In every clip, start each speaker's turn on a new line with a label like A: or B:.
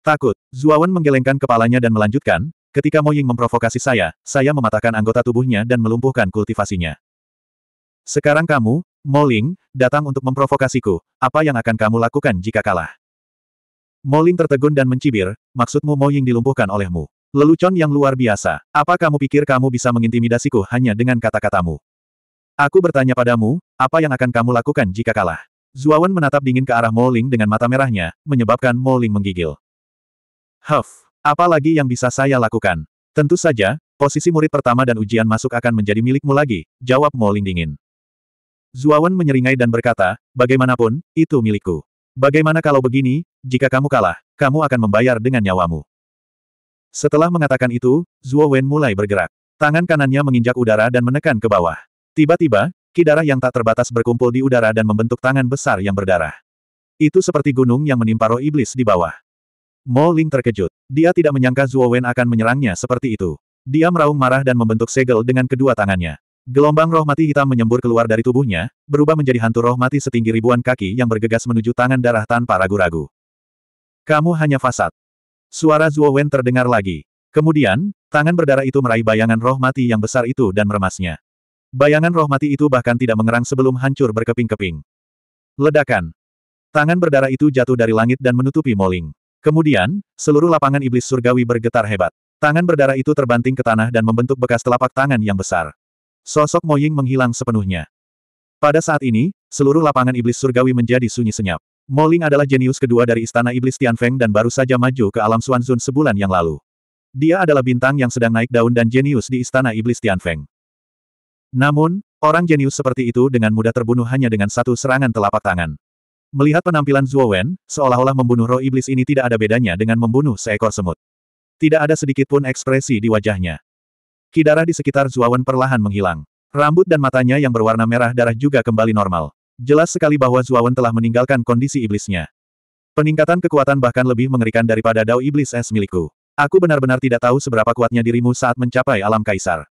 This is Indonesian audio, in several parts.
A: Takut, Zuawan menggelengkan kepalanya dan melanjutkan, ketika Mo Ying memprovokasi saya, saya mematahkan anggota tubuhnya dan melumpuhkan kultivasinya. Sekarang kamu, Mo Ling, datang untuk memprovokasiku, apa yang akan kamu lakukan jika kalah? Mo Ling tertegun dan mencibir, maksudmu Mo Ying dilumpuhkan olehmu. Lelucon yang luar biasa, apa kamu pikir kamu bisa mengintimidasiku hanya dengan kata-katamu? Aku bertanya padamu, apa yang akan kamu lakukan jika kalah? Zuawan menatap dingin ke arah Mo Ling dengan mata merahnya, menyebabkan Mo Ling menggigil. Huff, apa lagi yang bisa saya lakukan? Tentu saja, posisi murid pertama dan ujian masuk akan menjadi milikmu lagi, jawab Moling dingin. Zuawan menyeringai dan berkata, bagaimanapun, itu milikku. Bagaimana kalau begini, jika kamu kalah, kamu akan membayar dengan nyawamu. Setelah mengatakan itu, Zuo Wen mulai bergerak. Tangan kanannya menginjak udara dan menekan ke bawah. Tiba-tiba, kidarah yang tak terbatas berkumpul di udara dan membentuk tangan besar yang berdarah. Itu seperti gunung yang menimpa roh iblis di bawah. Mo Ling terkejut. Dia tidak menyangka Zuo Wen akan menyerangnya seperti itu. Dia meraung marah dan membentuk segel dengan kedua tangannya. Gelombang roh mati hitam menyembur keluar dari tubuhnya, berubah menjadi hantu roh mati setinggi ribuan kaki yang bergegas menuju tangan darah tanpa ragu-ragu. Kamu hanya fasad. Suara Zuo Wen terdengar lagi. Kemudian, tangan berdarah itu meraih bayangan roh mati yang besar itu dan meremasnya. Bayangan roh mati itu bahkan tidak mengerang sebelum hancur berkeping-keping. Ledakan. Tangan berdarah itu jatuh dari langit dan menutupi Moling. Kemudian, seluruh lapangan iblis surgawi bergetar hebat. Tangan berdarah itu terbanting ke tanah dan membentuk bekas telapak tangan yang besar. Sosok Moying menghilang sepenuhnya. Pada saat ini, seluruh lapangan iblis surgawi menjadi sunyi senyap. Moling adalah jenius kedua dari Istana Iblis Tianfeng dan baru saja maju ke alam Suanzun sebulan yang lalu. Dia adalah bintang yang sedang naik daun dan jenius di Istana Iblis Tianfeng. Namun, orang jenius seperti itu dengan mudah terbunuh hanya dengan satu serangan telapak tangan. Melihat penampilan Zuo Wen, seolah-olah membunuh roh iblis ini tidak ada bedanya dengan membunuh seekor semut. Tidak ada sedikit pun ekspresi di wajahnya. Kidara di sekitar Zuo Wen perlahan menghilang. Rambut dan matanya yang berwarna merah darah juga kembali normal. Jelas sekali bahwa Zuo Wen telah meninggalkan kondisi iblisnya. Peningkatan kekuatan bahkan lebih mengerikan daripada dao iblis es milikku. Aku benar-benar tidak tahu seberapa kuatnya dirimu saat mencapai alam kaisar.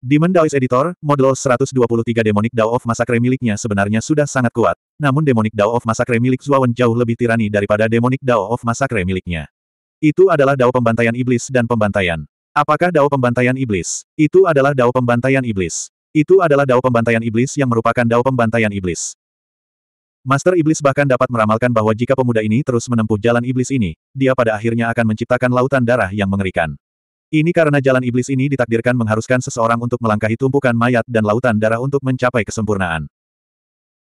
A: Demon Daoist Editor, model 123 Demonic Dao of Masakre miliknya sebenarnya sudah sangat kuat, namun Demonic Dao of Masakre milik Zuawan jauh lebih tirani daripada Demonic Dao of Masakre miliknya. Itu adalah Dao Pembantaian Iblis dan Pembantaian. Apakah Dao Pembantaian Iblis? Itu adalah Dao Pembantaian Iblis. Itu adalah Dao Pembantaian Iblis yang merupakan Dao Pembantaian Iblis. Master Iblis bahkan dapat meramalkan bahwa jika pemuda ini terus menempuh jalan iblis ini, dia pada akhirnya akan menciptakan lautan darah yang mengerikan. Ini karena jalan iblis ini ditakdirkan mengharuskan seseorang untuk melangkahi tumpukan mayat dan lautan darah untuk mencapai kesempurnaan.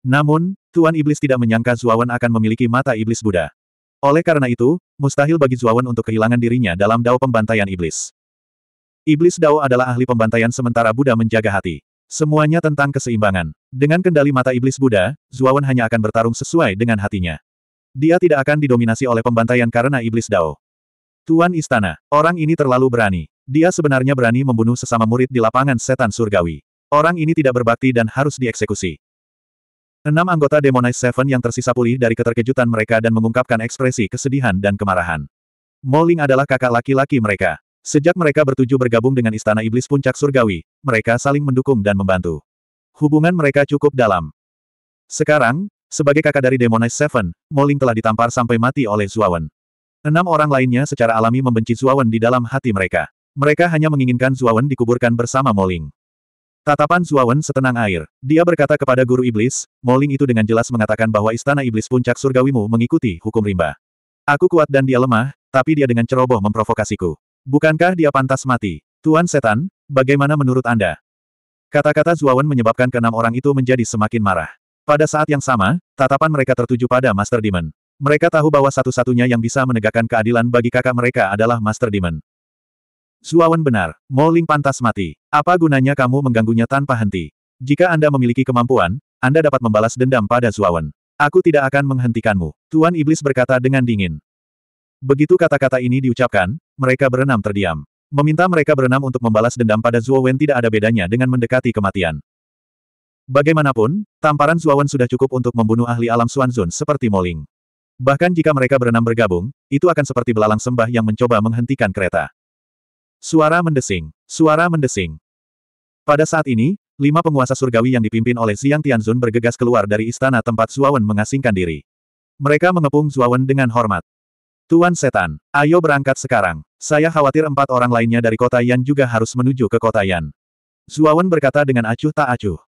A: Namun, Tuan Iblis tidak menyangka Zuawan akan memiliki mata iblis Buddha. Oleh karena itu, mustahil bagi Zuawan untuk kehilangan dirinya dalam dao pembantaian iblis. Iblis dao adalah ahli pembantaian sementara Buddha menjaga hati. Semuanya tentang keseimbangan. Dengan kendali mata iblis Buddha, Zuawan hanya akan bertarung sesuai dengan hatinya. Dia tidak akan didominasi oleh pembantaian karena iblis dao. Tuan Istana, orang ini terlalu berani. Dia sebenarnya berani membunuh sesama murid di lapangan setan surgawi. Orang ini tidak berbakti dan harus dieksekusi. Enam anggota Demonize Seven yang tersisa pulih dari keterkejutan mereka dan mengungkapkan ekspresi kesedihan dan kemarahan. Moling adalah kakak laki-laki mereka. Sejak mereka bertuju bergabung dengan Istana Iblis Puncak Surgawi, mereka saling mendukung dan membantu. Hubungan mereka cukup dalam. Sekarang, sebagai kakak dari Demonize Seven, Moling telah ditampar sampai mati oleh Zuawan. Enam orang lainnya secara alami membenci Zuawan di dalam hati mereka. Mereka hanya menginginkan Zuawan dikuburkan bersama Moling. Tatapan Zuawan setenang air. Dia berkata kepada Guru Iblis, Moling itu dengan jelas mengatakan bahwa Istana Iblis Puncak Surgawimu mengikuti hukum rimba. Aku kuat dan dia lemah, tapi dia dengan ceroboh memprovokasiku. Bukankah dia pantas mati? Tuan Setan, bagaimana menurut Anda? Kata-kata Zuawan menyebabkan keenam orang itu menjadi semakin marah. Pada saat yang sama, tatapan mereka tertuju pada Master Demon. Mereka tahu bahwa satu-satunya yang bisa menegakkan keadilan bagi kakak mereka adalah Master Demon. Zuawan benar, Moling pantas mati. Apa gunanya kamu mengganggunya tanpa henti? Jika Anda memiliki kemampuan, Anda dapat membalas dendam pada Zuawan. Aku tidak akan menghentikanmu, Tuan Iblis berkata dengan dingin. Begitu kata-kata ini diucapkan, mereka berenam terdiam. Meminta mereka berenam untuk membalas dendam pada Zuowen tidak ada bedanya dengan mendekati kematian. Bagaimanapun, tamparan Zuawan sudah cukup untuk membunuh ahli alam Suanzun seperti Moling. Bahkan jika mereka berenam bergabung, itu akan seperti belalang sembah yang mencoba menghentikan kereta. Suara mendesing. Suara mendesing. Pada saat ini, lima penguasa surgawi yang dipimpin oleh Xiang Tianzun bergegas keluar dari istana tempat Zuawan mengasingkan diri. Mereka mengepung Zuawan dengan hormat. Tuan Setan, ayo berangkat sekarang. Saya khawatir empat orang lainnya dari kota Yan juga harus menuju ke kota Yan. Zuawan berkata dengan acuh tak acuh.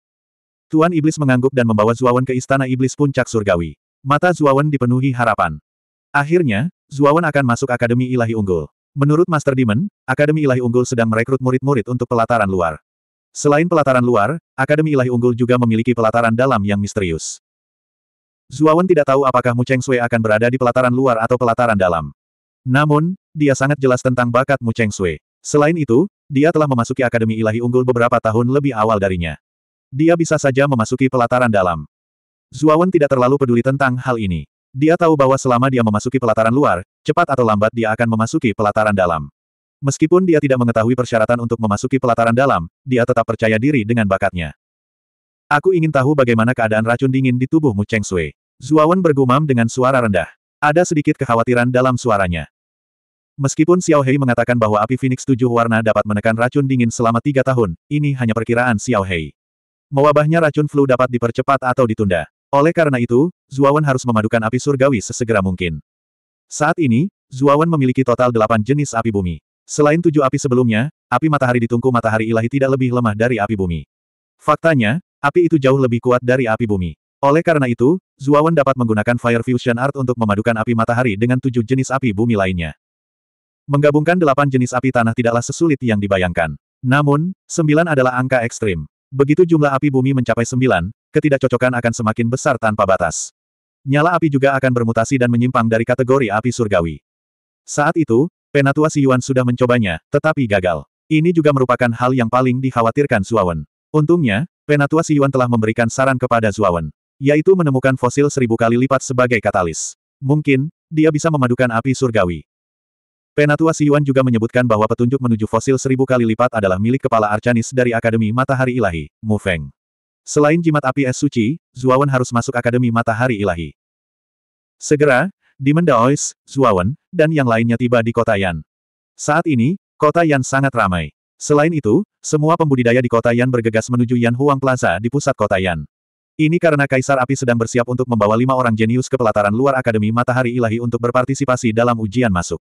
A: Tuan Iblis mengangguk dan membawa Zuawan ke istana Iblis Puncak Surgawi. Mata Zuawan dipenuhi harapan. Akhirnya, Zuawan akan masuk Akademi Ilahi Unggul. Menurut Master Demon, Akademi Ilahi Unggul sedang merekrut murid-murid untuk pelataran luar. Selain pelataran luar, Akademi Ilahi Unggul juga memiliki pelataran dalam yang misterius. Zuawan tidak tahu apakah Mu Cheng Sui akan berada di pelataran luar atau pelataran dalam. Namun, dia sangat jelas tentang bakat Mu Cheng Sui. Selain itu, dia telah memasuki Akademi Ilahi Unggul beberapa tahun lebih awal darinya. Dia bisa saja memasuki pelataran dalam. Zuawan tidak terlalu peduli tentang hal ini. Dia tahu bahwa selama dia memasuki pelataran luar, cepat atau lambat dia akan memasuki pelataran dalam. Meskipun dia tidak mengetahui persyaratan untuk memasuki pelataran dalam, dia tetap percaya diri dengan bakatnya. Aku ingin tahu bagaimana keadaan racun dingin di tubuhmu Cheng Sui. Zuawan bergumam dengan suara rendah. Ada sedikit kekhawatiran dalam suaranya. Meskipun Xiao Hei mengatakan bahwa api Phoenix tujuh warna dapat menekan racun dingin selama tiga tahun, ini hanya perkiraan Xiao Hei. Mewabahnya racun flu dapat dipercepat atau ditunda. Oleh karena itu, Zuawan harus memadukan api surgawi sesegera mungkin. Saat ini, Zuawan memiliki total delapan jenis api bumi. Selain tujuh api sebelumnya, api matahari di tungku matahari ilahi tidak lebih lemah dari api bumi. Faktanya, api itu jauh lebih kuat dari api bumi. Oleh karena itu, Zuawan dapat menggunakan Fire Fusion Art untuk memadukan api matahari dengan tujuh jenis api bumi lainnya. Menggabungkan delapan jenis api tanah tidaklah sesulit yang dibayangkan. Namun, sembilan adalah angka ekstrim. Begitu jumlah api bumi mencapai sembilan, ketidakcocokan akan semakin besar tanpa batas. Nyala api juga akan bermutasi dan menyimpang dari kategori api surgawi. Saat itu, Penatua Si Yuan sudah mencobanya, tetapi gagal. Ini juga merupakan hal yang paling dikhawatirkan Suawan. Untungnya, Penatua Si Yuan telah memberikan saran kepada Suawan, yaitu menemukan fosil seribu kali lipat sebagai katalis. Mungkin, dia bisa memadukan api surgawi. Penatua Siyuan juga menyebutkan bahwa petunjuk menuju fosil seribu kali lipat adalah milik kepala Arcanis dari Akademi Matahari Ilahi, Mu Feng. Selain jimat api es suci, Zuawan harus masuk Akademi Matahari Ilahi. Segera, Demon Daois, Zuawan, dan yang lainnya tiba di kota Yan. Saat ini, kota Yan sangat ramai. Selain itu, semua pembudidaya di kota Yan bergegas menuju Yan Huang Plaza di pusat kota Yan. Ini karena Kaisar Api sedang bersiap untuk membawa lima orang jenius ke pelataran luar Akademi Matahari Ilahi untuk berpartisipasi dalam ujian masuk.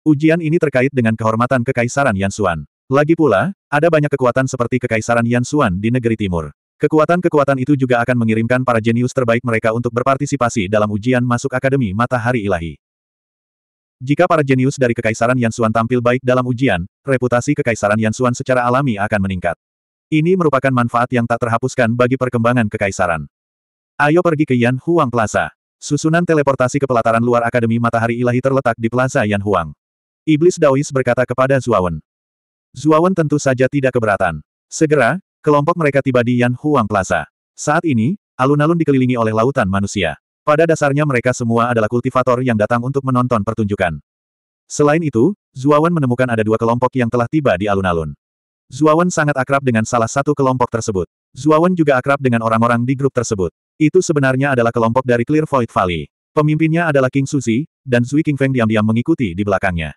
A: Ujian ini terkait dengan kehormatan Kekaisaran Yansuan. Lagi pula, ada banyak kekuatan seperti Kekaisaran Yansuan di negeri timur. Kekuatan-kekuatan itu juga akan mengirimkan para jenius terbaik mereka untuk berpartisipasi dalam ujian masuk Akademi Matahari Ilahi. Jika para jenius dari Kekaisaran Yansuan tampil baik dalam ujian, reputasi Kekaisaran Yansuan secara alami akan meningkat. Ini merupakan manfaat yang tak terhapuskan bagi perkembangan Kekaisaran. Ayo pergi ke Yan Huang Plaza. Susunan teleportasi ke pelataran luar Akademi Matahari Ilahi terletak di Plaza Yan Huang. Iblis Daois berkata kepada Zuawan. Zuawan tentu saja tidak keberatan. Segera, kelompok mereka tiba di Yan Huang Plaza. Saat ini, alun-alun dikelilingi oleh lautan manusia. Pada dasarnya mereka semua adalah kultivator yang datang untuk menonton pertunjukan. Selain itu, Zuawan menemukan ada dua kelompok yang telah tiba di alun-alun. Zuawan sangat akrab dengan salah satu kelompok tersebut. Zuawan juga akrab dengan orang-orang di grup tersebut. Itu sebenarnya adalah kelompok dari Clear Void Valley. Pemimpinnya adalah King Suzi, dan Zui King Feng diam-diam mengikuti di belakangnya.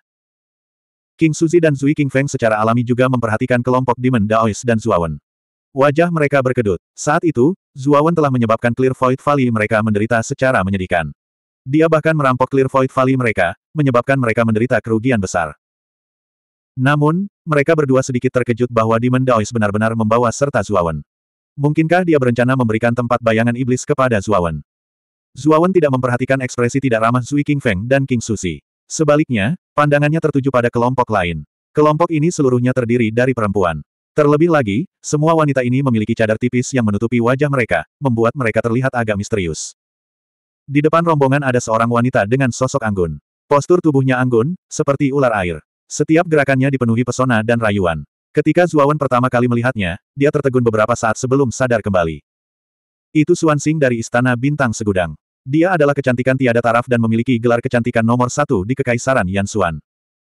A: King Suzi dan Zui King Feng secara alami juga memperhatikan kelompok Demon Daois dan Zuawan. Wajah mereka berkedut. Saat itu, Zuawan telah menyebabkan Clear Void Valley mereka menderita secara menyedihkan. Dia bahkan merampok Clear Void Valley mereka, menyebabkan mereka menderita kerugian besar. Namun, mereka berdua sedikit terkejut bahwa Demon Daois benar-benar membawa serta Zuawan. Mungkinkah dia berencana memberikan tempat bayangan iblis kepada Zuawan? Zuawan tidak memperhatikan ekspresi tidak ramah Zui King Feng dan King Susi. Sebaliknya, pandangannya tertuju pada kelompok lain. Kelompok ini seluruhnya terdiri dari perempuan. Terlebih lagi, semua wanita ini memiliki cadar tipis yang menutupi wajah mereka, membuat mereka terlihat agak misterius. Di depan rombongan ada seorang wanita dengan sosok anggun. Postur tubuhnya anggun, seperti ular air. Setiap gerakannya dipenuhi pesona dan rayuan. Ketika Zuawan pertama kali melihatnya, dia tertegun beberapa saat sebelum sadar kembali. Itu Suansing dari Istana Bintang Segudang. Dia adalah kecantikan tiada taraf dan memiliki gelar kecantikan nomor satu di Kekaisaran Yansuan.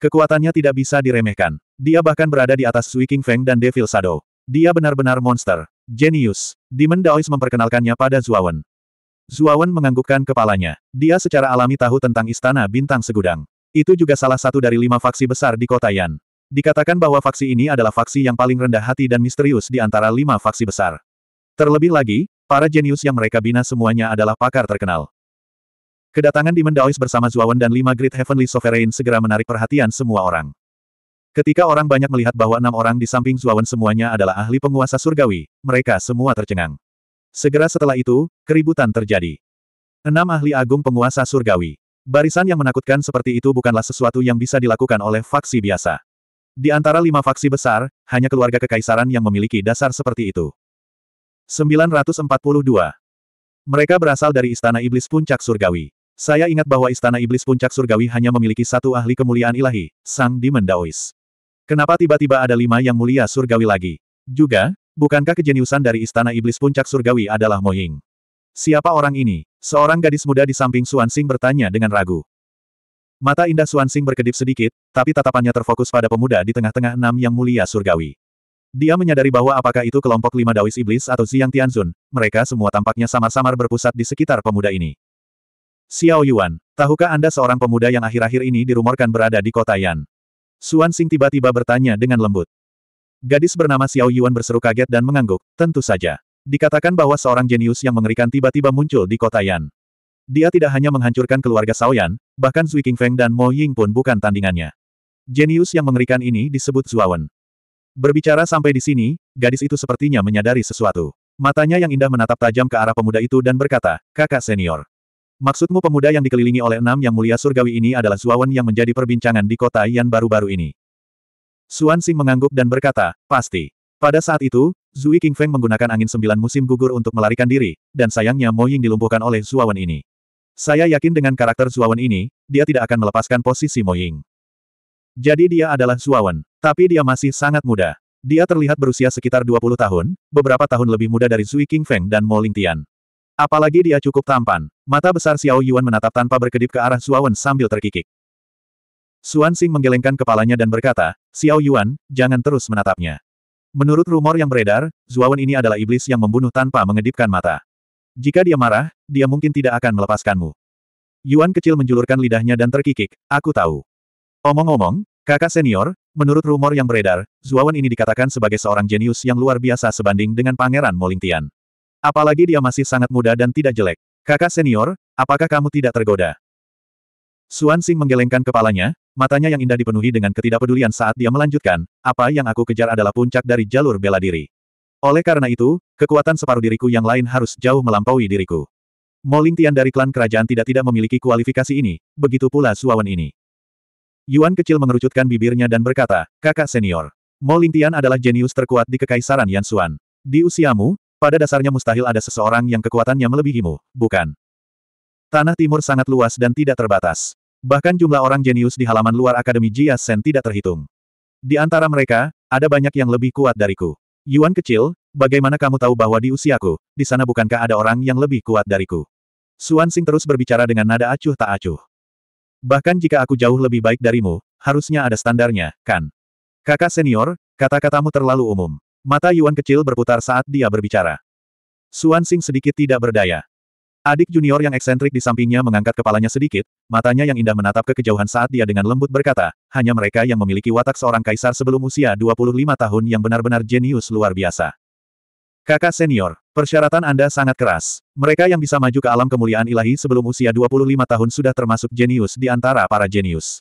A: Kekuatannya tidak bisa diremehkan. Dia bahkan berada di atas Sui King Feng dan Devil Shadow. Dia benar-benar monster. Genius. Demon Daois memperkenalkannya pada Zuawan. Zuawan menganggukkan kepalanya. Dia secara alami tahu tentang Istana Bintang Segudang. Itu juga salah satu dari lima faksi besar di kota Yan. Dikatakan bahwa faksi ini adalah faksi yang paling rendah hati dan misterius di antara lima faksi besar. Terlebih lagi, Para jenius yang mereka bina semuanya adalah pakar terkenal. Kedatangan di Daois bersama Zuawan dan lima Great Heavenly Sovereign segera menarik perhatian semua orang. Ketika orang banyak melihat bahwa enam orang di samping Zuawan semuanya adalah ahli penguasa surgawi, mereka semua tercengang. Segera setelah itu, keributan terjadi. Enam ahli agung penguasa surgawi. Barisan yang menakutkan seperti itu bukanlah sesuatu yang bisa dilakukan oleh faksi biasa. Di antara lima faksi besar, hanya keluarga kekaisaran yang memiliki dasar seperti itu. 942. Mereka berasal dari Istana Iblis Puncak Surgawi. Saya ingat bahwa Istana Iblis Puncak Surgawi hanya memiliki satu ahli kemuliaan ilahi, Sang Demon Daois. Kenapa tiba-tiba ada lima yang mulia surgawi lagi? Juga, bukankah kejeniusan dari Istana Iblis Puncak Surgawi adalah Moying? Siapa orang ini? Seorang gadis muda di samping suan Suansing bertanya dengan ragu. Mata indah suan Suansing berkedip sedikit, tapi tatapannya terfokus pada pemuda di tengah-tengah enam yang mulia surgawi. Dia menyadari bahwa apakah itu kelompok lima Dawis Iblis atau siang Tianzun, mereka semua tampaknya samar-samar berpusat di sekitar pemuda ini. Xiao Yuan, tahukah Anda seorang pemuda yang akhir-akhir ini dirumorkan berada di kota Yan? Xuan Xing tiba-tiba bertanya dengan lembut. Gadis bernama Xiao Yuan berseru kaget dan mengangguk, tentu saja. Dikatakan bahwa seorang jenius yang mengerikan tiba-tiba muncul di kota Yan. Dia tidak hanya menghancurkan keluarga Xiao Yan, bahkan Zui Qingfeng dan Mo Ying pun bukan tandingannya. Jenius yang mengerikan ini disebut Zuawan. Berbicara sampai di sini, gadis itu sepertinya menyadari sesuatu. Matanya yang indah menatap tajam ke arah pemuda itu dan berkata, kakak senior. Maksudmu pemuda yang dikelilingi oleh enam yang mulia surgawi ini adalah Zuawan yang menjadi perbincangan di kota yang baru-baru ini. Suan Xing mengangguk dan berkata, pasti. Pada saat itu, Zui King Feng menggunakan angin sembilan musim gugur untuk melarikan diri, dan sayangnya Mo Ying dilumpuhkan oleh Zuawan ini. Saya yakin dengan karakter Zuawan ini, dia tidak akan melepaskan posisi Mo Ying. Jadi dia adalah Suawan. Tapi dia masih sangat muda. Dia terlihat berusia sekitar 20 tahun, beberapa tahun lebih muda dari Zui Feng dan Mo Lingtian. Apalagi dia cukup tampan. Mata besar Xiao Yuan menatap tanpa berkedip ke arah Suawan sambil terkikik. Suan Xing menggelengkan kepalanya dan berkata, Xiao Yuan, jangan terus menatapnya. Menurut rumor yang beredar, Zuawan ini adalah iblis yang membunuh tanpa mengedipkan mata. Jika dia marah, dia mungkin tidak akan melepaskanmu. Yuan kecil menjulurkan lidahnya dan terkikik, aku tahu. Omong-omong, kakak senior, menurut rumor yang beredar, Zuawan ini dikatakan sebagai seorang jenius yang luar biasa sebanding dengan Pangeran Molingtian. Apalagi dia masih sangat muda dan tidak jelek. Kakak senior, apakah kamu tidak tergoda? Suan Sing menggelengkan kepalanya, matanya yang indah dipenuhi dengan ketidakpedulian saat dia melanjutkan, apa yang aku kejar adalah puncak dari jalur bela diri. Oleh karena itu, kekuatan separuh diriku yang lain harus jauh melampaui diriku. Molintian dari klan kerajaan tidak tidak memiliki kualifikasi ini, begitu pula Suawan ini. Yuan kecil mengerucutkan bibirnya dan berkata, kakak senior. Mo Lingtian adalah jenius terkuat di Kekaisaran Yan Yansuan. Di usiamu, pada dasarnya mustahil ada seseorang yang kekuatannya melebihimu, bukan? Tanah timur sangat luas dan tidak terbatas. Bahkan jumlah orang jenius di halaman luar Akademi Jia Sen tidak terhitung. Di antara mereka, ada banyak yang lebih kuat dariku. Yuan kecil, bagaimana kamu tahu bahwa di usiaku, di sana bukankah ada orang yang lebih kuat dariku? Suan Sing terus berbicara dengan nada acuh tak acuh. Bahkan jika aku jauh lebih baik darimu, harusnya ada standarnya, kan? Kakak senior, kata-katamu terlalu umum. Mata Yuan kecil berputar saat dia berbicara. Suan Sing sedikit tidak berdaya. Adik junior yang eksentrik di sampingnya mengangkat kepalanya sedikit, matanya yang indah menatap ke kejauhan saat dia dengan lembut berkata, hanya mereka yang memiliki watak seorang kaisar sebelum usia 25 tahun yang benar-benar jenius luar biasa. Kakak senior, persyaratan Anda sangat keras. Mereka yang bisa maju ke alam kemuliaan ilahi sebelum usia 25 tahun sudah termasuk jenius di antara para jenius.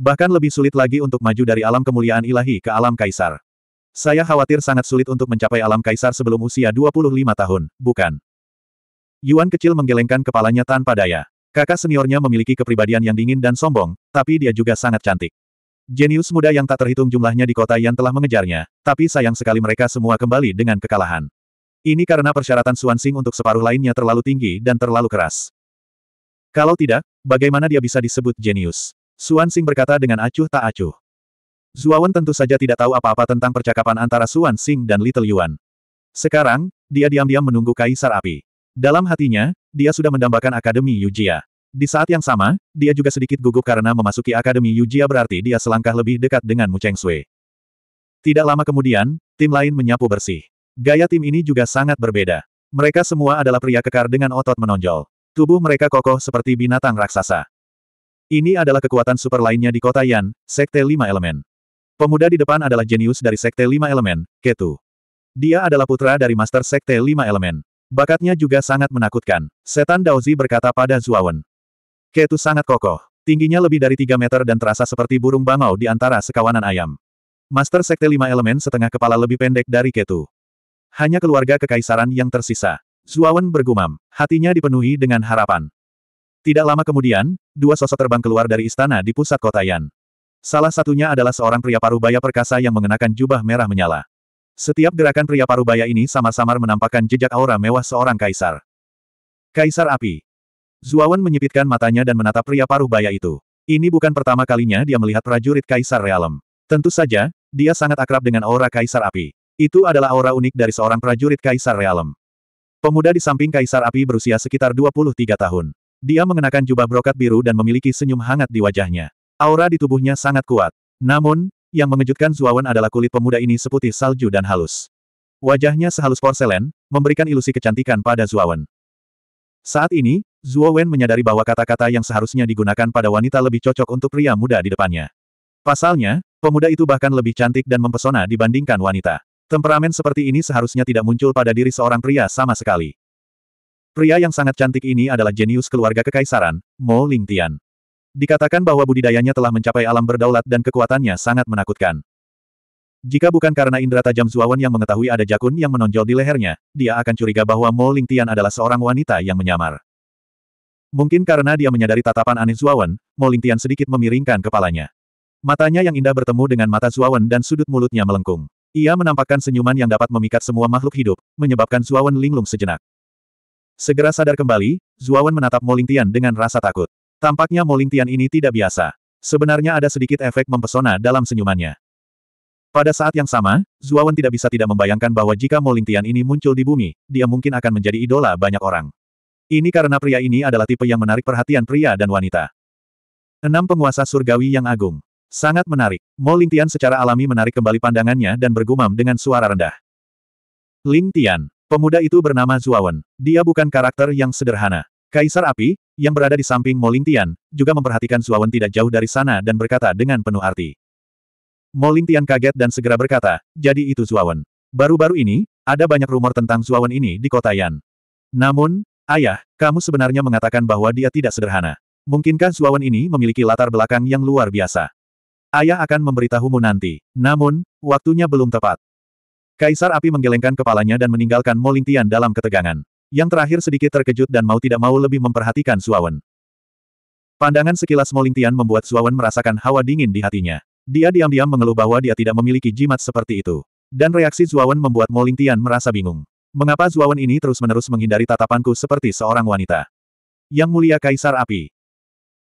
A: Bahkan lebih sulit lagi untuk maju dari alam kemuliaan ilahi ke alam kaisar. Saya khawatir sangat sulit untuk mencapai alam kaisar sebelum usia 25 tahun, bukan? Yuan kecil menggelengkan kepalanya tanpa daya. Kakak seniornya memiliki kepribadian yang dingin dan sombong, tapi dia juga sangat cantik. Jenius muda yang tak terhitung jumlahnya di kota yang telah mengejarnya, tapi sayang sekali mereka semua kembali dengan kekalahan. Ini karena persyaratan Xing untuk separuh lainnya terlalu tinggi dan terlalu keras. Kalau tidak, bagaimana dia bisa disebut jenius? Xing berkata dengan acuh tak acuh. Zuawan tentu saja tidak tahu apa-apa tentang percakapan antara Xing dan Little Yuan. Sekarang, dia diam-diam menunggu Kaisar Api. Dalam hatinya, dia sudah mendambakan Akademi Yujia. Di saat yang sama, dia juga sedikit gugup karena memasuki Akademi Yujia berarti dia selangkah lebih dekat dengan Mu Cheng Sui. Tidak lama kemudian, tim lain menyapu bersih. Gaya tim ini juga sangat berbeda. Mereka semua adalah pria kekar dengan otot menonjol. Tubuh mereka kokoh seperti binatang raksasa. Ini adalah kekuatan super lainnya di kota Yan, Sekte Lima Elemen. Pemuda di depan adalah jenius dari Sekte Lima Elemen, Ketu. Dia adalah putra dari Master Sekte Lima Elemen. Bakatnya juga sangat menakutkan, Setan Daozi berkata pada Zuawan. Ketu sangat kokoh. Tingginya lebih dari 3 meter dan terasa seperti burung bangau di antara sekawanan ayam. Master Sekte Lima Elemen setengah kepala lebih pendek dari Ketu. Hanya keluarga kekaisaran yang tersisa. Zuawan bergumam, hatinya dipenuhi dengan harapan. Tidak lama kemudian, dua sosok terbang keluar dari istana di pusat kota Yan. Salah satunya adalah seorang pria parubaya perkasa yang mengenakan jubah merah menyala. Setiap gerakan pria parubaya ini sama-samar menampakkan jejak aura mewah seorang kaisar. Kaisar Api. Zuawan menyipitkan matanya dan menatap pria parubaya itu. Ini bukan pertama kalinya dia melihat prajurit Kaisar Realem. Tentu saja, dia sangat akrab dengan aura Kaisar Api. Itu adalah aura unik dari seorang prajurit Kaisar Realem. Pemuda di samping Kaisar Api berusia sekitar 23 tahun. Dia mengenakan jubah brokat biru dan memiliki senyum hangat di wajahnya. Aura di tubuhnya sangat kuat. Namun, yang mengejutkan Zuawan adalah kulit pemuda ini seputih salju dan halus. Wajahnya sehalus porselen, memberikan ilusi kecantikan pada Zuawan. Saat ini, Zuawan menyadari bahwa kata-kata yang seharusnya digunakan pada wanita lebih cocok untuk pria muda di depannya. Pasalnya, pemuda itu bahkan lebih cantik dan mempesona dibandingkan wanita. Temperamen seperti ini seharusnya tidak muncul pada diri seorang pria sama sekali. Pria yang sangat cantik ini adalah jenius keluarga kekaisaran, Mo Lingtian. Dikatakan bahwa budidayanya telah mencapai alam berdaulat dan kekuatannya sangat menakutkan. Jika bukan karena indera tajam Zuawan yang mengetahui ada jakun yang menonjol di lehernya, dia akan curiga bahwa Mo Lingtian adalah seorang wanita yang menyamar. Mungkin karena dia menyadari tatapan aneh Zuawan, Mo Lingtian sedikit memiringkan kepalanya. Matanya yang indah bertemu dengan mata Zuawan dan sudut mulutnya melengkung. Ia menampakkan senyuman yang dapat memikat semua makhluk hidup, menyebabkan Zuawan linglung sejenak. Segera sadar kembali, Zuawan menatap Lingtian dengan rasa takut. Tampaknya Lingtian ini tidak biasa. Sebenarnya ada sedikit efek mempesona dalam senyumannya. Pada saat yang sama, Zuawan tidak bisa tidak membayangkan bahwa jika Lingtian ini muncul di bumi, dia mungkin akan menjadi idola banyak orang. Ini karena pria ini adalah tipe yang menarik perhatian pria dan wanita. Enam penguasa surgawi yang agung. Sangat menarik. Mo Tian secara alami menarik kembali pandangannya dan bergumam dengan suara rendah. Ling Tian, Pemuda itu bernama Zuawan. Dia bukan karakter yang sederhana. Kaisar Api, yang berada di samping Mo Tian, juga memperhatikan Zuawan tidak jauh dari sana dan berkata dengan penuh arti. Mo Tian kaget dan segera berkata, jadi itu Zuawan. Baru-baru ini, ada banyak rumor tentang Zuawan ini di kota Yan. Namun, ayah, kamu sebenarnya mengatakan bahwa dia tidak sederhana. Mungkinkah Zuawan ini memiliki latar belakang yang luar biasa? Ayah akan memberitahumu nanti. Namun, waktunya belum tepat. Kaisar api menggelengkan kepalanya dan meninggalkan Molingtian dalam ketegangan. Yang terakhir sedikit terkejut dan mau tidak mau lebih memperhatikan Suawen. Pandangan sekilas Molingtian membuat Suawen merasakan hawa dingin di hatinya. Dia diam-diam mengeluh bahwa dia tidak memiliki jimat seperti itu. Dan reaksi Zuawan membuat Molingtian merasa bingung. Mengapa Zuawan ini terus-menerus menghindari tatapanku seperti seorang wanita? Yang mulia Kaisar Api,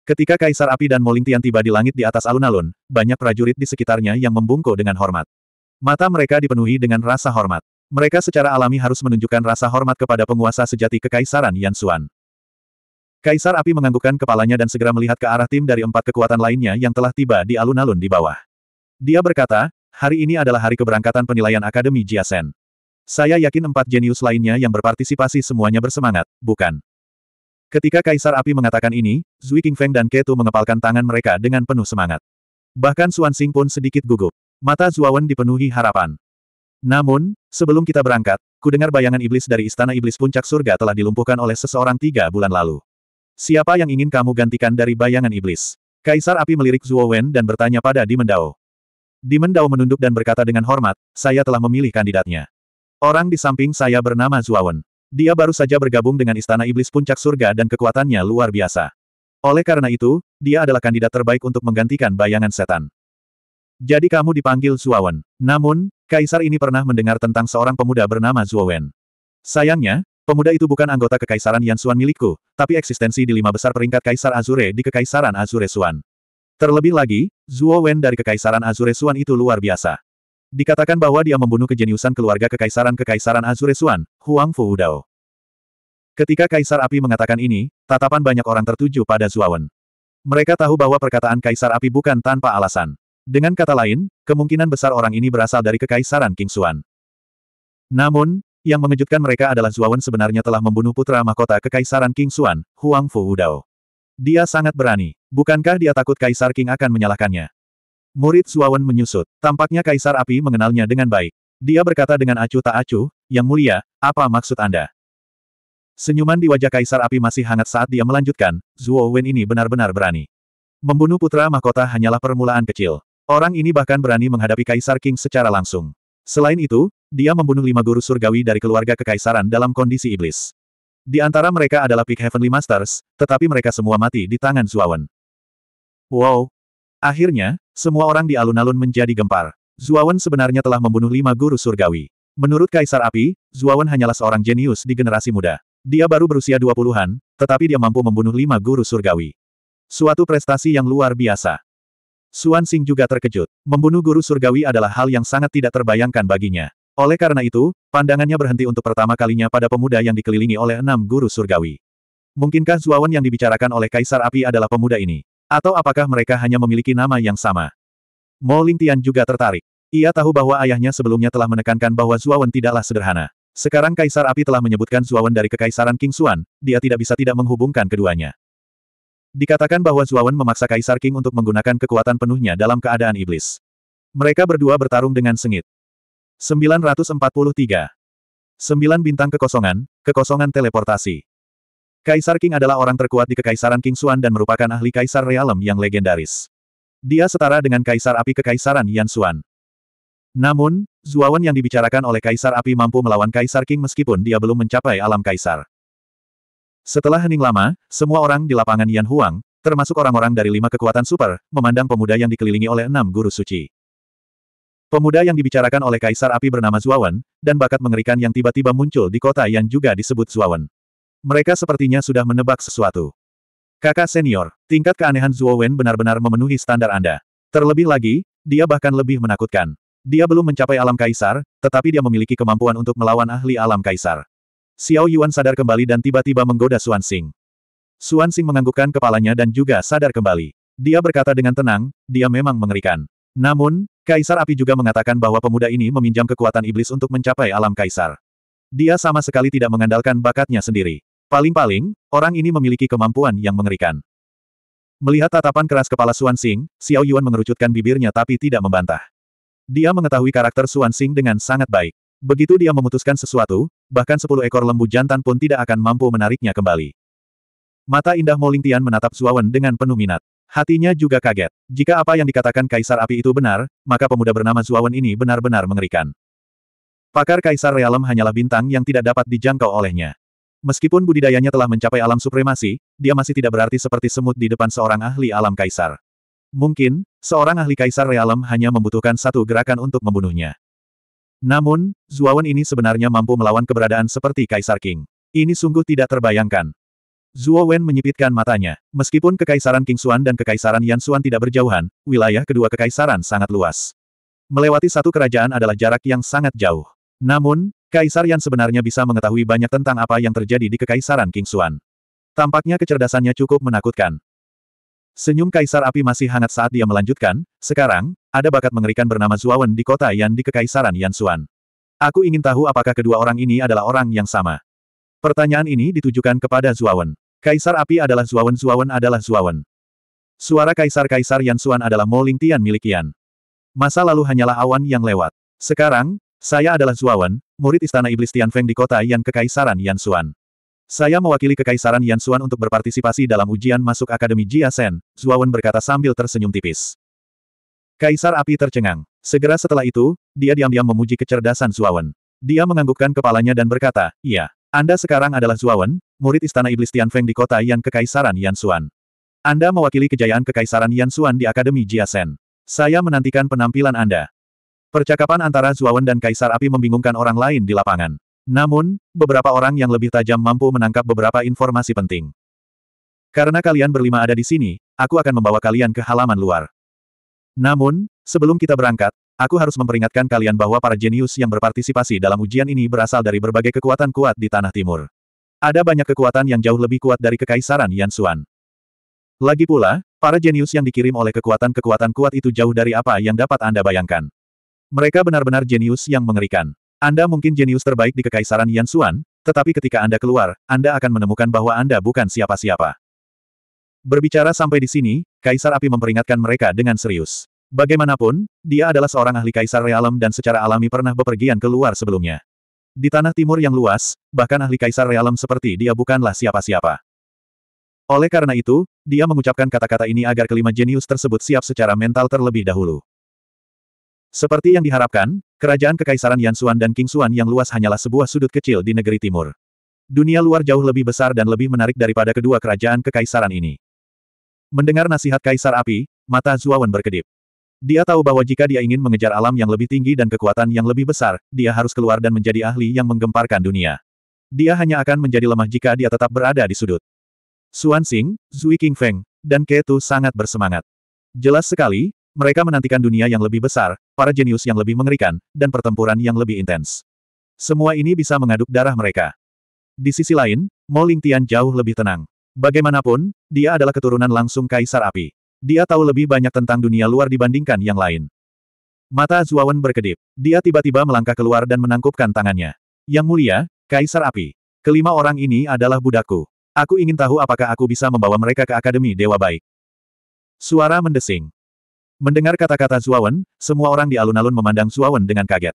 A: Ketika Kaisar Api dan Moling tiba di langit di atas alun-alun, banyak prajurit di sekitarnya yang membungkuk dengan hormat. Mata mereka dipenuhi dengan rasa hormat. Mereka secara alami harus menunjukkan rasa hormat kepada penguasa sejati Kekaisaran Yan Suan. Kaisar Api menganggukkan kepalanya dan segera melihat ke arah tim dari empat kekuatan lainnya yang telah tiba di alun-alun di bawah. Dia berkata, hari ini adalah hari keberangkatan penilaian Akademi Jiasen. Saya yakin empat jenius lainnya yang berpartisipasi semuanya bersemangat, bukan? Ketika Kaisar Api mengatakan ini, Zui Qingfeng dan Ketu mengepalkan tangan mereka dengan penuh semangat. Bahkan Xuan Xing pun sedikit gugup. Mata Zuawan dipenuhi harapan. Namun, sebelum kita berangkat, ku dengar bayangan iblis dari Istana Iblis Puncak Surga telah dilumpuhkan oleh seseorang tiga bulan lalu. Siapa yang ingin kamu gantikan dari bayangan iblis? Kaisar Api melirik Zuowen dan bertanya pada Dimendao. Dimendao menunduk dan berkata dengan hormat, saya telah memilih kandidatnya. Orang di samping saya bernama Zuowen. Dia baru saja bergabung dengan Istana Iblis Puncak Surga dan kekuatannya luar biasa. Oleh karena itu, dia adalah kandidat terbaik untuk menggantikan bayangan setan. Jadi kamu dipanggil Zuawan. Namun, kaisar ini pernah mendengar tentang seorang pemuda bernama Zuawan. Sayangnya, pemuda itu bukan anggota kekaisaran Yansuan milikku, tapi eksistensi di lima besar peringkat kaisar Azure di kekaisaran Azure Suan. Terlebih lagi, Zuo dari kekaisaran Azure Suan itu luar biasa. Dikatakan bahwa dia membunuh kejeniusan keluarga kekaisaran-kekaisaran Azure Azuresuan, Huang Fu Udao. Ketika Kaisar Api mengatakan ini, tatapan banyak orang tertuju pada Zuawan. Mereka tahu bahwa perkataan Kaisar Api bukan tanpa alasan. Dengan kata lain, kemungkinan besar orang ini berasal dari kekaisaran King Xuan. Namun, yang mengejutkan mereka adalah Zuawan sebenarnya telah membunuh putra mahkota kekaisaran King Xuan, Huang Fu Udao. Dia sangat berani. Bukankah dia takut Kaisar King akan menyalahkannya? Murid Suawan menyusut. Tampaknya Kaisar Api mengenalnya dengan baik. Dia berkata dengan acuh tak acuh, Yang mulia, apa maksud Anda? Senyuman di wajah Kaisar Api masih hangat saat dia melanjutkan, Zuo Wen ini benar-benar berani. Membunuh putra mahkota hanyalah permulaan kecil. Orang ini bahkan berani menghadapi Kaisar King secara langsung. Selain itu, dia membunuh lima guru surgawi dari keluarga kekaisaran dalam kondisi iblis. Di antara mereka adalah Peak Heavenly Masters, tetapi mereka semua mati di tangan Wen. Wow, Akhirnya, semua orang di alun-alun menjadi gempar. Zuawan sebenarnya telah membunuh lima guru surgawi. Menurut Kaisar Api, Zuawan hanyalah seorang jenius di generasi muda. Dia baru berusia 20-an, tetapi dia mampu membunuh lima guru surgawi. Suatu prestasi yang luar biasa. Suan Sing juga terkejut. Membunuh guru surgawi adalah hal yang sangat tidak terbayangkan baginya. Oleh karena itu, pandangannya berhenti untuk pertama kalinya pada pemuda yang dikelilingi oleh enam guru surgawi. Mungkinkah Zuawan yang dibicarakan oleh Kaisar Api adalah pemuda ini? Atau apakah mereka hanya memiliki nama yang sama? Mo Lingtian juga tertarik. Ia tahu bahwa ayahnya sebelumnya telah menekankan bahwa Zuawan tidaklah sederhana. Sekarang Kaisar Api telah menyebutkan Zuawan dari Kekaisaran King Xuan, dia tidak bisa tidak menghubungkan keduanya. Dikatakan bahwa Zuawan memaksa Kaisar King untuk menggunakan kekuatan penuhnya dalam keadaan iblis. Mereka berdua bertarung dengan sengit. 943. Sembilan bintang kekosongan, kekosongan teleportasi. Kaisar King adalah orang terkuat di Kekaisaran King Xuan dan merupakan ahli Kaisar Realem yang legendaris. Dia setara dengan Kaisar Api Kekaisaran Yan Xuan. Namun, Zuawan yang dibicarakan oleh Kaisar Api mampu melawan Kaisar King meskipun dia belum mencapai alam Kaisar. Setelah hening lama, semua orang di lapangan Yan Huang, termasuk orang-orang dari lima kekuatan super, memandang pemuda yang dikelilingi oleh enam guru suci. Pemuda yang dibicarakan oleh Kaisar Api bernama Zuawan, dan bakat mengerikan yang tiba-tiba muncul di kota yang juga disebut Zuawan. Mereka sepertinya sudah menebak sesuatu. Kakak senior, tingkat keanehan Zuo Wen benar-benar memenuhi standar Anda. Terlebih lagi, dia bahkan lebih menakutkan. Dia belum mencapai alam kaisar, tetapi dia memiliki kemampuan untuk melawan ahli alam kaisar. Xiao Yuan sadar kembali dan tiba-tiba menggoda Xuan Xing. Xuan Xing menganggukkan kepalanya dan juga sadar kembali. Dia berkata dengan tenang, dia memang mengerikan. Namun, Kaisar Api juga mengatakan bahwa pemuda ini meminjam kekuatan iblis untuk mencapai alam kaisar. Dia sama sekali tidak mengandalkan bakatnya sendiri. Paling-paling, orang ini memiliki kemampuan yang mengerikan. Melihat tatapan keras kepala Xuan Xing, Xiao Yuan mengerucutkan bibirnya tapi tidak membantah. Dia mengetahui karakter Xuan Xing dengan sangat baik. Begitu dia memutuskan sesuatu, bahkan sepuluh ekor lembu jantan pun tidak akan mampu menariknya kembali. Mata indah Tian menatap Suawan dengan penuh minat. Hatinya juga kaget. Jika apa yang dikatakan Kaisar Api itu benar, maka pemuda bernama Suawan ini benar-benar mengerikan. Pakar Kaisar Realem hanyalah bintang yang tidak dapat dijangkau olehnya. Meskipun budidayanya telah mencapai alam supremasi, dia masih tidak berarti seperti semut di depan seorang ahli alam kaisar. Mungkin, seorang ahli kaisar realem hanya membutuhkan satu gerakan untuk membunuhnya. Namun, Zuawan ini sebenarnya mampu melawan keberadaan seperti Kaisar King. Ini sungguh tidak terbayangkan. Zuo menyipitkan matanya. Meskipun Kekaisaran King Xuan dan Kekaisaran Yan Xuan tidak berjauhan, wilayah kedua kekaisaran sangat luas. Melewati satu kerajaan adalah jarak yang sangat jauh. Namun, Kaisar Yan sebenarnya bisa mengetahui banyak tentang apa yang terjadi di Kekaisaran King Xuan. Tampaknya kecerdasannya cukup menakutkan. Senyum Kaisar Api masih hangat saat dia melanjutkan, sekarang, ada bakat mengerikan bernama Zuawan di kota Yan di Kekaisaran Yan Xuan. Aku ingin tahu apakah kedua orang ini adalah orang yang sama. Pertanyaan ini ditujukan kepada Zuawan. Kaisar Api adalah Zuawan Zuawan adalah Zuawan. Suara Kaisar-Kaisar Yan Xuan adalah Mo Tian milik Yan. Masa lalu hanyalah awan yang lewat. Sekarang, saya adalah Zuawan, murid Istana Iblis Tianfeng di kota Yan Kekaisaran Yan Xuan. Saya mewakili Kekaisaran Yan Xuan untuk berpartisipasi dalam ujian masuk Akademi Jia Sen. Zuawan berkata sambil tersenyum tipis. Kaisar Api tercengang. Segera setelah itu, dia diam-diam memuji kecerdasan Zuawan. Dia menganggukkan kepalanya dan berkata, Iya, Anda sekarang adalah Zuawan, murid Istana Iblis Tianfeng di kota Yan Kekaisaran Yan Xuan. Anda mewakili kejayaan Kekaisaran Yan Xuan di Akademi Jia Sen. Saya menantikan penampilan Anda. Percakapan antara Zuawan dan Kaisar Api membingungkan orang lain di lapangan. Namun, beberapa orang yang lebih tajam mampu menangkap beberapa informasi penting. Karena kalian berlima ada di sini, aku akan membawa kalian ke halaman luar. Namun, sebelum kita berangkat, aku harus memperingatkan kalian bahwa para jenius yang berpartisipasi dalam ujian ini berasal dari berbagai kekuatan kuat di Tanah Timur. Ada banyak kekuatan yang jauh lebih kuat dari Kekaisaran Yan Yansuan. Lagi pula, para jenius yang dikirim oleh kekuatan-kekuatan kuat itu jauh dari apa yang dapat Anda bayangkan. Mereka benar-benar jenius yang mengerikan. Anda mungkin jenius terbaik di Kekaisaran Yansuan, tetapi ketika Anda keluar, Anda akan menemukan bahwa Anda bukan siapa-siapa. Berbicara sampai di sini, Kaisar Api memperingatkan mereka dengan serius. Bagaimanapun, dia adalah seorang ahli Kaisar Realem dan secara alami pernah bepergian keluar sebelumnya. Di tanah timur yang luas, bahkan ahli Kaisar Realem seperti dia bukanlah siapa-siapa. Oleh karena itu, dia mengucapkan kata-kata ini agar kelima jenius tersebut siap secara mental terlebih dahulu. Seperti yang diharapkan, kerajaan kekaisaran Yan Yansuan dan King Kingsuan yang luas hanyalah sebuah sudut kecil di negeri timur. Dunia luar jauh lebih besar dan lebih menarik daripada kedua kerajaan kekaisaran ini. Mendengar nasihat Kaisar Api, mata Zuawan berkedip. Dia tahu bahwa jika dia ingin mengejar alam yang lebih tinggi dan kekuatan yang lebih besar, dia harus keluar dan menjadi ahli yang menggemparkan dunia. Dia hanya akan menjadi lemah jika dia tetap berada di sudut. Xuan Xing, Zui Qingfeng, dan Ketu sangat bersemangat. Jelas sekali, mereka menantikan dunia yang lebih besar, para jenius yang lebih mengerikan, dan pertempuran yang lebih intens. Semua ini bisa mengaduk darah mereka. Di sisi lain, Mo Lingtian jauh lebih tenang. Bagaimanapun, dia adalah keturunan langsung Kaisar Api. Dia tahu lebih banyak tentang dunia luar dibandingkan yang lain. Mata Zuawan berkedip. Dia tiba-tiba melangkah keluar dan menangkupkan tangannya. Yang mulia, Kaisar Api. Kelima orang ini adalah budakku. Aku ingin tahu apakah aku bisa membawa mereka ke Akademi Dewa Baik. Suara mendesing. Mendengar kata-kata Zuawan, semua orang di alun-alun memandang Zuawan dengan kaget.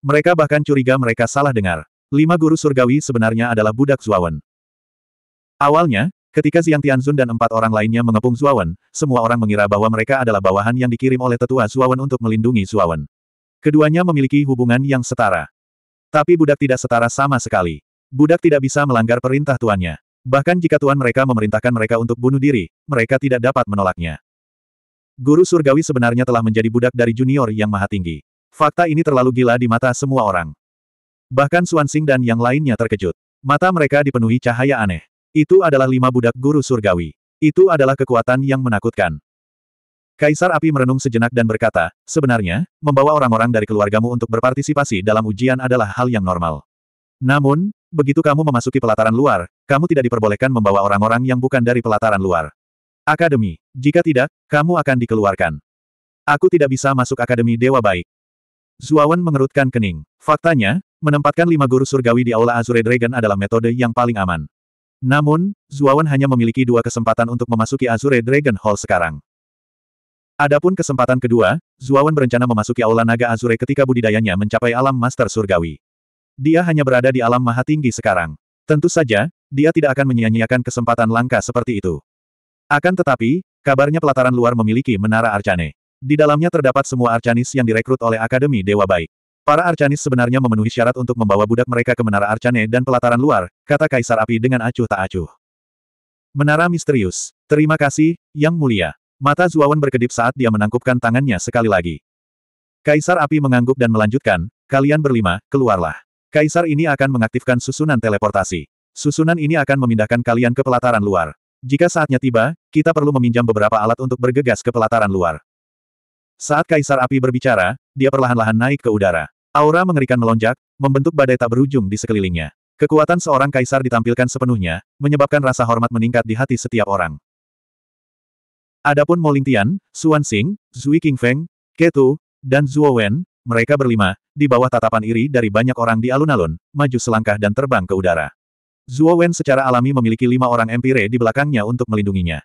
A: Mereka bahkan curiga mereka salah dengar. Lima guru surgawi sebenarnya adalah budak Zuawan. Awalnya, ketika Ziang Tianzun dan empat orang lainnya mengepung Zuawan, semua orang mengira bahwa mereka adalah bawahan yang dikirim oleh tetua Zuawan untuk melindungi Zuawan. Keduanya memiliki hubungan yang setara. Tapi budak tidak setara sama sekali. Budak tidak bisa melanggar perintah tuannya. Bahkan jika tuan mereka memerintahkan mereka untuk bunuh diri, mereka tidak dapat menolaknya. Guru surgawi sebenarnya telah menjadi budak dari junior yang maha tinggi. Fakta ini terlalu gila di mata semua orang. Bahkan Sing dan yang lainnya terkejut. Mata mereka dipenuhi cahaya aneh. Itu adalah lima budak guru surgawi. Itu adalah kekuatan yang menakutkan. Kaisar Api merenung sejenak dan berkata, sebenarnya, membawa orang-orang dari keluargamu untuk berpartisipasi dalam ujian adalah hal yang normal. Namun, begitu kamu memasuki pelataran luar, kamu tidak diperbolehkan membawa orang-orang yang bukan dari pelataran luar. Akademi. Jika tidak, kamu akan dikeluarkan. Aku tidak bisa masuk Akademi Dewa Baik. Zuawan mengerutkan kening. Faktanya, menempatkan lima guru surgawi di Aula Azure Dragon adalah metode yang paling aman. Namun, Zuawan hanya memiliki dua kesempatan untuk memasuki Azure Dragon Hall sekarang. Adapun kesempatan kedua, Zuawan berencana memasuki Aula Naga Azure ketika budidayanya mencapai alam Master Surgawi. Dia hanya berada di alam maha tinggi sekarang. Tentu saja, dia tidak akan menyia-nyiakan kesempatan langka seperti itu. Akan tetapi, kabarnya pelataran luar memiliki menara Arcane. Di dalamnya terdapat semua Arcanis yang direkrut oleh Akademi Dewa Baik. Para Arcanis sebenarnya memenuhi syarat untuk membawa budak mereka ke menara Arcane dan pelataran luar, kata Kaisar Api dengan acuh tak acuh. Menara misterius. Terima kasih, Yang Mulia. Mata Zuawan berkedip saat dia menangkupkan tangannya sekali lagi. Kaisar Api mengangguk dan melanjutkan, kalian berlima, keluarlah. Kaisar ini akan mengaktifkan susunan teleportasi. Susunan ini akan memindahkan kalian ke pelataran luar. Jika saatnya tiba, kita perlu meminjam beberapa alat untuk bergegas ke pelataran luar. Saat Kaisar Api berbicara, dia perlahan-lahan naik ke udara. Aura mengerikan melonjak, membentuk badai tak berujung di sekelilingnya. Kekuatan seorang kaisar ditampilkan sepenuhnya, menyebabkan rasa hormat meningkat di hati setiap orang. Adapun Molintian, Tian, Xuan Xing, Zui Qingfeng, Ketu, dan Zhuo Wen, mereka berlima, di bawah tatapan iri dari banyak orang di alun-alun, maju selangkah dan terbang ke udara. Zuo Wen secara alami memiliki lima orang empire di belakangnya untuk melindunginya.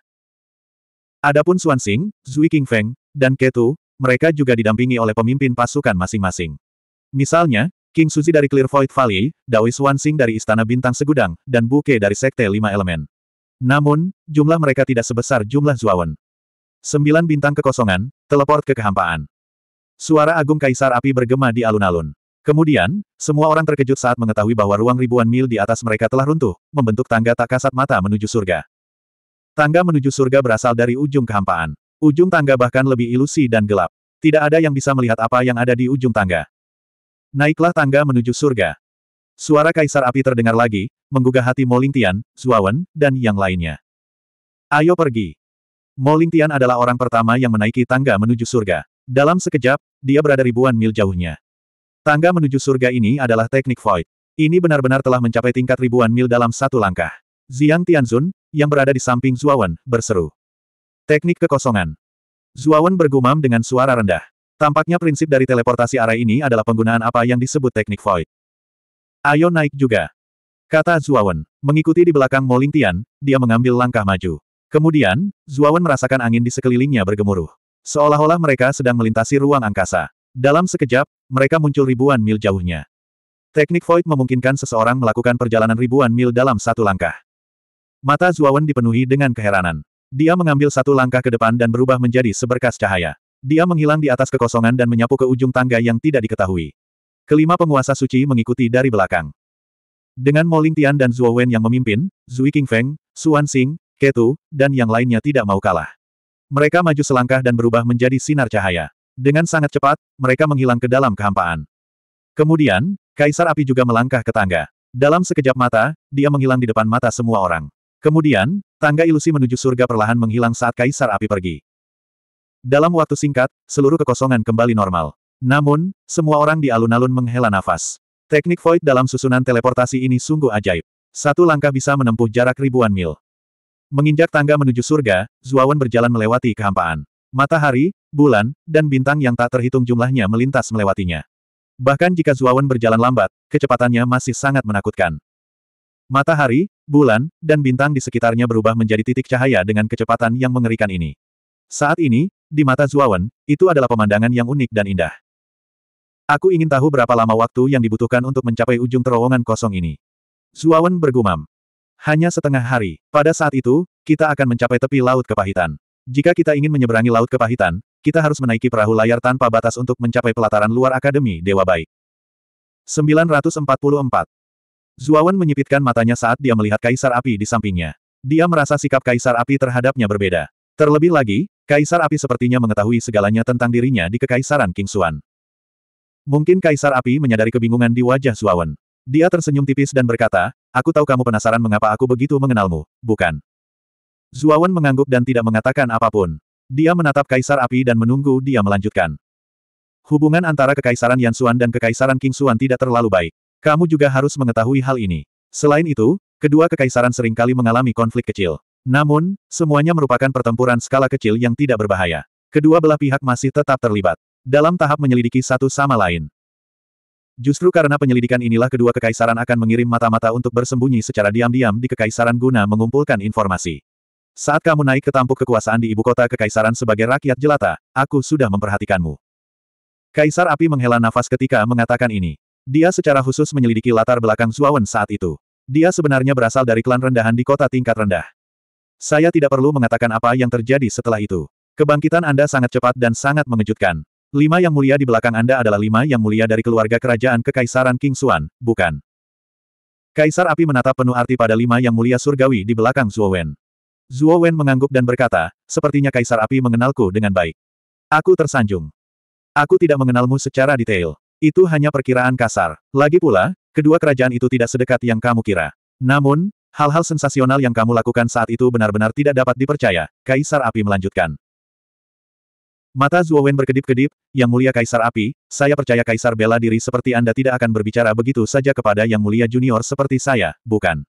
A: Adapun Xuan Xing, Zui Qingfeng, dan Ketu, mereka juga didampingi oleh pemimpin pasukan masing-masing. Misalnya, King Suzi dari Clear Void Valley, Dawei Xuan Xing dari Istana Bintang Segudang, dan Buke dari Sekte Lima Elemen. Namun, jumlah mereka tidak sebesar jumlah Zuo Wen. Sembilan bintang kekosongan, teleport ke kehampaan. Suara agung Kaisar Api bergema di alun-alun. Kemudian, semua orang terkejut saat mengetahui bahwa ruang ribuan mil di atas mereka telah runtuh, membentuk tangga tak kasat mata menuju surga. Tangga menuju surga berasal dari ujung kehampaan. Ujung tangga bahkan lebih ilusi dan gelap. Tidak ada yang bisa melihat apa yang ada di ujung tangga. Naiklah tangga menuju surga. Suara Kaisar Api terdengar lagi, menggugah hati Tian, Zuawan, dan yang lainnya. Ayo pergi. Tian adalah orang pertama yang menaiki tangga menuju surga. Dalam sekejap, dia berada ribuan mil jauhnya. Tangga menuju surga ini adalah teknik void. Ini benar-benar telah mencapai tingkat ribuan mil dalam satu langkah. Ziang Tianzun, yang berada di samping Zuawan, berseru. Teknik kekosongan. Zuawan bergumam dengan suara rendah. Tampaknya prinsip dari teleportasi arah ini adalah penggunaan apa yang disebut teknik void. Ayo naik juga. Kata Zuawan. Mengikuti di belakang Moling Tian, dia mengambil langkah maju. Kemudian, Zuawan merasakan angin di sekelilingnya bergemuruh. Seolah-olah mereka sedang melintasi ruang angkasa. Dalam sekejap, mereka muncul ribuan mil jauhnya. Teknik Void memungkinkan seseorang melakukan perjalanan ribuan mil dalam satu langkah. Mata Zuawan dipenuhi dengan keheranan. Dia mengambil satu langkah ke depan dan berubah menjadi seberkas cahaya. Dia menghilang di atas kekosongan dan menyapu ke ujung tangga yang tidak diketahui. Kelima penguasa suci mengikuti dari belakang. Dengan Mo Lingtian dan Zuo Wen yang memimpin, Zui Qingfeng, Xuan Xing, Ketu, dan yang lainnya tidak mau kalah. Mereka maju selangkah dan berubah menjadi sinar cahaya. Dengan sangat cepat, mereka menghilang ke dalam kehampaan. Kemudian, Kaisar Api juga melangkah ke tangga. Dalam sekejap mata, dia menghilang di depan mata semua orang. Kemudian, tangga ilusi menuju surga perlahan menghilang saat Kaisar Api pergi. Dalam waktu singkat, seluruh kekosongan kembali normal. Namun, semua orang di alun-alun menghela nafas. Teknik void dalam susunan teleportasi ini sungguh ajaib. Satu langkah bisa menempuh jarak ribuan mil. Menginjak tangga menuju surga, Zuawan berjalan melewati kehampaan. Matahari, bulan, dan bintang yang tak terhitung jumlahnya melintas melewatinya. Bahkan jika Zuawan berjalan lambat, kecepatannya masih sangat menakutkan. Matahari, bulan, dan bintang di sekitarnya berubah menjadi titik cahaya dengan kecepatan yang mengerikan ini. Saat ini, di mata Zuawan, itu adalah pemandangan yang unik dan indah. Aku ingin tahu berapa lama waktu yang dibutuhkan untuk mencapai ujung terowongan kosong ini. Zuawan bergumam. Hanya setengah hari. Pada saat itu, kita akan mencapai tepi laut kepahitan. Jika kita ingin menyeberangi Laut Kepahitan, kita harus menaiki perahu layar tanpa batas untuk mencapai pelataran luar Akademi Dewa Baik. 944. Zuawan menyipitkan matanya saat dia melihat Kaisar Api di sampingnya. Dia merasa sikap Kaisar Api terhadapnya berbeda. Terlebih lagi, Kaisar Api sepertinya mengetahui segalanya tentang dirinya di Kekaisaran King Xuan. Mungkin Kaisar Api menyadari kebingungan di wajah Zuawan. Dia tersenyum tipis dan berkata, Aku tahu kamu penasaran mengapa aku begitu mengenalmu, bukan? Zuawan mengangguk dan tidak mengatakan apapun. Dia menatap Kaisar Api dan menunggu dia melanjutkan. Hubungan antara Kekaisaran Yan Yansuan dan Kekaisaran King Xuan tidak terlalu baik. Kamu juga harus mengetahui hal ini. Selain itu, kedua kekaisaran seringkali mengalami konflik kecil. Namun, semuanya merupakan pertempuran skala kecil yang tidak berbahaya. Kedua belah pihak masih tetap terlibat dalam tahap menyelidiki satu sama lain. Justru karena penyelidikan inilah kedua kekaisaran akan mengirim mata-mata untuk bersembunyi secara diam-diam di kekaisaran guna mengumpulkan informasi. Saat kamu naik ke tampuk kekuasaan di ibu kota kekaisaran sebagai rakyat jelata, aku sudah memperhatikanmu. Kaisar Api menghela nafas ketika mengatakan ini. Dia secara khusus menyelidiki latar belakang Zuawan saat itu. Dia sebenarnya berasal dari klan rendahan di kota tingkat rendah. Saya tidak perlu mengatakan apa yang terjadi setelah itu. Kebangkitan Anda sangat cepat dan sangat mengejutkan. Lima yang mulia di belakang Anda adalah lima yang mulia dari keluarga kerajaan kekaisaran King Xuan, bukan? Kaisar Api menatap penuh arti pada lima yang mulia surgawi di belakang Zuowen. Zuo Wen mengangguk dan berkata, sepertinya Kaisar Api mengenalku dengan baik. Aku tersanjung. Aku tidak mengenalmu secara detail. Itu hanya perkiraan kasar. Lagi pula, kedua kerajaan itu tidak sedekat yang kamu kira. Namun, hal-hal sensasional yang kamu lakukan saat itu benar-benar tidak dapat dipercaya, Kaisar Api melanjutkan. Mata Wen berkedip-kedip, Yang Mulia Kaisar Api, saya percaya Kaisar bela diri seperti Anda tidak akan berbicara begitu saja kepada Yang Mulia Junior seperti saya, bukan?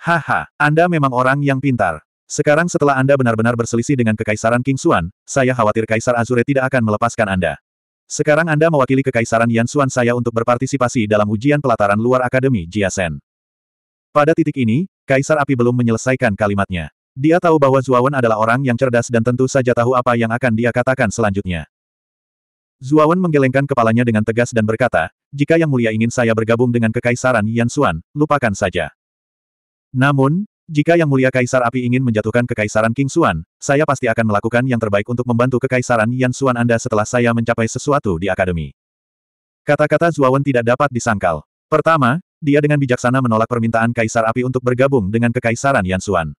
A: Haha, Anda memang orang yang pintar. Sekarang setelah Anda benar-benar berselisih dengan Kekaisaran King Xuan, saya khawatir Kaisar Azure tidak akan melepaskan Anda. Sekarang Anda mewakili Kekaisaran Yan Xuan saya untuk berpartisipasi dalam ujian pelataran luar Akademi Jiasen. Pada titik ini, Kaisar Api belum menyelesaikan kalimatnya. Dia tahu bahwa Zuawan adalah orang yang cerdas dan tentu saja tahu apa yang akan dia katakan selanjutnya. Zuawan menggelengkan kepalanya dengan tegas dan berkata, jika Yang Mulia ingin saya bergabung dengan Kekaisaran Yan Xuan, lupakan saja. Namun, jika Yang Mulia Kaisar Api ingin menjatuhkan Kekaisaran King Xuan, saya pasti akan melakukan yang terbaik untuk membantu Kekaisaran Yan Xuan Anda setelah saya mencapai sesuatu di Akademi. Kata-kata Zuawan tidak dapat disangkal. Pertama, dia dengan bijaksana menolak permintaan Kaisar Api untuk bergabung dengan Kekaisaran Yan Xuan.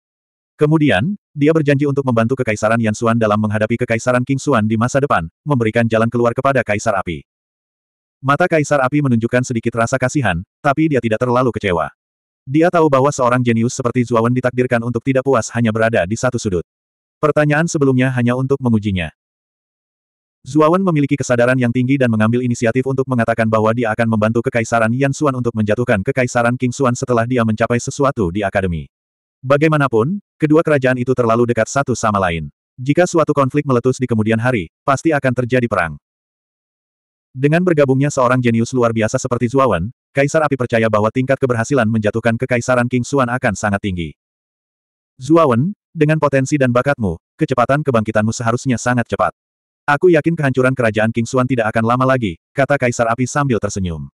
A: Kemudian, dia berjanji untuk membantu Kekaisaran Yan Xuan dalam menghadapi Kekaisaran King Xuan di masa depan, memberikan jalan keluar kepada Kaisar Api. Mata Kaisar Api menunjukkan sedikit rasa kasihan, tapi dia tidak terlalu kecewa. Dia tahu bahwa seorang jenius seperti Zuawan ditakdirkan untuk tidak puas hanya berada di satu sudut. Pertanyaan sebelumnya hanya untuk mengujinya. Zuawan memiliki kesadaran yang tinggi dan mengambil inisiatif untuk mengatakan bahwa dia akan membantu Kekaisaran Yan Xuan untuk menjatuhkan Kekaisaran King Xuan setelah dia mencapai sesuatu di Akademi. Bagaimanapun, kedua kerajaan itu terlalu dekat satu sama lain. Jika suatu konflik meletus di kemudian hari, pasti akan terjadi perang. Dengan bergabungnya seorang jenius luar biasa seperti Zuawan, Kaisar Api percaya bahwa tingkat keberhasilan menjatuhkan kekaisaran King Xuan akan sangat tinggi. Zuawan, dengan potensi dan bakatmu, kecepatan kebangkitanmu seharusnya sangat cepat. Aku yakin kehancuran kerajaan King Xuan tidak akan lama lagi, kata Kaisar Api sambil tersenyum.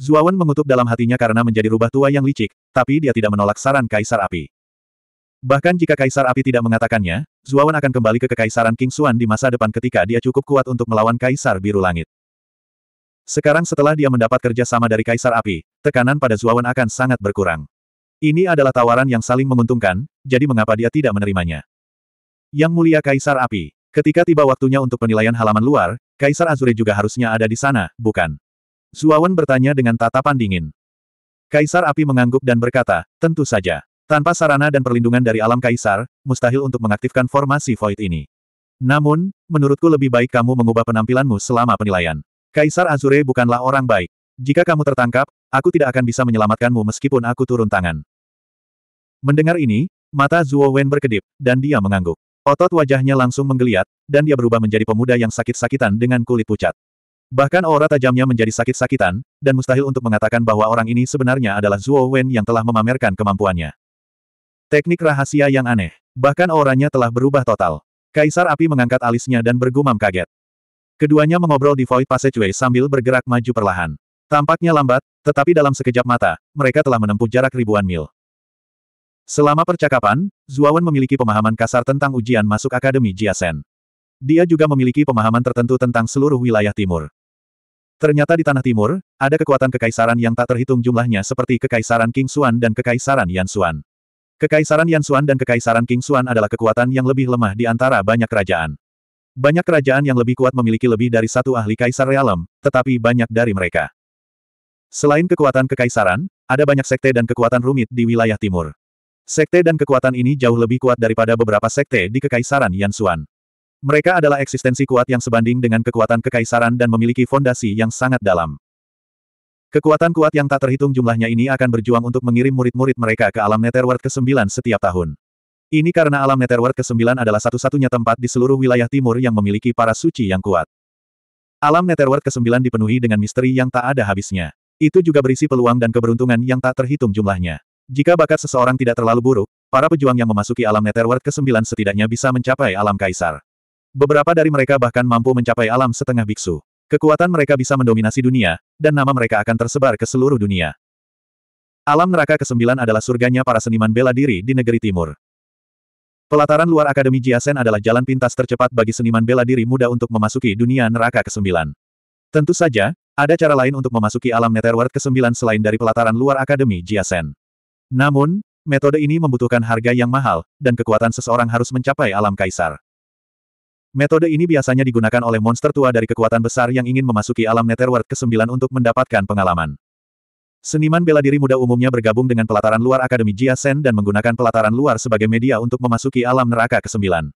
A: Zuawan mengutuk dalam hatinya karena menjadi rubah tua yang licik, tapi dia tidak menolak saran Kaisar Api. Bahkan jika Kaisar Api tidak mengatakannya, Zuawan akan kembali ke Kekaisaran King Xuan di masa depan ketika dia cukup kuat untuk melawan Kaisar Biru Langit. Sekarang setelah dia mendapat kerja sama dari Kaisar Api, tekanan pada Zuawan akan sangat berkurang. Ini adalah tawaran yang saling menguntungkan, jadi mengapa dia tidak menerimanya? Yang Mulia Kaisar Api, ketika tiba waktunya untuk penilaian halaman luar, Kaisar Azure juga harusnya ada di sana, bukan? Zuawan bertanya dengan tatapan dingin. Kaisar Api mengangguk dan berkata, tentu saja. Tanpa sarana dan perlindungan dari alam kaisar, mustahil untuk mengaktifkan formasi void ini. Namun, menurutku lebih baik kamu mengubah penampilanmu selama penilaian. Kaisar Azure bukanlah orang baik. Jika kamu tertangkap, aku tidak akan bisa menyelamatkanmu meskipun aku turun tangan. Mendengar ini, mata Zhuo Wen berkedip, dan dia mengangguk. Otot wajahnya langsung menggeliat, dan dia berubah menjadi pemuda yang sakit-sakitan dengan kulit pucat. Bahkan aura tajamnya menjadi sakit-sakitan, dan mustahil untuk mengatakan bahwa orang ini sebenarnya adalah Zhuo Wen yang telah memamerkan kemampuannya. Teknik rahasia yang aneh. Bahkan auranya telah berubah total. Kaisar api mengangkat alisnya dan bergumam kaget. Keduanya mengobrol di Void Passageway sambil bergerak maju perlahan. Tampaknya lambat, tetapi dalam sekejap mata, mereka telah menempuh jarak ribuan mil. Selama percakapan, Zuawan memiliki pemahaman kasar tentang ujian masuk Akademi Jiasen. Dia juga memiliki pemahaman tertentu tentang seluruh wilayah timur. Ternyata di Tanah Timur, ada kekuatan kekaisaran yang tak terhitung jumlahnya seperti Kekaisaran King Xuan dan Kekaisaran Yan Xuan. Kekaisaran Yansuan dan Kekaisaran King Xuan adalah kekuatan yang lebih lemah di antara banyak kerajaan. Banyak kerajaan yang lebih kuat memiliki lebih dari satu ahli kaisar realem, tetapi banyak dari mereka. Selain kekuatan kekaisaran, ada banyak sekte dan kekuatan rumit di wilayah timur. Sekte dan kekuatan ini jauh lebih kuat daripada beberapa sekte di Kekaisaran Yansuan. Mereka adalah eksistensi kuat yang sebanding dengan kekuatan kekaisaran dan memiliki fondasi yang sangat dalam. Kekuatan kuat yang tak terhitung jumlahnya ini akan berjuang untuk mengirim murid-murid mereka ke alam Netherworld ke-9 setiap tahun. Ini karena alam Netherworld ke-9 adalah satu-satunya tempat di seluruh wilayah timur yang memiliki para suci yang kuat. Alam Netherworld ke-9 dipenuhi dengan misteri yang tak ada habisnya. Itu juga berisi peluang dan keberuntungan yang tak terhitung jumlahnya. Jika bakat seseorang tidak terlalu buruk, para pejuang yang memasuki alam Netherworld ke-9 setidaknya bisa mencapai alam Kaisar. Beberapa dari mereka bahkan mampu mencapai alam setengah biksu. Kekuatan mereka bisa mendominasi dunia, dan nama mereka akan tersebar ke seluruh dunia. Alam neraka ke-9 adalah surganya para seniman bela diri di negeri timur. Pelataran luar Akademi Jiasen adalah jalan pintas tercepat bagi seniman bela diri muda untuk memasuki dunia neraka ke-9. Tentu saja, ada cara lain untuk memasuki alam Netherworld 9 selain dari pelataran luar Akademi Jiasen. Namun, metode ini membutuhkan harga yang mahal, dan kekuatan seseorang harus mencapai alam kaisar. Metode ini biasanya digunakan oleh monster tua dari kekuatan besar yang ingin memasuki alam Netherworld ke-9 untuk mendapatkan pengalaman. Seniman bela diri muda umumnya bergabung dengan pelataran luar Akademi Jia Sen dan menggunakan pelataran luar sebagai media untuk memasuki alam neraka ke-9.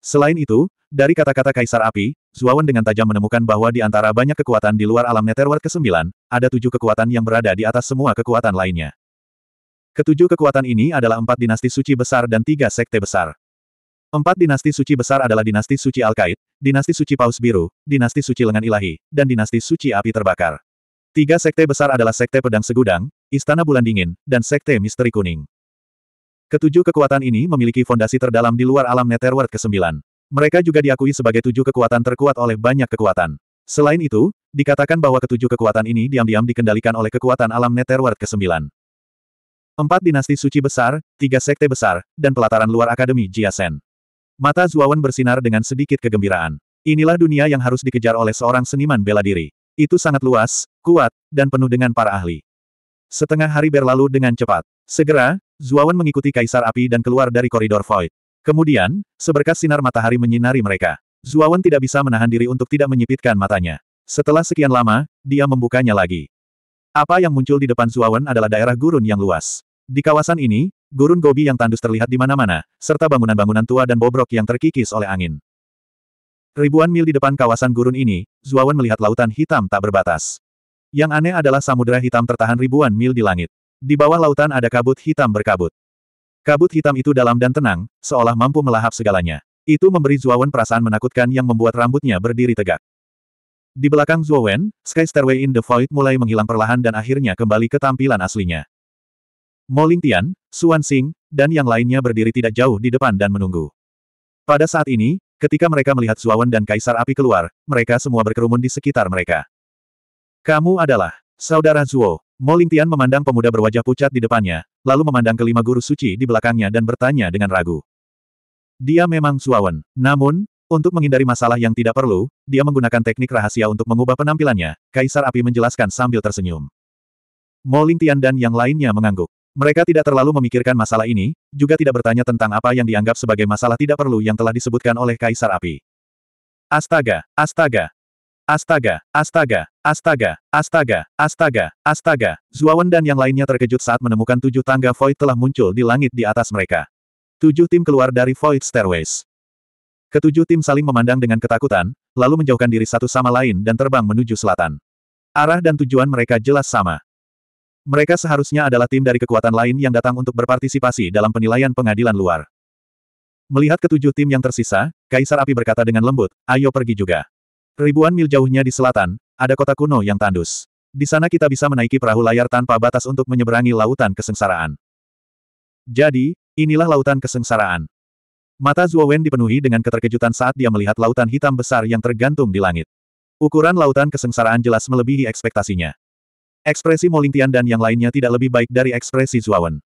A: Selain itu, dari kata-kata Kaisar Api, Zuawan dengan tajam menemukan bahwa di antara banyak kekuatan di luar alam Netherworld ke-9, ada tujuh kekuatan yang berada di atas semua kekuatan lainnya. Ketujuh kekuatan ini adalah empat dinasti suci besar dan tiga sekte besar. Empat dinasti suci besar adalah dinasti suci Alkait, dinasti suci Paus Biru, dinasti suci Lengan Ilahi, dan dinasti suci Api Terbakar. Tiga sekte besar adalah sekte Pedang Segudang, Istana Bulan Dingin, dan sekte Misteri Kuning. Ketujuh kekuatan ini memiliki fondasi terdalam di luar alam Netherworld ke-9. Mereka juga diakui sebagai tujuh kekuatan terkuat oleh banyak kekuatan. Selain itu, dikatakan bahwa ketujuh kekuatan ini diam-diam dikendalikan oleh kekuatan alam Netherworld ke-9. Empat dinasti suci besar, tiga sekte besar, dan pelataran luar Akademi Jiasen. Mata Zuawan bersinar dengan sedikit kegembiraan. Inilah dunia yang harus dikejar oleh seorang seniman bela diri. Itu sangat luas, kuat, dan penuh dengan para ahli. Setengah hari berlalu dengan cepat. Segera, Zuawan mengikuti Kaisar Api dan keluar dari koridor Void. Kemudian, seberkas sinar matahari menyinari mereka. Zuawan tidak bisa menahan diri untuk tidak menyipitkan matanya. Setelah sekian lama, dia membukanya lagi. Apa yang muncul di depan Zuawan adalah daerah gurun yang luas. Di kawasan ini, Gurun gobi yang tandus terlihat di mana-mana, serta bangunan-bangunan tua dan bobrok yang terkikis oleh angin. Ribuan mil di depan kawasan gurun ini, Zuawan melihat lautan hitam tak berbatas. Yang aneh adalah samudera hitam tertahan ribuan mil di langit. Di bawah lautan ada kabut hitam berkabut. Kabut hitam itu dalam dan tenang, seolah mampu melahap segalanya. Itu memberi Zuawan perasaan menakutkan yang membuat rambutnya berdiri tegak. Di belakang Zuawan, Sky Stairway in the Void mulai menghilang perlahan dan akhirnya kembali ke tampilan aslinya. Mo Lingtian, Xuan Xing, dan yang lainnya berdiri tidak jauh di depan dan menunggu. Pada saat ini, ketika mereka melihat Suawan dan Kaisar Api keluar, mereka semua berkerumun di sekitar mereka. Kamu adalah saudara Zuo. Mo Lingtian memandang pemuda berwajah pucat di depannya, lalu memandang kelima guru suci di belakangnya dan bertanya dengan ragu. Dia memang Suawan, namun, untuk menghindari masalah yang tidak perlu, dia menggunakan teknik rahasia untuk mengubah penampilannya, Kaisar Api menjelaskan sambil tersenyum. Mo Lingtian dan yang lainnya mengangguk. Mereka tidak terlalu memikirkan masalah ini, juga tidak bertanya tentang apa yang dianggap sebagai masalah tidak perlu yang telah disebutkan oleh Kaisar Api. Astaga, astaga, astaga, astaga, astaga, astaga, astaga, astaga, Zuawan dan yang lainnya terkejut saat menemukan tujuh tangga void telah muncul di langit di atas mereka. Tujuh tim keluar dari void stairways. Ketujuh tim saling memandang dengan ketakutan, lalu menjauhkan diri satu sama lain dan terbang menuju selatan. Arah dan tujuan mereka jelas sama. Mereka seharusnya adalah tim dari kekuatan lain yang datang untuk berpartisipasi dalam penilaian pengadilan luar. Melihat ketujuh tim yang tersisa, Kaisar Api berkata dengan lembut, ayo pergi juga. Ribuan mil jauhnya di selatan, ada kota kuno yang tandus. Di sana kita bisa menaiki perahu layar tanpa batas untuk menyeberangi lautan kesengsaraan. Jadi, inilah lautan kesengsaraan. Mata Zuo Wen dipenuhi dengan keterkejutan saat dia melihat lautan hitam besar yang tergantung di langit. Ukuran lautan kesengsaraan jelas melebihi ekspektasinya. Ekspresi Molingtian dan yang lainnya tidak lebih baik dari ekspresi Zuawan.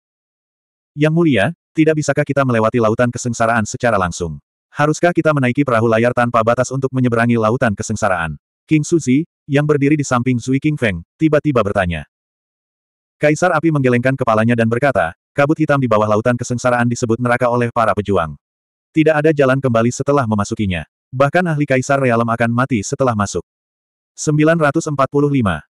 A: Yang mulia, tidak bisakah kita melewati lautan kesengsaraan secara langsung? Haruskah kita menaiki perahu layar tanpa batas untuk menyeberangi lautan kesengsaraan? King Suzi, yang berdiri di samping Zui King Feng, tiba-tiba bertanya. Kaisar Api menggelengkan kepalanya dan berkata, kabut hitam di bawah lautan kesengsaraan disebut neraka oleh para pejuang. Tidak ada jalan kembali setelah memasukinya. Bahkan ahli Kaisar Realem akan mati setelah masuk. 945.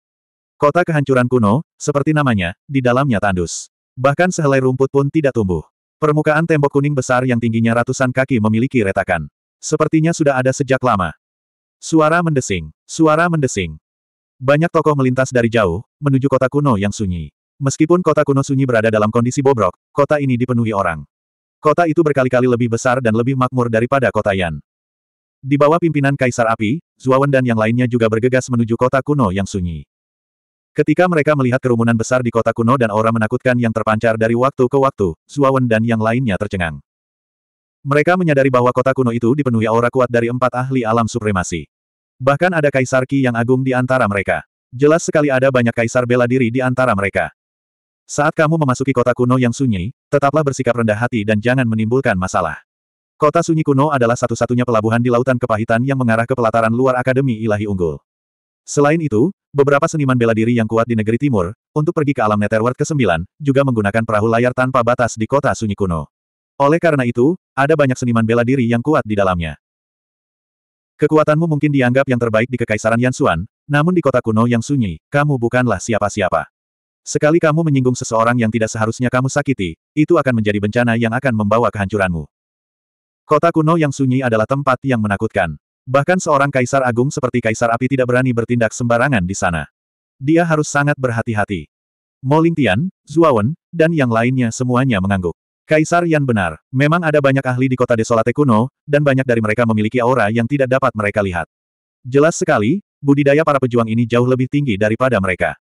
A: Kota kehancuran kuno, seperti namanya, di dalamnya tandus. Bahkan sehelai rumput pun tidak tumbuh. Permukaan tembok kuning besar yang tingginya ratusan kaki memiliki retakan. Sepertinya sudah ada sejak lama. Suara mendesing, suara mendesing. Banyak tokoh melintas dari jauh, menuju kota kuno yang sunyi. Meskipun kota kuno sunyi berada dalam kondisi bobrok, kota ini dipenuhi orang. Kota itu berkali-kali lebih besar dan lebih makmur daripada kota Yan. Di bawah pimpinan Kaisar Api, Zuawan dan yang lainnya juga bergegas menuju kota kuno yang sunyi. Ketika mereka melihat kerumunan besar di kota kuno dan aura menakutkan yang terpancar dari waktu ke waktu, Zuawan dan yang lainnya tercengang. Mereka menyadari bahwa kota kuno itu dipenuhi aura kuat dari empat ahli alam supremasi. Bahkan ada kaisar Ki yang agung di antara mereka. Jelas sekali ada banyak kaisar bela diri di antara mereka. Saat kamu memasuki kota kuno yang sunyi, tetaplah bersikap rendah hati dan jangan menimbulkan masalah. Kota sunyi kuno adalah satu-satunya pelabuhan di Lautan Kepahitan yang mengarah ke pelataran luar Akademi Ilahi Unggul. Selain itu, beberapa seniman bela diri yang kuat di negeri timur, untuk pergi ke alam Netherworld ke-9, juga menggunakan perahu layar tanpa batas di kota sunyi kuno. Oleh karena itu, ada banyak seniman bela diri yang kuat di dalamnya. Kekuatanmu mungkin dianggap yang terbaik di Kekaisaran Yansuan, namun di kota kuno yang sunyi, kamu bukanlah siapa-siapa. Sekali kamu menyinggung seseorang yang tidak seharusnya kamu sakiti, itu akan menjadi bencana yang akan membawa kehancuranmu. Kota kuno yang sunyi adalah tempat yang menakutkan. Bahkan seorang kaisar agung seperti Kaisar Api tidak berani bertindak sembarangan di sana. Dia harus sangat berhati-hati. Mo Lingtian, Zuawan, dan yang lainnya semuanya mengangguk. Kaisar Yan benar, memang ada banyak ahli di kota Desolate kuno, dan banyak dari mereka memiliki aura yang tidak dapat mereka lihat. Jelas sekali, budidaya para pejuang ini jauh lebih tinggi daripada mereka.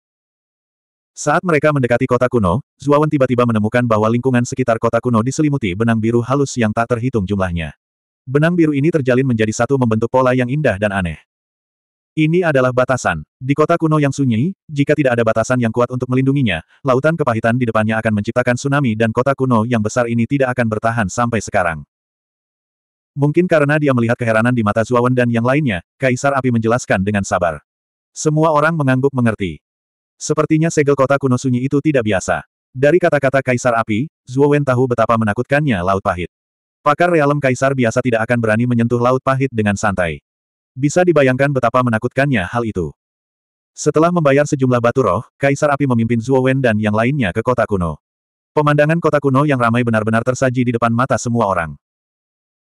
A: Saat mereka mendekati kota kuno, Zuawan tiba-tiba menemukan bahwa lingkungan sekitar kota kuno diselimuti benang biru halus yang tak terhitung jumlahnya. Benang biru ini terjalin menjadi satu membentuk pola yang indah dan aneh. Ini adalah batasan. Di kota kuno yang sunyi, jika tidak ada batasan yang kuat untuk melindunginya, lautan kepahitan di depannya akan menciptakan tsunami dan kota kuno yang besar ini tidak akan bertahan sampai sekarang. Mungkin karena dia melihat keheranan di mata Zuawan dan yang lainnya, Kaisar Api menjelaskan dengan sabar. Semua orang mengangguk mengerti. Sepertinya segel kota kuno sunyi itu tidak biasa. Dari kata-kata Kaisar Api, Zuawan tahu betapa menakutkannya Laut Pahit. Pakar realem kaisar biasa tidak akan berani menyentuh laut pahit dengan santai. Bisa dibayangkan betapa menakutkannya hal itu. Setelah membayar sejumlah batu roh, Kaisar Api memimpin Zhuo Wen dan yang lainnya ke kota kuno. Pemandangan kota kuno yang ramai benar-benar tersaji di depan mata semua orang.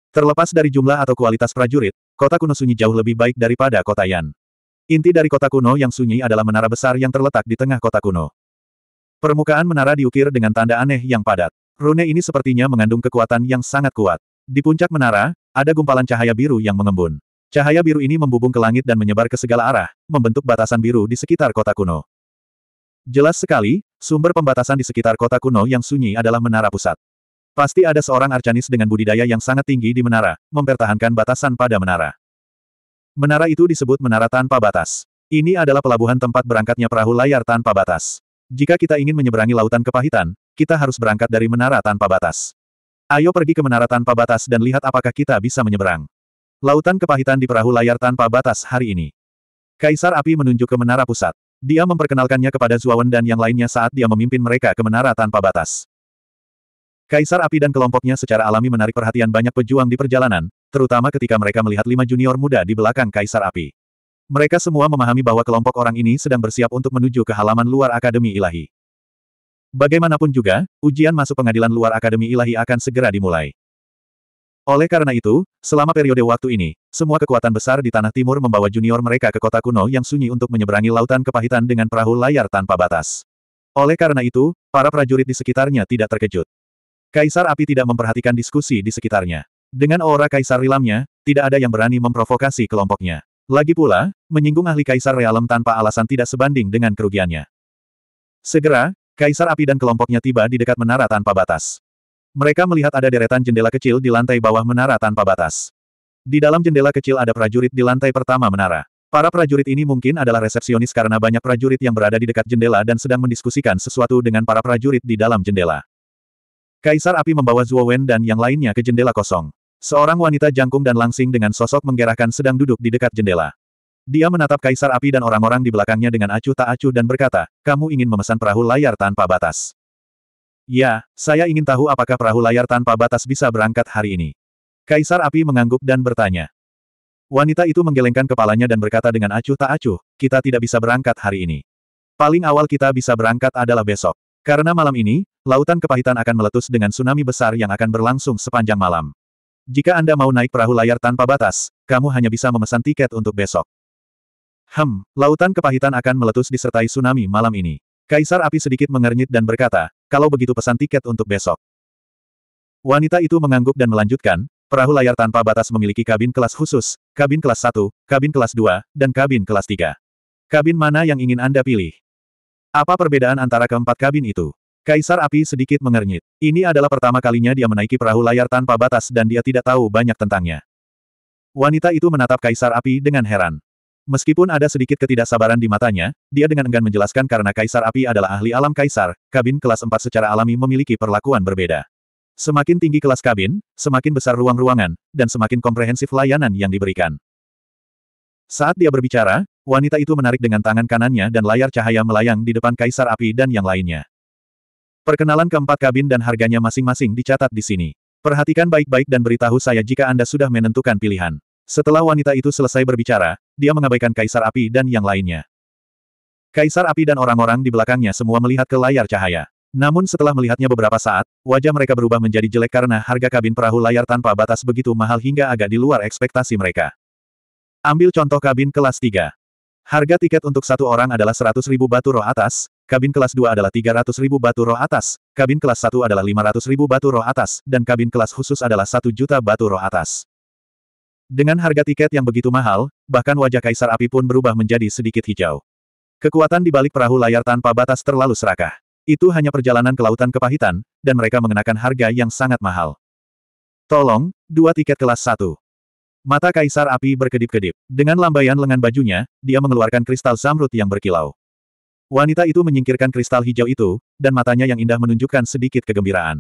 A: Terlepas dari jumlah atau kualitas prajurit, kota kuno sunyi jauh lebih baik daripada kota Yan. Inti dari kota kuno yang sunyi adalah menara besar yang terletak di tengah kota kuno. Permukaan menara diukir dengan tanda aneh yang padat. Rune ini sepertinya mengandung kekuatan yang sangat kuat. Di puncak menara, ada gumpalan cahaya biru yang mengembun. Cahaya biru ini membubung ke langit dan menyebar ke segala arah, membentuk batasan biru di sekitar kota kuno. Jelas sekali, sumber pembatasan di sekitar kota kuno yang sunyi adalah menara pusat. Pasti ada seorang arcanis dengan budidaya yang sangat tinggi di menara, mempertahankan batasan pada menara. Menara itu disebut menara tanpa batas. Ini adalah pelabuhan tempat berangkatnya perahu layar tanpa batas. Jika kita ingin menyeberangi lautan kepahitan, kita harus berangkat dari menara tanpa batas. Ayo pergi ke menara tanpa batas dan lihat apakah kita bisa menyeberang. Lautan kepahitan di perahu layar tanpa batas hari ini. Kaisar Api menunjuk ke menara pusat. Dia memperkenalkannya kepada Zuawan dan yang lainnya saat dia memimpin mereka ke menara tanpa batas. Kaisar Api dan kelompoknya secara alami menarik perhatian banyak pejuang di perjalanan, terutama ketika mereka melihat lima junior muda di belakang Kaisar Api. Mereka semua memahami bahwa kelompok orang ini sedang bersiap untuk menuju ke halaman luar Akademi Ilahi. Bagaimanapun juga, ujian masuk pengadilan luar Akademi Ilahi akan segera dimulai. Oleh karena itu, selama periode waktu ini, semua kekuatan besar di Tanah Timur membawa junior mereka ke kota kuno yang sunyi untuk menyeberangi lautan kepahitan dengan perahu layar tanpa batas. Oleh karena itu, para prajurit di sekitarnya tidak terkejut. Kaisar Api tidak memperhatikan diskusi di sekitarnya. Dengan aura Kaisar Rilamnya, tidak ada yang berani memprovokasi kelompoknya. Lagi pula, menyinggung ahli Kaisar Realem tanpa alasan tidak sebanding dengan kerugiannya. Segera, Kaisar Api dan kelompoknya tiba di dekat menara tanpa batas. Mereka melihat ada deretan jendela kecil di lantai bawah menara tanpa batas. Di dalam jendela kecil ada prajurit di lantai pertama menara. Para prajurit ini mungkin adalah resepsionis karena banyak prajurit yang berada di dekat jendela dan sedang mendiskusikan sesuatu dengan para prajurit di dalam jendela. Kaisar Api membawa Zuo Wen dan yang lainnya ke jendela kosong. Seorang wanita jangkung dan langsing dengan sosok menggerakkan sedang duduk di dekat jendela. Dia menatap kaisar api dan orang-orang di belakangnya dengan acuh tak acuh dan berkata, kamu ingin memesan perahu layar tanpa batas. Ya, saya ingin tahu apakah perahu layar tanpa batas bisa berangkat hari ini. Kaisar api mengangguk dan bertanya. Wanita itu menggelengkan kepalanya dan berkata dengan acuh tak acuh, kita tidak bisa berangkat hari ini. Paling awal kita bisa berangkat adalah besok. Karena malam ini, lautan kepahitan akan meletus dengan tsunami besar yang akan berlangsung sepanjang malam. Jika Anda mau naik perahu layar tanpa batas, kamu hanya bisa memesan tiket untuk besok. Hem, lautan kepahitan akan meletus disertai tsunami malam ini. Kaisar api sedikit mengernyit dan berkata, kalau begitu pesan tiket untuk besok. Wanita itu mengangguk dan melanjutkan, perahu layar tanpa batas memiliki kabin kelas khusus, kabin kelas 1, kabin kelas 2, dan kabin kelas 3. Kabin mana yang ingin Anda pilih? Apa perbedaan antara keempat kabin itu? Kaisar api sedikit mengernyit. Ini adalah pertama kalinya dia menaiki perahu layar tanpa batas dan dia tidak tahu banyak tentangnya. Wanita itu menatap kaisar api dengan heran. Meskipun ada sedikit ketidaksabaran di matanya, dia dengan enggan menjelaskan karena Kaisar Api adalah ahli alam Kaisar, kabin kelas 4 secara alami memiliki perlakuan berbeda. Semakin tinggi kelas kabin, semakin besar ruang-ruangan, dan semakin komprehensif layanan yang diberikan. Saat dia berbicara, wanita itu menarik dengan tangan kanannya dan layar cahaya melayang di depan Kaisar Api dan yang lainnya. Perkenalan keempat kabin dan harganya masing-masing dicatat di sini. Perhatikan baik-baik dan beritahu saya jika Anda sudah menentukan pilihan. Setelah wanita itu selesai berbicara, dia mengabaikan Kaisar Api dan yang lainnya. Kaisar Api dan orang-orang di belakangnya semua melihat ke layar cahaya. Namun setelah melihatnya beberapa saat, wajah mereka berubah menjadi jelek karena harga kabin perahu layar tanpa batas begitu mahal hingga agak di luar ekspektasi mereka. Ambil contoh kabin kelas 3. Harga tiket untuk satu orang adalah ribu batu roh atas, kabin kelas 2 adalah ribu batu roh atas, kabin kelas 1 adalah ribu batu roh atas, dan kabin kelas khusus adalah 1 juta batu roh atas. Dengan harga tiket yang begitu mahal, bahkan wajah Kaisar Api pun berubah menjadi sedikit hijau. Kekuatan di balik perahu layar tanpa batas terlalu serakah. Itu hanya perjalanan ke lautan kepahitan, dan mereka mengenakan harga yang sangat mahal. Tolong, dua tiket kelas satu. Mata Kaisar Api berkedip-kedip. Dengan lambaian lengan bajunya, dia mengeluarkan kristal zamrud yang berkilau. Wanita itu menyingkirkan kristal hijau itu, dan matanya yang indah menunjukkan sedikit kegembiraan.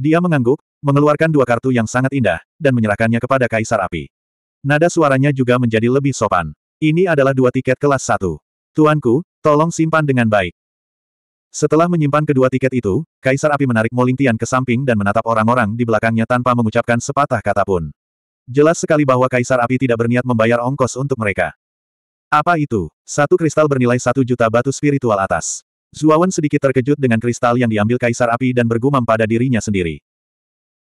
A: Dia mengangguk, mengeluarkan dua kartu yang sangat indah, dan menyerahkannya kepada Kaisar Api. Nada suaranya juga menjadi lebih sopan. Ini adalah dua tiket kelas satu. Tuanku, tolong simpan dengan baik. Setelah menyimpan kedua tiket itu, Kaisar Api menarik Tian ke samping dan menatap orang-orang di belakangnya tanpa mengucapkan sepatah kata pun. Jelas sekali bahwa Kaisar Api tidak berniat membayar ongkos untuk mereka. Apa itu? Satu kristal bernilai satu juta batu spiritual atas. Zuawan sedikit terkejut dengan kristal yang diambil Kaisar Api dan bergumam pada dirinya sendiri.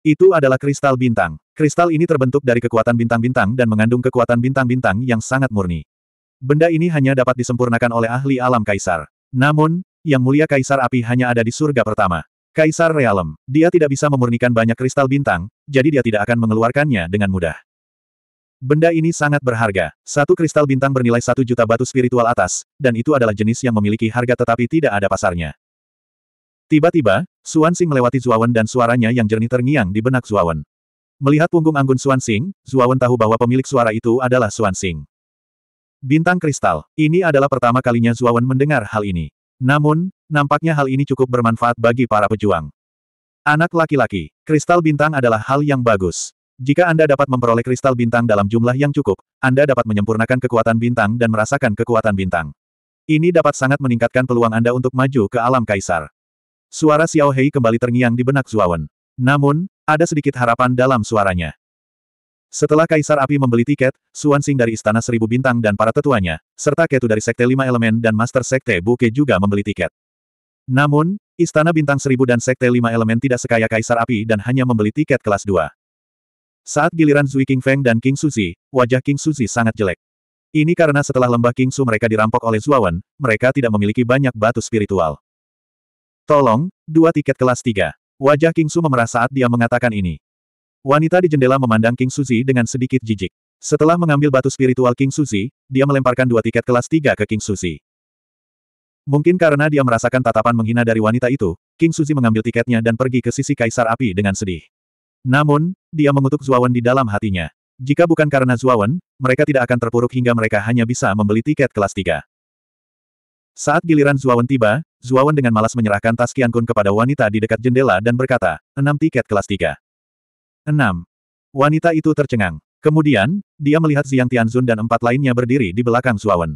A: Itu adalah kristal bintang. Kristal ini terbentuk dari kekuatan bintang-bintang dan mengandung kekuatan bintang-bintang yang sangat murni. Benda ini hanya dapat disempurnakan oleh ahli alam kaisar. Namun, yang mulia kaisar api hanya ada di surga pertama. Kaisar Realem, dia tidak bisa memurnikan banyak kristal bintang, jadi dia tidak akan mengeluarkannya dengan mudah. Benda ini sangat berharga. Satu kristal bintang bernilai satu juta batu spiritual atas, dan itu adalah jenis yang memiliki harga tetapi tidak ada pasarnya. Tiba-tiba, Xuan Xing melewati Zuawan dan suaranya yang jernih terngiang di benak Zuawan. Melihat punggung anggun Xuan Xing, Zuawan tahu bahwa pemilik suara itu adalah Xuan Xing. Bintang kristal, ini adalah pertama kalinya Zuawan mendengar hal ini. Namun, nampaknya hal ini cukup bermanfaat bagi para pejuang. Anak laki-laki, kristal bintang adalah hal yang bagus. Jika Anda dapat memperoleh kristal bintang dalam jumlah yang cukup, Anda dapat menyempurnakan kekuatan bintang dan merasakan kekuatan bintang. Ini dapat sangat meningkatkan peluang Anda untuk maju ke alam kaisar. Suara Xiao Hei kembali terngiang di benak Zuawan. Namun, ada sedikit harapan dalam suaranya. Setelah Kaisar Api membeli tiket, Suan Sing dari Istana Seribu Bintang dan para tetuanya, serta Ketu dari Sekte Lima Elemen dan Master Sekte Buke juga membeli tiket. Namun, Istana Bintang Seribu dan Sekte Lima Elemen tidak sekaya Kaisar Api dan hanya membeli tiket kelas 2. Saat giliran Zui King Feng dan King Suzi, wajah King Suzi sangat jelek. Ini karena setelah lembah King Su mereka dirampok oleh Zuawan, mereka tidak memiliki banyak batu spiritual. Tolong, dua tiket kelas tiga. Wajah King Su memerah saat dia mengatakan ini. Wanita di jendela memandang King Suzi dengan sedikit jijik. Setelah mengambil batu spiritual King Suzi, dia melemparkan dua tiket kelas tiga ke King Suzi. Mungkin karena dia merasakan tatapan menghina dari wanita itu, King Suzi mengambil tiketnya dan pergi ke sisi Kaisar Api dengan sedih. Namun, dia mengutuk Zuawan di dalam hatinya. Jika bukan karena Zuawan, mereka tidak akan terpuruk hingga mereka hanya bisa membeli tiket kelas tiga. Saat giliran Zuawan tiba, Zuawan dengan malas menyerahkan tas kian kun kepada wanita di dekat jendela dan berkata, enam tiket kelas tiga. Enam. Wanita itu tercengang. Kemudian, dia melihat Ziang Tianzun dan empat lainnya berdiri di belakang Zuawan.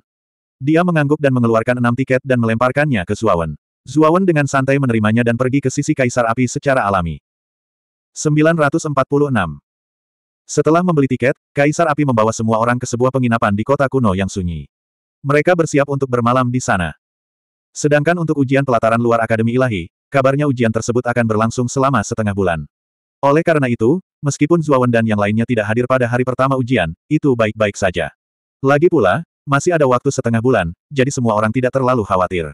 A: Dia mengangguk dan mengeluarkan enam tiket dan melemparkannya ke Zuawan. Zuawan dengan santai menerimanya dan pergi ke sisi kaisar api secara alami. 946. Setelah membeli tiket, kaisar api membawa semua orang ke sebuah penginapan di kota kuno yang sunyi. Mereka bersiap untuk bermalam di sana. Sedangkan untuk ujian pelataran luar Akademi Ilahi, kabarnya ujian tersebut akan berlangsung selama setengah bulan. Oleh karena itu, meskipun Zuawan dan yang lainnya tidak hadir pada hari pertama ujian, itu baik-baik saja. Lagi pula, masih ada waktu setengah bulan, jadi semua orang tidak terlalu khawatir.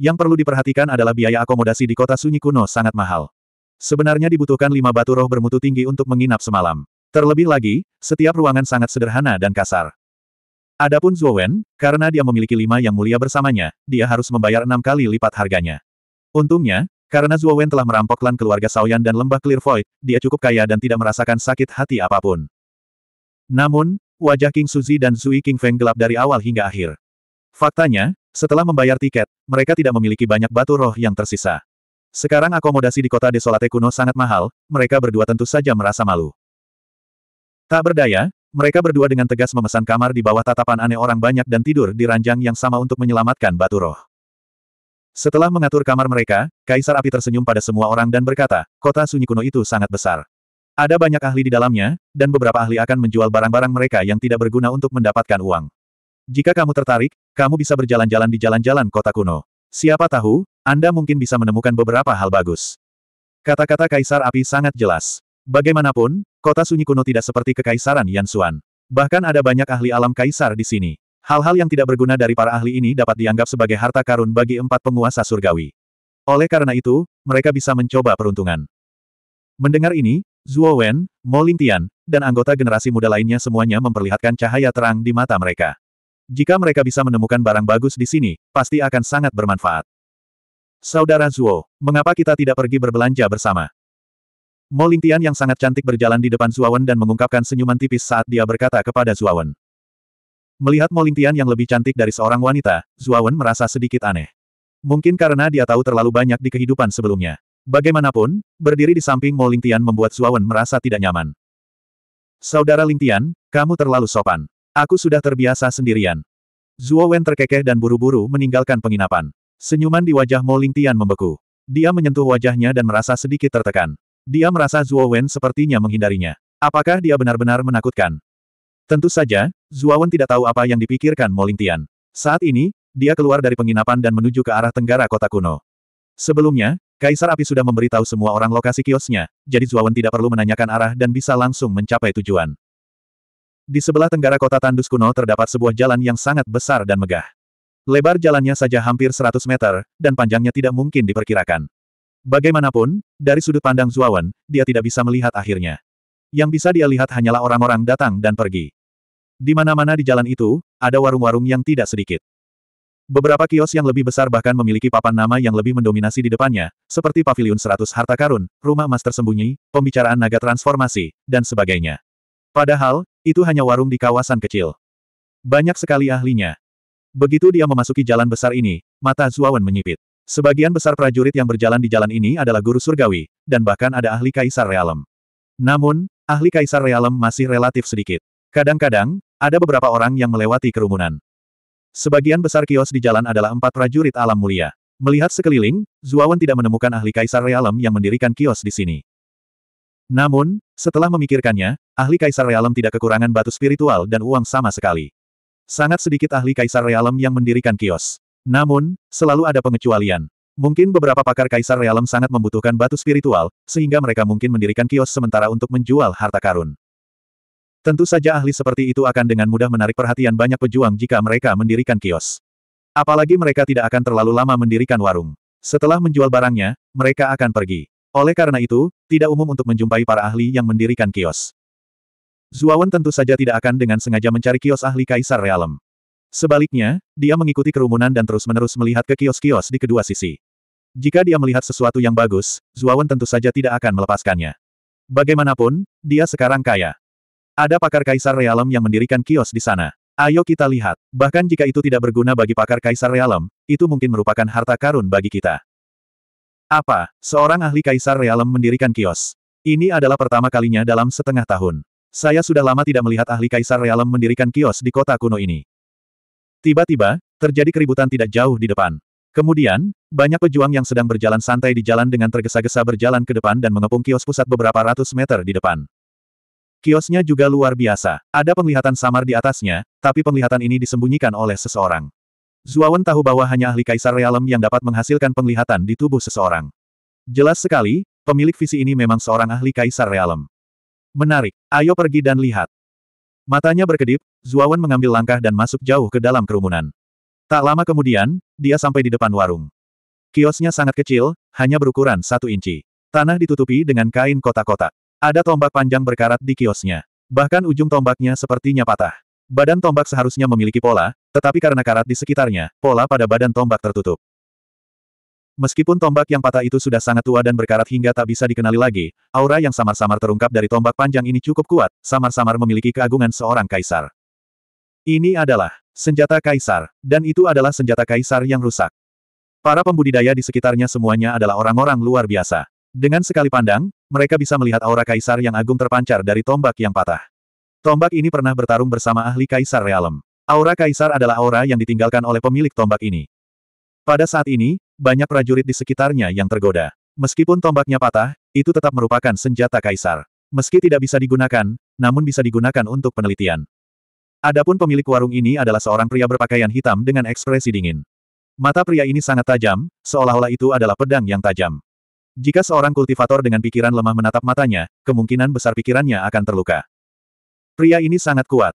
A: Yang perlu diperhatikan adalah biaya akomodasi di kota sunyi kuno sangat mahal. Sebenarnya dibutuhkan lima batu roh bermutu tinggi untuk menginap semalam. Terlebih lagi, setiap ruangan sangat sederhana dan kasar. Adapun Zhou Wen, karena dia memiliki lima yang mulia bersamanya, dia harus membayar enam kali lipat harganya. Untungnya, karena Zhou Wen telah merampok klan keluarga Saoyan dan lembah Clear Void, dia cukup kaya dan tidak merasakan sakit hati apapun. Namun, wajah King Suzi dan Zui King Feng gelap dari awal hingga akhir. Faktanya, setelah membayar tiket, mereka tidak memiliki banyak batu roh yang tersisa. Sekarang akomodasi di kota Desolate kuno sangat mahal, mereka berdua tentu saja merasa malu. Tak berdaya, mereka berdua dengan tegas memesan kamar di bawah tatapan aneh orang banyak dan tidur di ranjang yang sama untuk menyelamatkan batu roh. Setelah mengatur kamar mereka, Kaisar Api tersenyum pada semua orang dan berkata, kota sunyi kuno itu sangat besar. Ada banyak ahli di dalamnya, dan beberapa ahli akan menjual barang-barang mereka yang tidak berguna untuk mendapatkan uang. Jika kamu tertarik, kamu bisa berjalan-jalan di jalan-jalan kota kuno. Siapa tahu, Anda mungkin bisa menemukan beberapa hal bagus. Kata-kata Kaisar Api sangat jelas. Bagaimanapun, Kota sunyi kuno tidak seperti kekaisaran Yansuan. Bahkan ada banyak ahli alam kaisar di sini. Hal-hal yang tidak berguna dari para ahli ini dapat dianggap sebagai harta karun bagi empat penguasa surgawi. Oleh karena itu, mereka bisa mencoba peruntungan. Mendengar ini, Zhuo Wen, Mo Tian, dan anggota generasi muda lainnya semuanya memperlihatkan cahaya terang di mata mereka. Jika mereka bisa menemukan barang bagus di sini, pasti akan sangat bermanfaat. Saudara Zuo, mengapa kita tidak pergi berbelanja bersama? Mo Lingtian yang sangat cantik berjalan di depan Zuawan dan mengungkapkan senyuman tipis saat dia berkata kepada Zuawan. Melihat Mo Lingtian yang lebih cantik dari seorang wanita, Zuawan merasa sedikit aneh. Mungkin karena dia tahu terlalu banyak di kehidupan sebelumnya. Bagaimanapun, berdiri di samping Mo Lingtian membuat Zuawan merasa tidak nyaman. Saudara Lingtian, kamu terlalu sopan. Aku sudah terbiasa sendirian. Wen terkekeh dan buru-buru meninggalkan penginapan. Senyuman di wajah Mo Lingtian membeku. Dia menyentuh wajahnya dan merasa sedikit tertekan. Dia merasa Zuo Wen sepertinya menghindarinya. Apakah dia benar-benar menakutkan? Tentu saja, Zuo Wen tidak tahu apa yang dipikirkan Molintian. Lingtian. Saat ini, dia keluar dari penginapan dan menuju ke arah tenggara kota kuno. Sebelumnya, Kaisar Api sudah memberitahu semua orang lokasi kiosnya, jadi Wen tidak perlu menanyakan arah dan bisa langsung mencapai tujuan. Di sebelah tenggara kota tandus kuno terdapat sebuah jalan yang sangat besar dan megah. Lebar jalannya saja hampir 100 meter, dan panjangnya tidak mungkin diperkirakan. Bagaimanapun, dari sudut pandang Zuawan, dia tidak bisa melihat akhirnya. Yang bisa dia lihat hanyalah orang-orang datang dan pergi. Di mana-mana di jalan itu, ada warung-warung yang tidak sedikit. Beberapa kios yang lebih besar bahkan memiliki papan nama yang lebih mendominasi di depannya, seperti Paviliun 100 Harta Karun, Rumah Master Tersembunyi, Pembicaraan Naga Transformasi, dan sebagainya. Padahal, itu hanya warung di kawasan kecil. Banyak sekali ahlinya. Begitu dia memasuki jalan besar ini, mata Zuawan menyipit. Sebagian besar prajurit yang berjalan di jalan ini adalah guru surgawi, dan bahkan ada ahli kaisar realem. Namun, ahli kaisar realem masih relatif sedikit. Kadang-kadang, ada beberapa orang yang melewati kerumunan. Sebagian besar kios di jalan adalah empat prajurit alam mulia. Melihat sekeliling, Zuawan tidak menemukan ahli kaisar realem yang mendirikan kios di sini. Namun, setelah memikirkannya, ahli kaisar realem tidak kekurangan batu spiritual dan uang sama sekali. Sangat sedikit ahli kaisar realem yang mendirikan kios. Namun, selalu ada pengecualian. Mungkin beberapa pakar kaisar realem sangat membutuhkan batu spiritual, sehingga mereka mungkin mendirikan kios sementara untuk menjual harta karun. Tentu saja ahli seperti itu akan dengan mudah menarik perhatian banyak pejuang jika mereka mendirikan kios. Apalagi mereka tidak akan terlalu lama mendirikan warung. Setelah menjual barangnya, mereka akan pergi. Oleh karena itu, tidak umum untuk menjumpai para ahli yang mendirikan kios. Zuawan tentu saja tidak akan dengan sengaja mencari kios ahli kaisar realem. Sebaliknya, dia mengikuti kerumunan dan terus-menerus melihat ke kios-kios di kedua sisi. Jika dia melihat sesuatu yang bagus, Zuawan tentu saja tidak akan melepaskannya. Bagaimanapun, dia sekarang kaya. Ada pakar kaisar realem yang mendirikan kios di sana. Ayo kita lihat. Bahkan jika itu tidak berguna bagi pakar kaisar realem, itu mungkin merupakan harta karun bagi kita. Apa, seorang ahli kaisar realem mendirikan kios? Ini adalah pertama kalinya dalam setengah tahun. Saya sudah lama tidak melihat ahli kaisar realem mendirikan kios di kota kuno ini. Tiba-tiba, terjadi keributan tidak jauh di depan. Kemudian, banyak pejuang yang sedang berjalan santai di jalan dengan tergesa-gesa berjalan ke depan dan mengepung kios pusat beberapa ratus meter di depan. Kiosnya juga luar biasa. Ada penglihatan samar di atasnya, tapi penglihatan ini disembunyikan oleh seseorang. Zuawan tahu bahwa hanya ahli kaisar realem yang dapat menghasilkan penglihatan di tubuh seseorang. Jelas sekali, pemilik visi ini memang seorang ahli kaisar realem. Menarik, ayo pergi dan lihat. Matanya berkedip, Zuawan mengambil langkah dan masuk jauh ke dalam kerumunan. Tak lama kemudian, dia sampai di depan warung. Kiosnya sangat kecil, hanya berukuran satu inci. Tanah ditutupi dengan kain kotak-kotak. Ada tombak panjang berkarat di kiosnya. Bahkan ujung tombaknya sepertinya patah. Badan tombak seharusnya memiliki pola, tetapi karena karat di sekitarnya, pola pada badan tombak tertutup. Meskipun tombak yang patah itu sudah sangat tua dan berkarat hingga tak bisa dikenali lagi, aura yang samar-samar terungkap dari tombak panjang ini cukup kuat, samar-samar memiliki keagungan seorang kaisar. Ini adalah senjata kaisar, dan itu adalah senjata kaisar yang rusak. Para pembudidaya di sekitarnya semuanya adalah orang-orang luar biasa. Dengan sekali pandang, mereka bisa melihat aura kaisar yang agung terpancar dari tombak yang patah. Tombak ini pernah bertarung bersama ahli kaisar realem. Aura kaisar adalah aura yang ditinggalkan oleh pemilik tombak ini. Pada saat ini, banyak prajurit di sekitarnya yang tergoda. Meskipun tombaknya patah, itu tetap merupakan senjata kaisar. Meski tidak bisa digunakan, namun bisa digunakan untuk penelitian. Adapun pemilik warung ini adalah seorang pria berpakaian hitam dengan ekspresi dingin. Mata pria ini sangat tajam, seolah-olah itu adalah pedang yang tajam. Jika seorang kultivator dengan pikiran lemah menatap matanya, kemungkinan besar pikirannya akan terluka. Pria ini sangat kuat.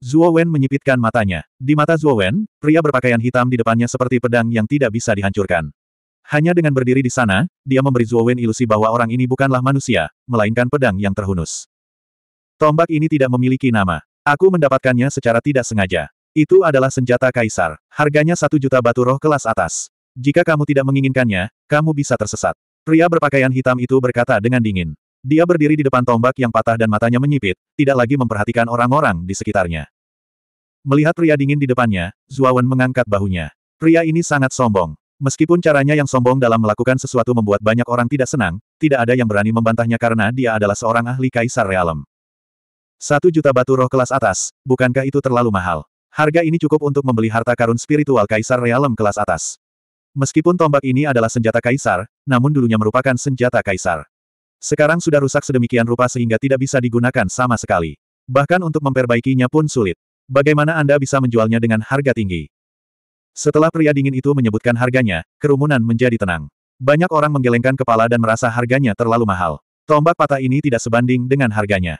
A: Zuo Wen menyipitkan matanya. Di mata Zuo Wen, pria berpakaian hitam di depannya seperti pedang yang tidak bisa dihancurkan. Hanya dengan berdiri di sana, dia memberi Zuo Wen ilusi bahwa orang ini bukanlah manusia, melainkan pedang yang terhunus. Tombak ini tidak memiliki nama. Aku mendapatkannya secara tidak sengaja. Itu adalah senjata kaisar. Harganya satu juta batu roh kelas atas. Jika kamu tidak menginginkannya, kamu bisa tersesat. Pria berpakaian hitam itu berkata dengan dingin. Dia berdiri di depan tombak yang patah dan matanya menyipit, tidak lagi memperhatikan orang-orang di sekitarnya. Melihat pria dingin di depannya, Zuawan mengangkat bahunya. Pria ini sangat sombong. Meskipun caranya yang sombong dalam melakukan sesuatu membuat banyak orang tidak senang, tidak ada yang berani membantahnya karena dia adalah seorang ahli kaisar realem. Satu juta batu roh kelas atas, bukankah itu terlalu mahal? Harga ini cukup untuk membeli harta karun spiritual kaisar realem kelas atas. Meskipun tombak ini adalah senjata kaisar, namun dulunya merupakan senjata kaisar. Sekarang sudah rusak sedemikian rupa sehingga tidak bisa digunakan sama sekali. Bahkan untuk memperbaikinya pun sulit. Bagaimana Anda bisa menjualnya dengan harga tinggi? Setelah pria dingin itu menyebutkan harganya, kerumunan menjadi tenang. Banyak orang menggelengkan kepala dan merasa harganya terlalu mahal. Tombak patah ini tidak sebanding dengan harganya.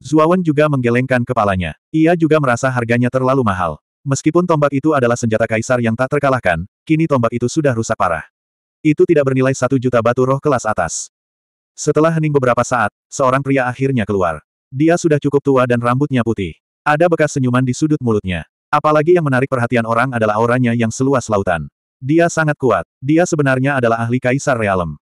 A: Zuawan juga menggelengkan kepalanya. Ia juga merasa harganya terlalu mahal. Meskipun tombak itu adalah senjata kaisar yang tak terkalahkan, kini tombak itu sudah rusak parah. Itu tidak bernilai satu juta batu roh kelas atas. Setelah hening beberapa saat, seorang pria akhirnya keluar. Dia sudah cukup tua dan rambutnya putih. Ada bekas senyuman di sudut mulutnya. Apalagi yang menarik perhatian orang adalah auranya yang seluas lautan. Dia sangat kuat. Dia sebenarnya adalah ahli kaisar realem.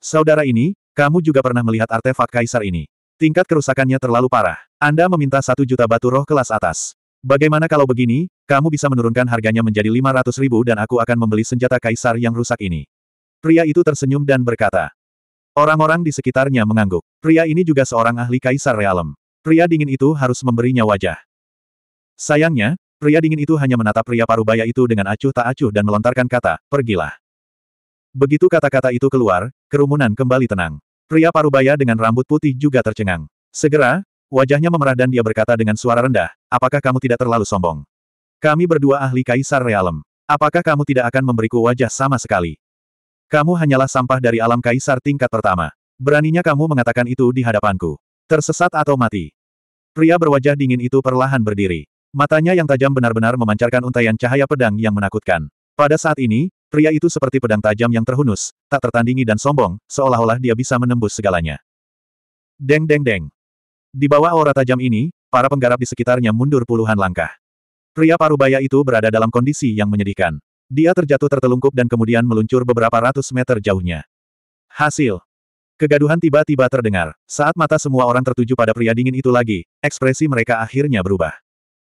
A: Saudara ini, kamu juga pernah melihat artefak kaisar ini. Tingkat kerusakannya terlalu parah. Anda meminta satu juta batu roh kelas atas. Bagaimana kalau begini, kamu bisa menurunkan harganya menjadi 500 ribu dan aku akan membeli senjata kaisar yang rusak ini. Pria itu tersenyum dan berkata, Orang-orang di sekitarnya mengangguk. Pria ini juga seorang ahli kaisar realem. Pria dingin itu harus memberinya wajah. Sayangnya, pria dingin itu hanya menatap pria parubaya itu dengan acuh tak acuh dan melontarkan kata, pergilah. Begitu kata-kata itu keluar, kerumunan kembali tenang. Pria parubaya dengan rambut putih juga tercengang. Segera, wajahnya memerah dan dia berkata dengan suara rendah, apakah kamu tidak terlalu sombong? Kami berdua ahli kaisar realem. Apakah kamu tidak akan memberiku wajah sama sekali? Kamu hanyalah sampah dari alam kaisar tingkat pertama. Beraninya kamu mengatakan itu di hadapanku. Tersesat atau mati. Pria berwajah dingin itu perlahan berdiri. Matanya yang tajam benar-benar memancarkan untaian cahaya pedang yang menakutkan. Pada saat ini, pria itu seperti pedang tajam yang terhunus, tak tertandingi dan sombong, seolah-olah dia bisa menembus segalanya. Deng deng deng. Di bawah aura tajam ini, para penggarap di sekitarnya mundur puluhan langkah. Pria parubaya itu berada dalam kondisi yang menyedihkan. Dia terjatuh tertelungkup dan kemudian meluncur beberapa ratus meter jauhnya. Hasil. Kegaduhan tiba-tiba terdengar. Saat mata semua orang tertuju pada pria dingin itu lagi, ekspresi mereka akhirnya berubah.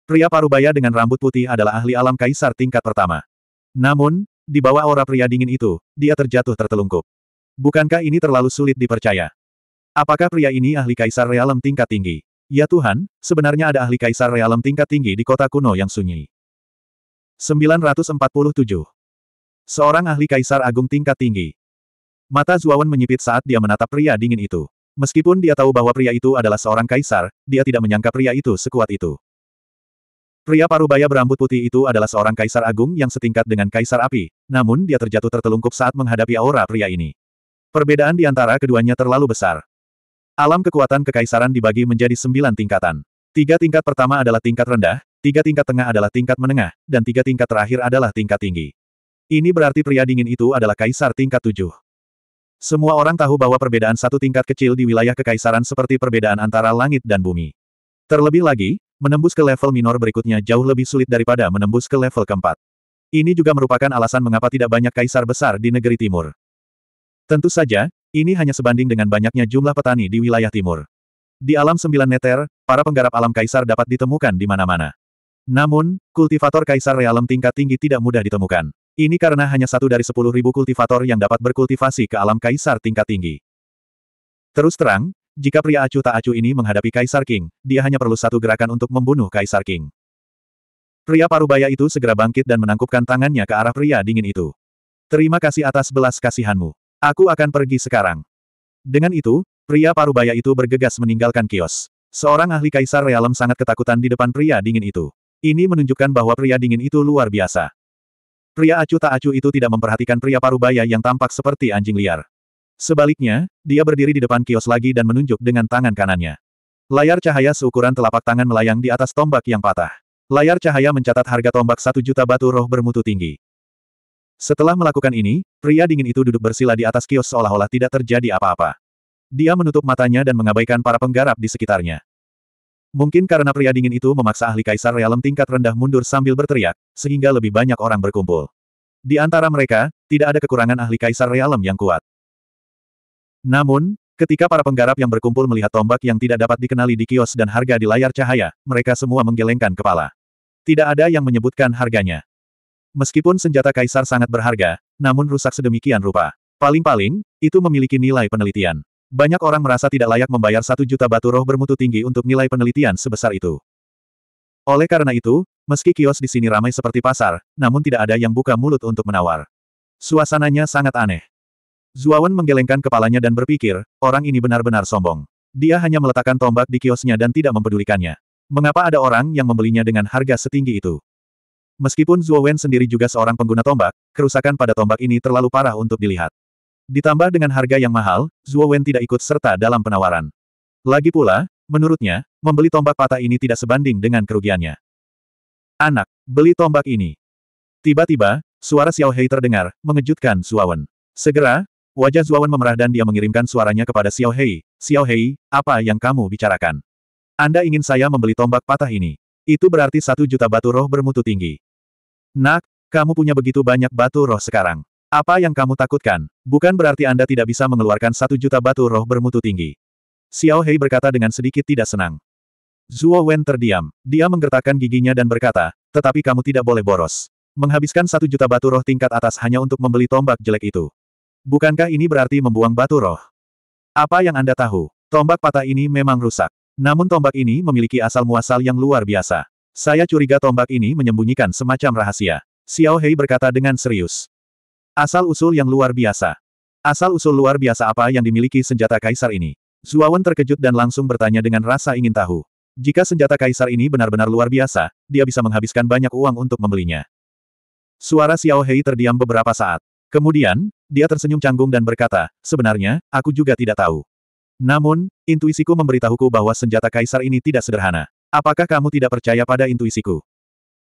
A: Pria parubaya dengan rambut putih adalah ahli alam kaisar tingkat pertama. Namun, di bawah aura pria dingin itu, dia terjatuh tertelungkup. Bukankah ini terlalu sulit dipercaya? Apakah pria ini ahli kaisar realem tingkat tinggi? Ya Tuhan, sebenarnya ada ahli kaisar realem tingkat tinggi di kota kuno yang sunyi. 947. Seorang ahli kaisar agung tingkat tinggi. Mata Zuawan menyipit saat dia menatap pria dingin itu. Meskipun dia tahu bahwa pria itu adalah seorang kaisar, dia tidak menyangka pria itu sekuat itu. Pria parubaya berambut putih itu adalah seorang kaisar agung yang setingkat dengan kaisar api, namun dia terjatuh tertelungkup saat menghadapi aura pria ini. Perbedaan di antara keduanya terlalu besar. Alam kekuatan kekaisaran dibagi menjadi sembilan tingkatan. Tiga tingkat pertama adalah tingkat rendah, Tiga tingkat tengah adalah tingkat menengah, dan tiga tingkat terakhir adalah tingkat tinggi. Ini berarti pria dingin itu adalah kaisar tingkat tujuh. Semua orang tahu bahwa perbedaan satu tingkat kecil di wilayah kekaisaran seperti perbedaan antara langit dan bumi. Terlebih lagi, menembus ke level minor berikutnya jauh lebih sulit daripada menembus ke level keempat. Ini juga merupakan alasan mengapa tidak banyak kaisar besar di negeri timur. Tentu saja, ini hanya sebanding dengan banyaknya jumlah petani di wilayah timur. Di alam sembilan neter, para penggarap alam kaisar dapat ditemukan di mana-mana. Namun, kultivator Kaisar Realem tingkat tinggi tidak mudah ditemukan. Ini karena hanya satu dari sepuluh ribu kultivator yang dapat berkultivasi ke alam Kaisar tingkat tinggi. Terus terang, jika pria acuh tak acuh ini menghadapi Kaisar King, dia hanya perlu satu gerakan untuk membunuh Kaisar King. Pria parubaya itu segera bangkit dan menangkupkan tangannya ke arah pria dingin itu. Terima kasih atas belas kasihanmu. Aku akan pergi sekarang. Dengan itu, pria parubaya itu bergegas meninggalkan kios. Seorang ahli kaisar realem sangat ketakutan di depan pria dingin itu. Ini menunjukkan bahwa pria dingin itu luar biasa. Pria acu tak acu itu tidak memperhatikan pria parubaya yang tampak seperti anjing liar. Sebaliknya, dia berdiri di depan kios lagi dan menunjuk dengan tangan kanannya. Layar cahaya seukuran telapak tangan melayang di atas tombak yang patah. Layar cahaya mencatat harga tombak satu juta batu roh bermutu tinggi. Setelah melakukan ini, pria dingin itu duduk bersila di atas kios seolah-olah tidak terjadi apa-apa. Dia menutup matanya dan mengabaikan para penggarap di sekitarnya. Mungkin karena pria dingin itu memaksa ahli kaisar realem tingkat rendah mundur sambil berteriak, sehingga lebih banyak orang berkumpul. Di antara mereka, tidak ada kekurangan ahli kaisar realem yang kuat. Namun, ketika para penggarap yang berkumpul melihat tombak yang tidak dapat dikenali di kios dan harga di layar cahaya, mereka semua menggelengkan kepala. Tidak ada yang menyebutkan harganya. Meskipun senjata kaisar sangat berharga, namun rusak sedemikian rupa. Paling-paling, itu memiliki nilai penelitian. Banyak orang merasa tidak layak membayar satu juta batu roh bermutu tinggi untuk nilai penelitian sebesar itu. Oleh karena itu, meski kios di sini ramai seperti pasar, namun tidak ada yang buka mulut untuk menawar. Suasananya sangat aneh. Zuawan menggelengkan kepalanya dan berpikir, orang ini benar-benar sombong. Dia hanya meletakkan tombak di kiosnya dan tidak mempedulikannya. Mengapa ada orang yang membelinya dengan harga setinggi itu? Meskipun Zuowen sendiri juga seorang pengguna tombak, kerusakan pada tombak ini terlalu parah untuk dilihat. Ditambah dengan harga yang mahal, Zhuo Wen tidak ikut serta dalam penawaran. Lagi pula, menurutnya, membeli tombak patah ini tidak sebanding dengan kerugiannya. Anak, beli tombak ini. Tiba-tiba, suara Xiao Hei terdengar, mengejutkan Wen. Segera, wajah Wen memerah dan dia mengirimkan suaranya kepada Xiao Hei. Xiao Hei, apa yang kamu bicarakan? Anda ingin saya membeli tombak patah ini? Itu berarti satu juta batu roh bermutu tinggi. Nak, kamu punya begitu banyak batu roh sekarang. Apa yang kamu takutkan? Bukan berarti Anda tidak bisa mengeluarkan satu juta batu roh bermutu tinggi. Xiao Hei berkata dengan sedikit tidak senang. Zuo Wen terdiam. Dia menggertakkan giginya dan berkata, tetapi kamu tidak boleh boros. Menghabiskan satu juta batu roh tingkat atas hanya untuk membeli tombak jelek itu. Bukankah ini berarti membuang batu roh? Apa yang Anda tahu? Tombak patah ini memang rusak. Namun tombak ini memiliki asal-muasal yang luar biasa. Saya curiga tombak ini menyembunyikan semacam rahasia. Xiao Hei berkata dengan serius. Asal-usul yang luar biasa. Asal-usul luar biasa apa yang dimiliki senjata kaisar ini? Zuawan terkejut dan langsung bertanya dengan rasa ingin tahu. Jika senjata kaisar ini benar-benar luar biasa, dia bisa menghabiskan banyak uang untuk membelinya. Suara Xiao Hei terdiam beberapa saat. Kemudian, dia tersenyum canggung dan berkata, sebenarnya, aku juga tidak tahu. Namun, intuisiku memberitahuku bahwa senjata kaisar ini tidak sederhana. Apakah kamu tidak percaya pada intuisiku?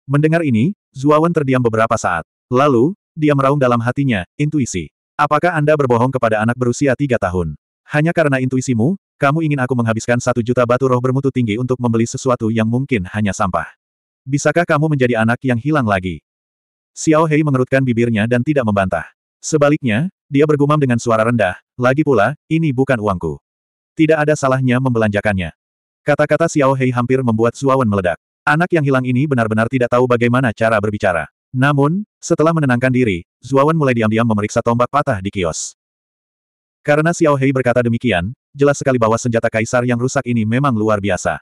A: Mendengar ini, Zuawan terdiam beberapa saat. Lalu, dia meraung dalam hatinya, intuisi. Apakah Anda berbohong kepada anak berusia tiga tahun? Hanya karena intuisimu, kamu ingin aku menghabiskan satu juta batu roh bermutu tinggi untuk membeli sesuatu yang mungkin hanya sampah. Bisakah kamu menjadi anak yang hilang lagi? Xiao Hei mengerutkan bibirnya dan tidak membantah. Sebaliknya, dia bergumam dengan suara rendah, lagi pula, ini bukan uangku. Tidak ada salahnya membelanjakannya. Kata-kata Xiao Hei hampir membuat Zuawan meledak. Anak yang hilang ini benar-benar tidak tahu bagaimana cara berbicara. Namun, setelah menenangkan diri, Zuawan mulai diam-diam memeriksa tombak patah di kios. Karena Xiao Hei berkata demikian, jelas sekali bahwa senjata kaisar yang rusak ini memang luar biasa.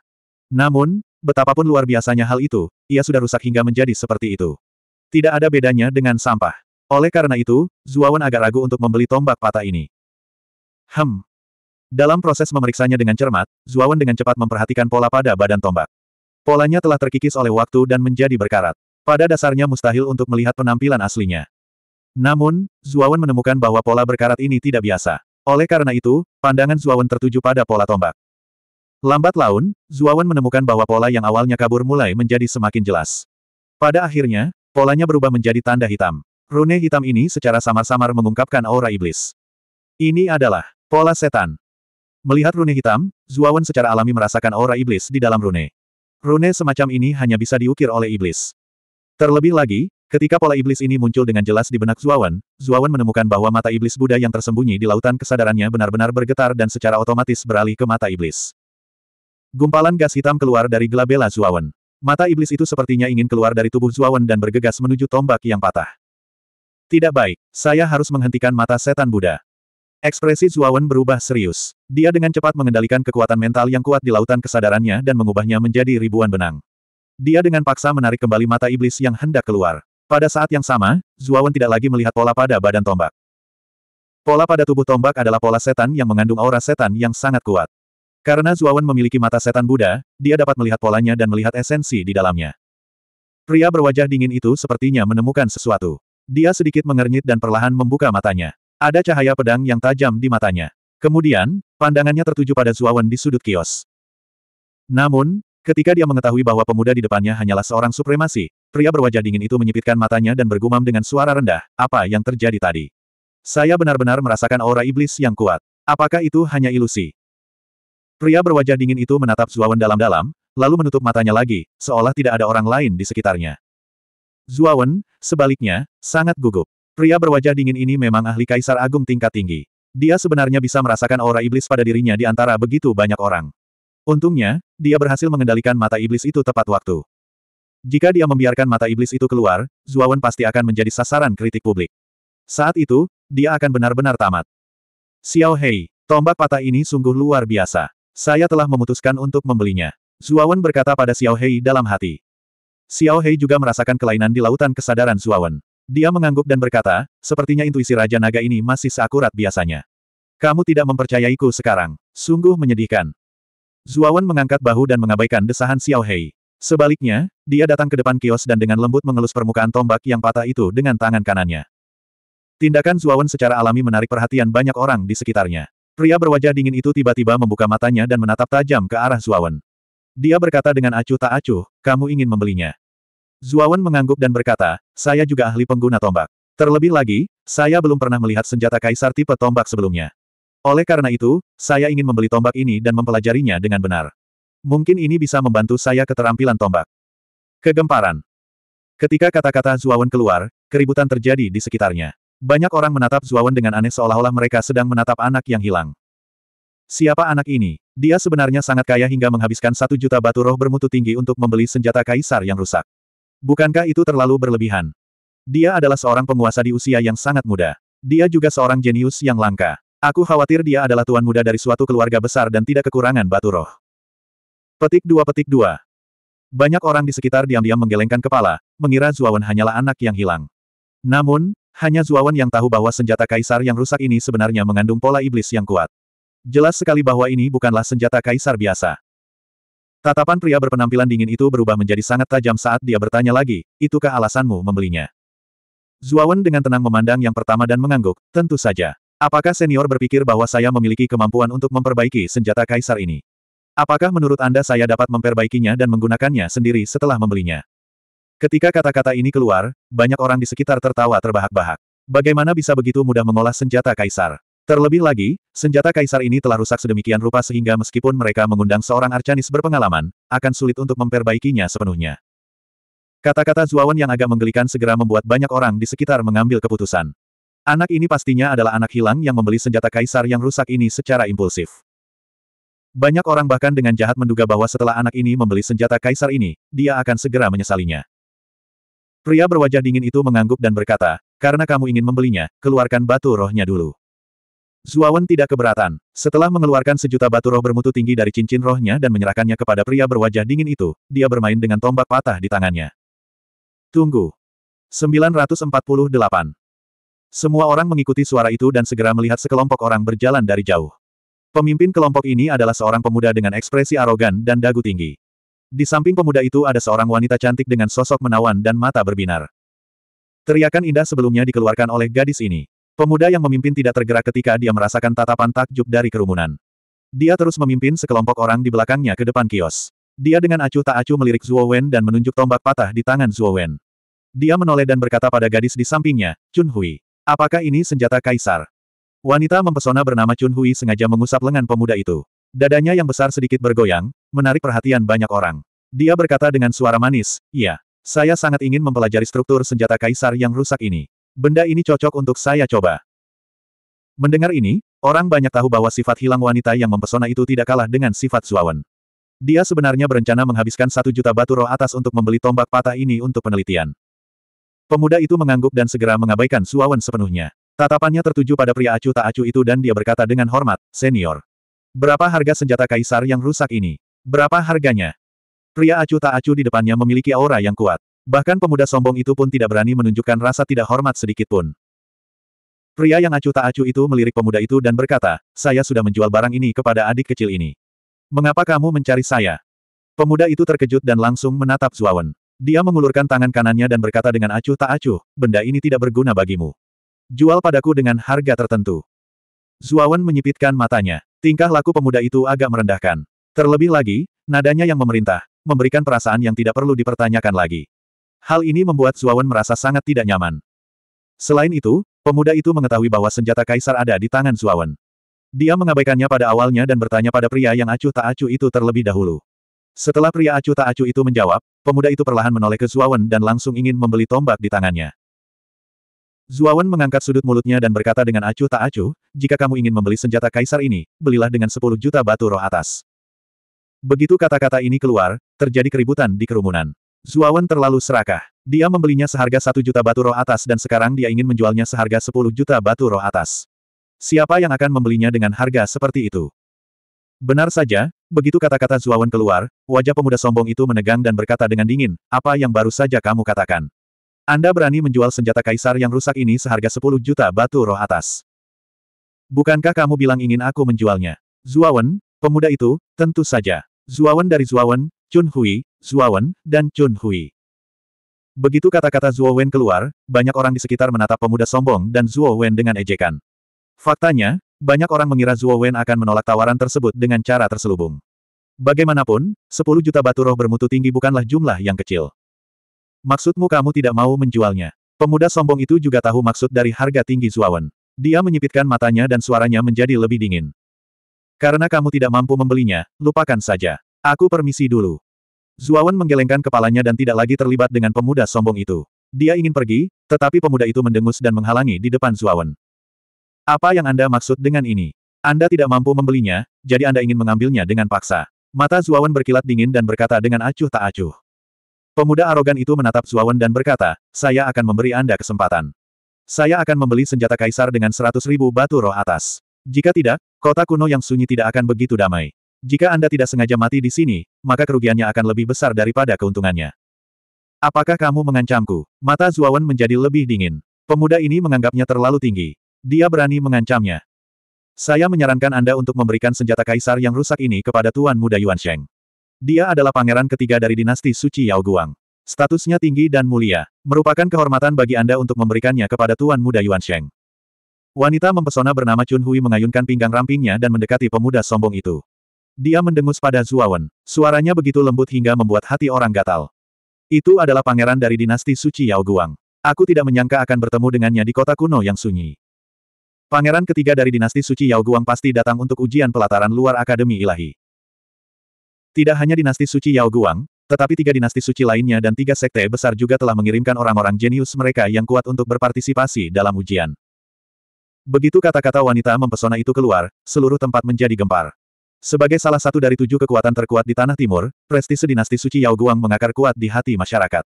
A: Namun, betapapun luar biasanya hal itu, ia sudah rusak hingga menjadi seperti itu. Tidak ada bedanya dengan sampah. Oleh karena itu, Zuawan agak ragu untuk membeli tombak patah ini. Hem. Dalam proses memeriksanya dengan cermat, Zuawan dengan cepat memperhatikan pola pada badan tombak. Polanya telah terkikis oleh waktu dan menjadi berkarat. Pada dasarnya mustahil untuk melihat penampilan aslinya. Namun, Zuawan menemukan bahwa pola berkarat ini tidak biasa. Oleh karena itu, pandangan Zuawan tertuju pada pola tombak. Lambat laun, Zuawan menemukan bahwa pola yang awalnya kabur mulai menjadi semakin jelas. Pada akhirnya, polanya berubah menjadi tanda hitam. Rune hitam ini secara samar-samar mengungkapkan aura iblis. Ini adalah pola setan. Melihat rune hitam, Zuawan secara alami merasakan aura iblis di dalam rune. Rune semacam ini hanya bisa diukir oleh iblis. Terlebih lagi, ketika pola iblis ini muncul dengan jelas di benak Zuawan, Zuawan menemukan bahwa mata iblis Buddha yang tersembunyi di lautan kesadarannya benar-benar bergetar dan secara otomatis beralih ke mata iblis. Gumpalan gas hitam keluar dari gelabela Zuawan. Mata iblis itu sepertinya ingin keluar dari tubuh Zuawan dan bergegas menuju tombak yang patah. Tidak baik, saya harus menghentikan mata setan Buddha. Ekspresi Zuawan berubah serius. Dia dengan cepat mengendalikan kekuatan mental yang kuat di lautan kesadarannya dan mengubahnya menjadi ribuan benang. Dia dengan paksa menarik kembali mata iblis yang hendak keluar. Pada saat yang sama, Zuawan tidak lagi melihat pola pada badan tombak. Pola pada tubuh tombak adalah pola setan yang mengandung aura setan yang sangat kuat. Karena Zuawan memiliki mata setan Buddha, dia dapat melihat polanya dan melihat esensi di dalamnya. Pria berwajah dingin itu sepertinya menemukan sesuatu. Dia sedikit mengernyit dan perlahan membuka matanya. Ada cahaya pedang yang tajam di matanya. Kemudian, pandangannya tertuju pada Zuawan di sudut kios. Namun, Ketika dia mengetahui bahwa pemuda di depannya hanyalah seorang supremasi, pria berwajah dingin itu menyipitkan matanya dan bergumam dengan suara rendah, apa yang terjadi tadi? Saya benar-benar merasakan aura iblis yang kuat. Apakah itu hanya ilusi? Pria berwajah dingin itu menatap Zuawan dalam-dalam, lalu menutup matanya lagi, seolah tidak ada orang lain di sekitarnya. Zuawan, sebaliknya, sangat gugup. Pria berwajah dingin ini memang ahli kaisar agung tingkat tinggi. Dia sebenarnya bisa merasakan aura iblis pada dirinya di antara begitu banyak orang. Untungnya, dia berhasil mengendalikan mata iblis itu tepat waktu. Jika dia membiarkan mata iblis itu keluar, Zuawan pasti akan menjadi sasaran kritik publik. Saat itu, dia akan benar-benar tamat. Xiao Hei, tombak patah ini sungguh luar biasa. Saya telah memutuskan untuk membelinya. Zuawan berkata pada Xiao Hei dalam hati. Xiao Hei juga merasakan kelainan di lautan kesadaran Zuawan. Dia mengangguk dan berkata, sepertinya intuisi Raja Naga ini masih seakurat biasanya. Kamu tidak mempercayaiku sekarang. Sungguh menyedihkan. Zuawan mengangkat bahu dan mengabaikan desahan Xiao Hei. Sebaliknya, dia datang ke depan kios dan dengan lembut mengelus permukaan tombak yang patah itu dengan tangan kanannya. Tindakan Zuawan secara alami menarik perhatian banyak orang di sekitarnya. Pria berwajah dingin itu tiba-tiba membuka matanya dan menatap tajam ke arah Zuawan. Dia berkata dengan acuh tak acuh, kamu ingin membelinya. Zuawan mengangguk dan berkata, saya juga ahli pengguna tombak. Terlebih lagi, saya belum pernah melihat senjata kaisar tipe tombak sebelumnya. Oleh karena itu, saya ingin membeli tombak ini dan mempelajarinya dengan benar. Mungkin ini bisa membantu saya keterampilan tombak. Kegemparan. Ketika kata-kata Zuawan keluar, keributan terjadi di sekitarnya. Banyak orang menatap Zuawan dengan aneh seolah-olah mereka sedang menatap anak yang hilang. Siapa anak ini? Dia sebenarnya sangat kaya hingga menghabiskan satu juta batu roh bermutu tinggi untuk membeli senjata kaisar yang rusak. Bukankah itu terlalu berlebihan? Dia adalah seorang penguasa di usia yang sangat muda. Dia juga seorang jenius yang langka. Aku khawatir dia adalah tuan muda dari suatu keluarga besar dan tidak kekurangan batu roh. Petik dua petik dua. Banyak orang di sekitar diam-diam menggelengkan kepala, mengira Zuawan hanyalah anak yang hilang. Namun, hanya Zuawan yang tahu bahwa senjata kaisar yang rusak ini sebenarnya mengandung pola iblis yang kuat. Jelas sekali bahwa ini bukanlah senjata kaisar biasa. Tatapan pria berpenampilan dingin itu berubah menjadi sangat tajam saat dia bertanya lagi, itukah alasanmu membelinya? Zuawan dengan tenang memandang yang pertama dan mengangguk, tentu saja. Apakah senior berpikir bahwa saya memiliki kemampuan untuk memperbaiki senjata kaisar ini? Apakah menurut Anda saya dapat memperbaikinya dan menggunakannya sendiri setelah membelinya? Ketika kata-kata ini keluar, banyak orang di sekitar tertawa terbahak-bahak. Bagaimana bisa begitu mudah mengolah senjata kaisar? Terlebih lagi, senjata kaisar ini telah rusak sedemikian rupa sehingga meskipun mereka mengundang seorang arcanis berpengalaman, akan sulit untuk memperbaikinya sepenuhnya. Kata-kata Zuawan yang agak menggelikan segera membuat banyak orang di sekitar mengambil keputusan. Anak ini pastinya adalah anak hilang yang membeli senjata kaisar yang rusak ini secara impulsif. Banyak orang bahkan dengan jahat menduga bahwa setelah anak ini membeli senjata kaisar ini, dia akan segera menyesalinya. Pria berwajah dingin itu mengangguk dan berkata, karena kamu ingin membelinya, keluarkan batu rohnya dulu. Zuawan tidak keberatan. Setelah mengeluarkan sejuta batu roh bermutu tinggi dari cincin rohnya dan menyerahkannya kepada pria berwajah dingin itu, dia bermain dengan tombak patah di tangannya. Tunggu. 948. Semua orang mengikuti suara itu dan segera melihat sekelompok orang berjalan dari jauh. Pemimpin kelompok ini adalah seorang pemuda dengan ekspresi arogan dan dagu tinggi. Di samping pemuda itu ada seorang wanita cantik dengan sosok menawan dan mata berbinar. Teriakan indah sebelumnya dikeluarkan oleh gadis ini. Pemuda yang memimpin tidak tergerak ketika dia merasakan tatapan takjub dari kerumunan. Dia terus memimpin sekelompok orang di belakangnya ke depan kios. Dia dengan acuh tak acuh melirik Zuo Wen dan menunjuk tombak patah di tangan Zuo Wen. Dia menoleh dan berkata pada gadis di sampingnya, Chun Hui. Apakah ini senjata kaisar? Wanita mempesona bernama Chun Hui sengaja mengusap lengan pemuda itu. Dadanya yang besar sedikit bergoyang, menarik perhatian banyak orang. Dia berkata dengan suara manis, Iya, saya sangat ingin mempelajari struktur senjata kaisar yang rusak ini. Benda ini cocok untuk saya coba. Mendengar ini, orang banyak tahu bahwa sifat hilang wanita yang mempesona itu tidak kalah dengan sifat suawan. Dia sebenarnya berencana menghabiskan satu juta batu roh atas untuk membeli tombak patah ini untuk penelitian. Pemuda itu mengangguk dan segera mengabaikan Suawan sepenuhnya. Tatapannya tertuju pada pria acuh tak acuh itu dan dia berkata dengan hormat, senior. Berapa harga senjata kaisar yang rusak ini? Berapa harganya? Pria acuh tak acuh di depannya memiliki aura yang kuat. Bahkan pemuda sombong itu pun tidak berani menunjukkan rasa tidak hormat sedikitpun. Pria yang acuh tak acuh itu melirik pemuda itu dan berkata, saya sudah menjual barang ini kepada adik kecil ini. Mengapa kamu mencari saya? Pemuda itu terkejut dan langsung menatap Zuawan. Dia mengulurkan tangan kanannya dan berkata dengan acuh tak acuh, benda ini tidak berguna bagimu. Jual padaku dengan harga tertentu. Zuawan menyipitkan matanya. Tingkah laku pemuda itu agak merendahkan. Terlebih lagi, nadanya yang memerintah, memberikan perasaan yang tidak perlu dipertanyakan lagi. Hal ini membuat Zuawan merasa sangat tidak nyaman. Selain itu, pemuda itu mengetahui bahwa senjata kaisar ada di tangan Zuawan. Dia mengabaikannya pada awalnya dan bertanya pada pria yang acuh tak acuh itu terlebih dahulu. Setelah pria acu tak acu itu menjawab, pemuda itu perlahan menoleh ke Zuawan dan langsung ingin membeli tombak di tangannya. Zuawan mengangkat sudut mulutnya dan berkata dengan acu tak acu, jika kamu ingin membeli senjata kaisar ini, belilah dengan 10 juta batu roh atas. Begitu kata-kata ini keluar, terjadi keributan di kerumunan. Zuawan terlalu serakah. Dia membelinya seharga satu juta batu roh atas dan sekarang dia ingin menjualnya seharga 10 juta batu roh atas. Siapa yang akan membelinya dengan harga seperti itu? Benar saja, Begitu kata-kata Zuawan keluar, wajah pemuda sombong itu menegang dan berkata dengan dingin, apa yang baru saja kamu katakan? Anda berani menjual senjata kaisar yang rusak ini seharga 10 juta batu roh atas. Bukankah kamu bilang ingin aku menjualnya? Zuawan, pemuda itu, tentu saja. Zuawan dari Zuawan, Chun Hui, Zuawan, dan Chun Hui. Begitu kata-kata Zuo Wen keluar, banyak orang di sekitar menatap pemuda sombong dan Zuo Wen dengan ejekan. Faktanya, banyak orang mengira Zuo Wen akan menolak tawaran tersebut dengan cara terselubung. Bagaimanapun, 10 juta batu roh bermutu tinggi bukanlah jumlah yang kecil. Maksudmu kamu tidak mau menjualnya? Pemuda sombong itu juga tahu maksud dari harga tinggi Zuo Wen. Dia menyipitkan matanya dan suaranya menjadi lebih dingin. Karena kamu tidak mampu membelinya, lupakan saja. Aku permisi dulu. Zuawan menggelengkan kepalanya dan tidak lagi terlibat dengan pemuda sombong itu. Dia ingin pergi, tetapi pemuda itu mendengus dan menghalangi di depan Zuawan. Apa yang Anda maksud dengan ini? Anda tidak mampu membelinya, jadi Anda ingin mengambilnya dengan paksa. Mata Zuawan berkilat dingin dan berkata dengan acuh tak acuh. Pemuda arogan itu menatap Zuawan dan berkata, saya akan memberi Anda kesempatan. Saya akan membeli senjata kaisar dengan seratus ribu batu roh atas. Jika tidak, kota kuno yang sunyi tidak akan begitu damai. Jika Anda tidak sengaja mati di sini, maka kerugiannya akan lebih besar daripada keuntungannya. Apakah kamu mengancamku? Mata Zuawan menjadi lebih dingin. Pemuda ini menganggapnya terlalu tinggi. Dia berani mengancamnya. Saya menyarankan Anda untuk memberikan senjata kaisar yang rusak ini kepada Tuan Muda Yuan Sheng. Dia adalah pangeran ketiga dari dinasti Suci Yao Guang. Statusnya tinggi dan mulia. Merupakan kehormatan bagi Anda untuk memberikannya kepada Tuan Muda Yuan Sheng. Wanita mempesona bernama Chun Hui mengayunkan pinggang rampingnya dan mendekati pemuda sombong itu. Dia mendengus pada Zuawan. Suaranya begitu lembut hingga membuat hati orang gatal. Itu adalah pangeran dari dinasti Suci Yao Guang. Aku tidak menyangka akan bertemu dengannya di kota kuno yang sunyi. Pangeran ketiga dari dinasti suci Yao Guang pasti datang untuk ujian pelataran luar Akademi Ilahi. Tidak hanya dinasti suci Yao Guang, tetapi tiga dinasti suci lainnya dan tiga sekte besar juga telah mengirimkan orang-orang jenius mereka yang kuat untuk berpartisipasi dalam ujian. Begitu kata-kata wanita mempesona itu keluar, seluruh tempat menjadi gempar. Sebagai salah satu dari tujuh kekuatan terkuat di Tanah Timur, prestise dinasti suci Yao Guang mengakar kuat di hati masyarakat.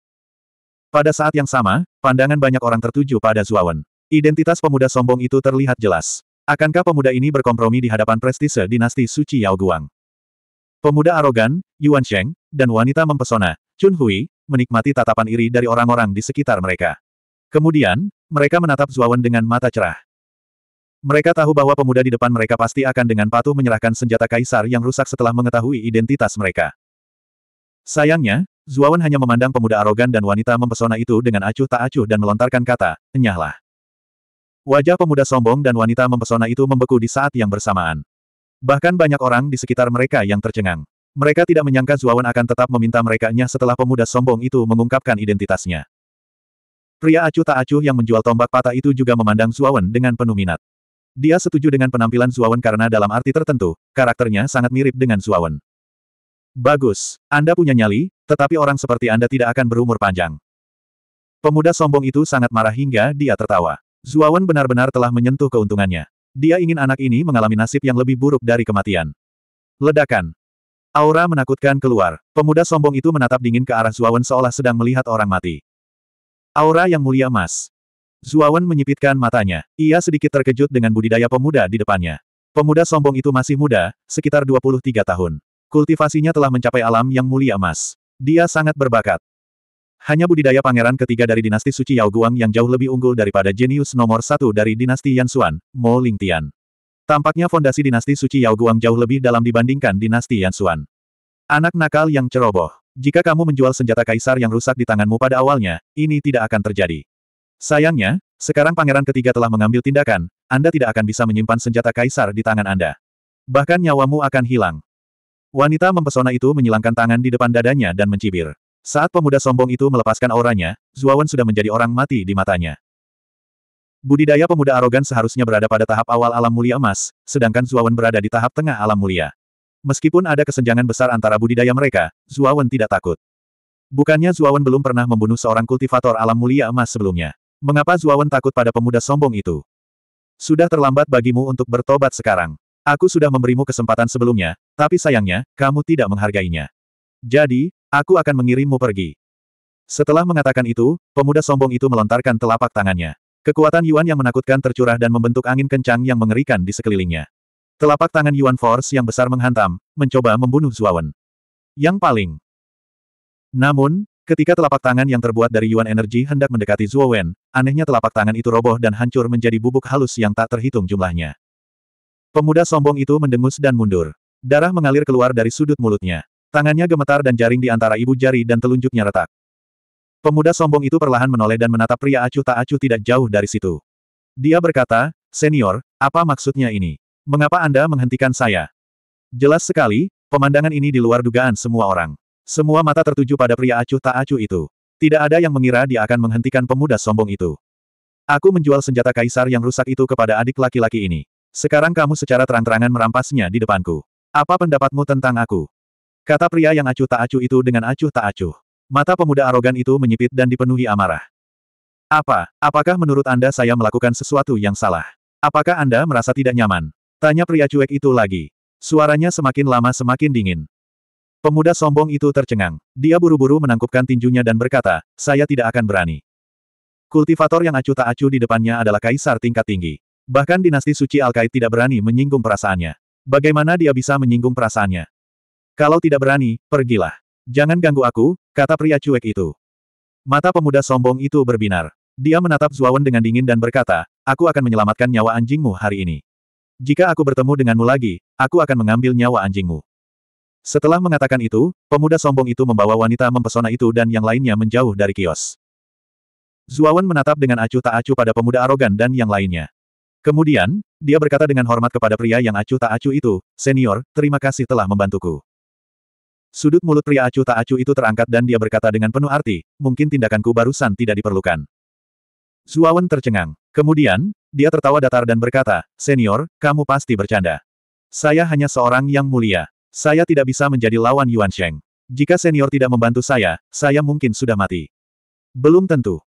A: Pada saat yang sama, pandangan banyak orang tertuju pada Zuawan. Identitas pemuda sombong itu terlihat jelas. Akankah pemuda ini berkompromi di hadapan prestise dinasti Suci Yao Guang? Pemuda arogan, Yuan Sheng, dan wanita mempesona, Chun Hui, menikmati tatapan iri dari orang-orang di sekitar mereka. Kemudian, mereka menatap Zuawan dengan mata cerah. Mereka tahu bahwa pemuda di depan mereka pasti akan dengan patuh menyerahkan senjata kaisar yang rusak setelah mengetahui identitas mereka. Sayangnya, Zuawan hanya memandang pemuda arogan dan wanita mempesona itu dengan acuh tak acuh dan melontarkan kata, enyahlah. Wajah pemuda sombong dan wanita mempesona itu membeku di saat yang bersamaan. Bahkan banyak orang di sekitar mereka yang tercengang. Mereka tidak menyangka Zuawan akan tetap meminta merekanya setelah pemuda sombong itu mengungkapkan identitasnya. Pria acuh tak acuh yang menjual tombak patah itu juga memandang Zuawan dengan penuh minat. Dia setuju dengan penampilan Zuawan karena dalam arti tertentu, karakternya sangat mirip dengan Zuawan. Bagus, Anda punya nyali, tetapi orang seperti Anda tidak akan berumur panjang. Pemuda sombong itu sangat marah hingga dia tertawa. Zuawan benar-benar telah menyentuh keuntungannya. Dia ingin anak ini mengalami nasib yang lebih buruk dari kematian. Ledakan. Aura menakutkan keluar. Pemuda sombong itu menatap dingin ke arah Zuawan seolah sedang melihat orang mati. Aura yang mulia emas. Zuawan menyipitkan matanya. Ia sedikit terkejut dengan budidaya pemuda di depannya. Pemuda sombong itu masih muda, sekitar 23 tahun. Kultivasinya telah mencapai alam yang mulia emas. Dia sangat berbakat. Hanya budidaya pangeran ketiga dari dinasti suci Yao Guang yang jauh lebih unggul daripada jenius nomor satu dari dinasti Yansuan, Mo Lingtian. Tampaknya fondasi dinasti suci Yao Guang jauh lebih dalam dibandingkan dinasti Yansuan. Anak nakal yang ceroboh. Jika kamu menjual senjata kaisar yang rusak di tanganmu pada awalnya, ini tidak akan terjadi. Sayangnya, sekarang pangeran ketiga telah mengambil tindakan, Anda tidak akan bisa menyimpan senjata kaisar di tangan Anda. Bahkan nyawamu akan hilang. Wanita mempesona itu menyilangkan tangan di depan dadanya dan mencibir. Saat pemuda sombong itu melepaskan auranya, Zuawan sudah menjadi orang mati di matanya. Budidaya pemuda arogan seharusnya berada pada tahap awal alam mulia emas, sedangkan Zuawan berada di tahap tengah alam mulia. Meskipun ada kesenjangan besar antara budidaya mereka, Zuawan tidak takut. Bukannya Zuawan belum pernah membunuh seorang kultivator alam mulia emas sebelumnya. Mengapa Zuawan takut pada pemuda sombong itu? Sudah terlambat bagimu untuk bertobat sekarang. Aku sudah memberimu kesempatan sebelumnya, tapi sayangnya, kamu tidak menghargainya. Jadi, Aku akan mengirimmu pergi. Setelah mengatakan itu, pemuda sombong itu melontarkan telapak tangannya. Kekuatan Yuan yang menakutkan tercurah dan membentuk angin kencang yang mengerikan di sekelilingnya. Telapak tangan Yuan Force yang besar menghantam, mencoba membunuh Zuawan. Yang paling. Namun, ketika telapak tangan yang terbuat dari Yuan Energy hendak mendekati Zuawan, anehnya telapak tangan itu roboh dan hancur menjadi bubuk halus yang tak terhitung jumlahnya. Pemuda sombong itu mendengus dan mundur. Darah mengalir keluar dari sudut mulutnya. Tangannya gemetar dan jaring di antara ibu jari dan telunjuknya retak. Pemuda sombong itu perlahan menoleh dan menatap pria acuh tak acuh tidak jauh dari situ. Dia berkata, Senior, apa maksudnya ini? Mengapa Anda menghentikan saya? Jelas sekali, pemandangan ini di luar dugaan semua orang. Semua mata tertuju pada pria acuh tak acuh itu. Tidak ada yang mengira dia akan menghentikan pemuda sombong itu. Aku menjual senjata kaisar yang rusak itu kepada adik laki-laki ini. Sekarang kamu secara terang-terangan merampasnya di depanku. Apa pendapatmu tentang aku? Kata pria yang acuh tak acuh itu dengan acuh tak acuh. Mata pemuda arogan itu menyipit dan dipenuhi amarah. Apa, apakah menurut Anda saya melakukan sesuatu yang salah? Apakah Anda merasa tidak nyaman? Tanya pria cuek itu lagi. Suaranya semakin lama semakin dingin. Pemuda sombong itu tercengang. Dia buru-buru menangkupkan tinjunya dan berkata, saya tidak akan berani. Kultivator yang acuh tak acuh di depannya adalah kaisar tingkat tinggi. Bahkan dinasti suci Al-Qaid tidak berani menyinggung perasaannya. Bagaimana dia bisa menyinggung perasaannya? Kalau tidak berani, pergilah. Jangan ganggu aku, kata pria cuek itu. Mata pemuda sombong itu berbinar. Dia menatap Zuawan dengan dingin dan berkata, aku akan menyelamatkan nyawa anjingmu hari ini. Jika aku bertemu denganmu lagi, aku akan mengambil nyawa anjingmu. Setelah mengatakan itu, pemuda sombong itu membawa wanita mempesona itu dan yang lainnya menjauh dari kios. Zuawan menatap dengan acuh tak acuh pada pemuda arogan dan yang lainnya. Kemudian, dia berkata dengan hormat kepada pria yang acuh tak acuh itu, Senior, terima kasih telah membantuku. Sudut mulut pria acuh tak acuh itu terangkat dan dia berkata dengan penuh arti, mungkin tindakanku barusan tidak diperlukan. Zuawan tercengang. Kemudian, dia tertawa datar dan berkata, Senior, kamu pasti bercanda. Saya hanya seorang yang mulia. Saya tidak bisa menjadi lawan Yuan Sheng. Jika senior tidak membantu saya, saya mungkin sudah mati. Belum tentu.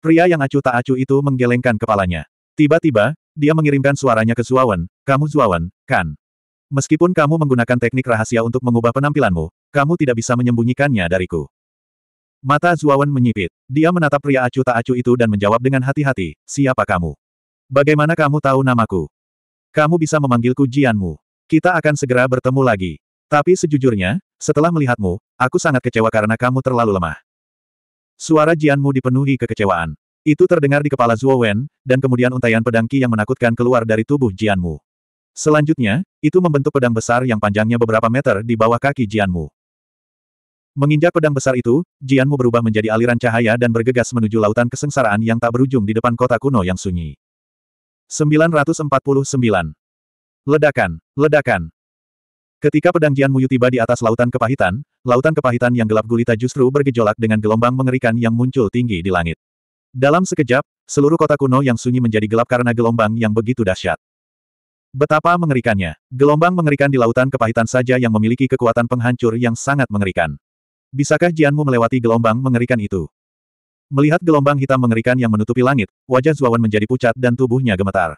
A: Pria yang acuh tak acuh itu menggelengkan kepalanya. Tiba-tiba, dia mengirimkan suaranya ke Zuawan, kamu Zuawan, kan? Meskipun kamu menggunakan teknik rahasia untuk mengubah penampilanmu, kamu tidak bisa menyembunyikannya dariku. Mata Zuawan menyipit. Dia menatap pria acuh tak acuh itu dan menjawab dengan hati-hati, siapa kamu? Bagaimana kamu tahu namaku? Kamu bisa memanggilku Jianmu. Kita akan segera bertemu lagi. Tapi sejujurnya, setelah melihatmu, aku sangat kecewa karena kamu terlalu lemah. Suara Jianmu dipenuhi kekecewaan. Itu terdengar di kepala Zuo dan kemudian untaian pedang yang menakutkan keluar dari tubuh Jianmu. Selanjutnya, itu membentuk pedang besar yang panjangnya beberapa meter di bawah kaki Jianmu. Menginjak pedang besar itu, Jianmu berubah menjadi aliran cahaya dan bergegas menuju lautan kesengsaraan yang tak berujung di depan kota kuno yang sunyi. 949. Ledakan, ledakan. Ketika pedang Jianmu tiba di atas lautan kepahitan, lautan kepahitan yang gelap gulita justru bergejolak dengan gelombang mengerikan yang muncul tinggi di langit. Dalam sekejap, seluruh kota kuno yang sunyi menjadi gelap karena gelombang yang begitu dahsyat. Betapa mengerikannya. Gelombang mengerikan di lautan kepahitan saja yang memiliki kekuatan penghancur yang sangat mengerikan. Bisakah Jianmu melewati gelombang mengerikan itu? Melihat gelombang hitam mengerikan yang menutupi langit, wajah Zuawan menjadi pucat dan tubuhnya gemetar.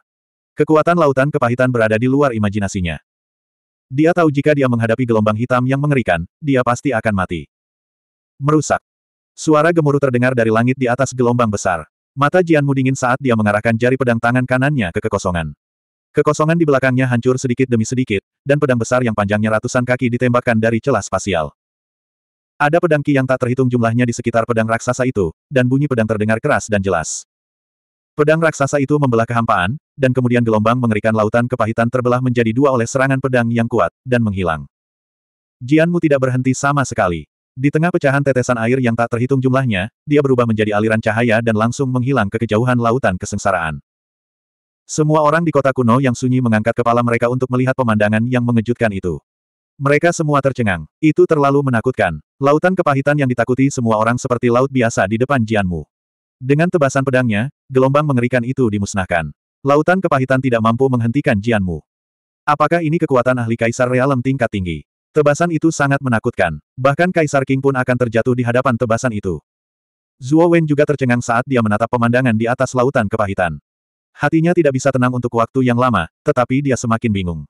A: Kekuatan lautan kepahitan berada di luar imajinasinya. Dia tahu jika dia menghadapi gelombang hitam yang mengerikan, dia pasti akan mati. Merusak. Suara gemuruh terdengar dari langit di atas gelombang besar. Mata Jianmu dingin saat dia mengarahkan jari pedang tangan kanannya ke kekosongan. Kekosongan di belakangnya hancur sedikit demi sedikit, dan pedang besar yang panjangnya ratusan kaki ditembakkan dari celah spasial. Ada pedang ki yang tak terhitung jumlahnya di sekitar pedang raksasa itu, dan bunyi pedang terdengar keras dan jelas. Pedang raksasa itu membelah kehampaan, dan kemudian gelombang mengerikan lautan kepahitan terbelah menjadi dua oleh serangan pedang yang kuat, dan menghilang. Jianmu tidak berhenti sama sekali. Di tengah pecahan tetesan air yang tak terhitung jumlahnya, dia berubah menjadi aliran cahaya dan langsung menghilang ke kejauhan lautan kesengsaraan. Semua orang di kota kuno yang sunyi mengangkat kepala mereka untuk melihat pemandangan yang mengejutkan itu. Mereka semua tercengang. Itu terlalu menakutkan. Lautan kepahitan yang ditakuti semua orang seperti laut biasa di depan Jianmu. Dengan tebasan pedangnya, gelombang mengerikan itu dimusnahkan. Lautan kepahitan tidak mampu menghentikan Jianmu. Apakah ini kekuatan ahli kaisar realem tingkat tinggi? Tebasan itu sangat menakutkan. Bahkan Kaisar King pun akan terjatuh di hadapan tebasan itu. Zhuo Wen juga tercengang saat dia menatap pemandangan di atas lautan kepahitan. Hatinya tidak bisa tenang untuk waktu yang lama, tetapi dia semakin bingung.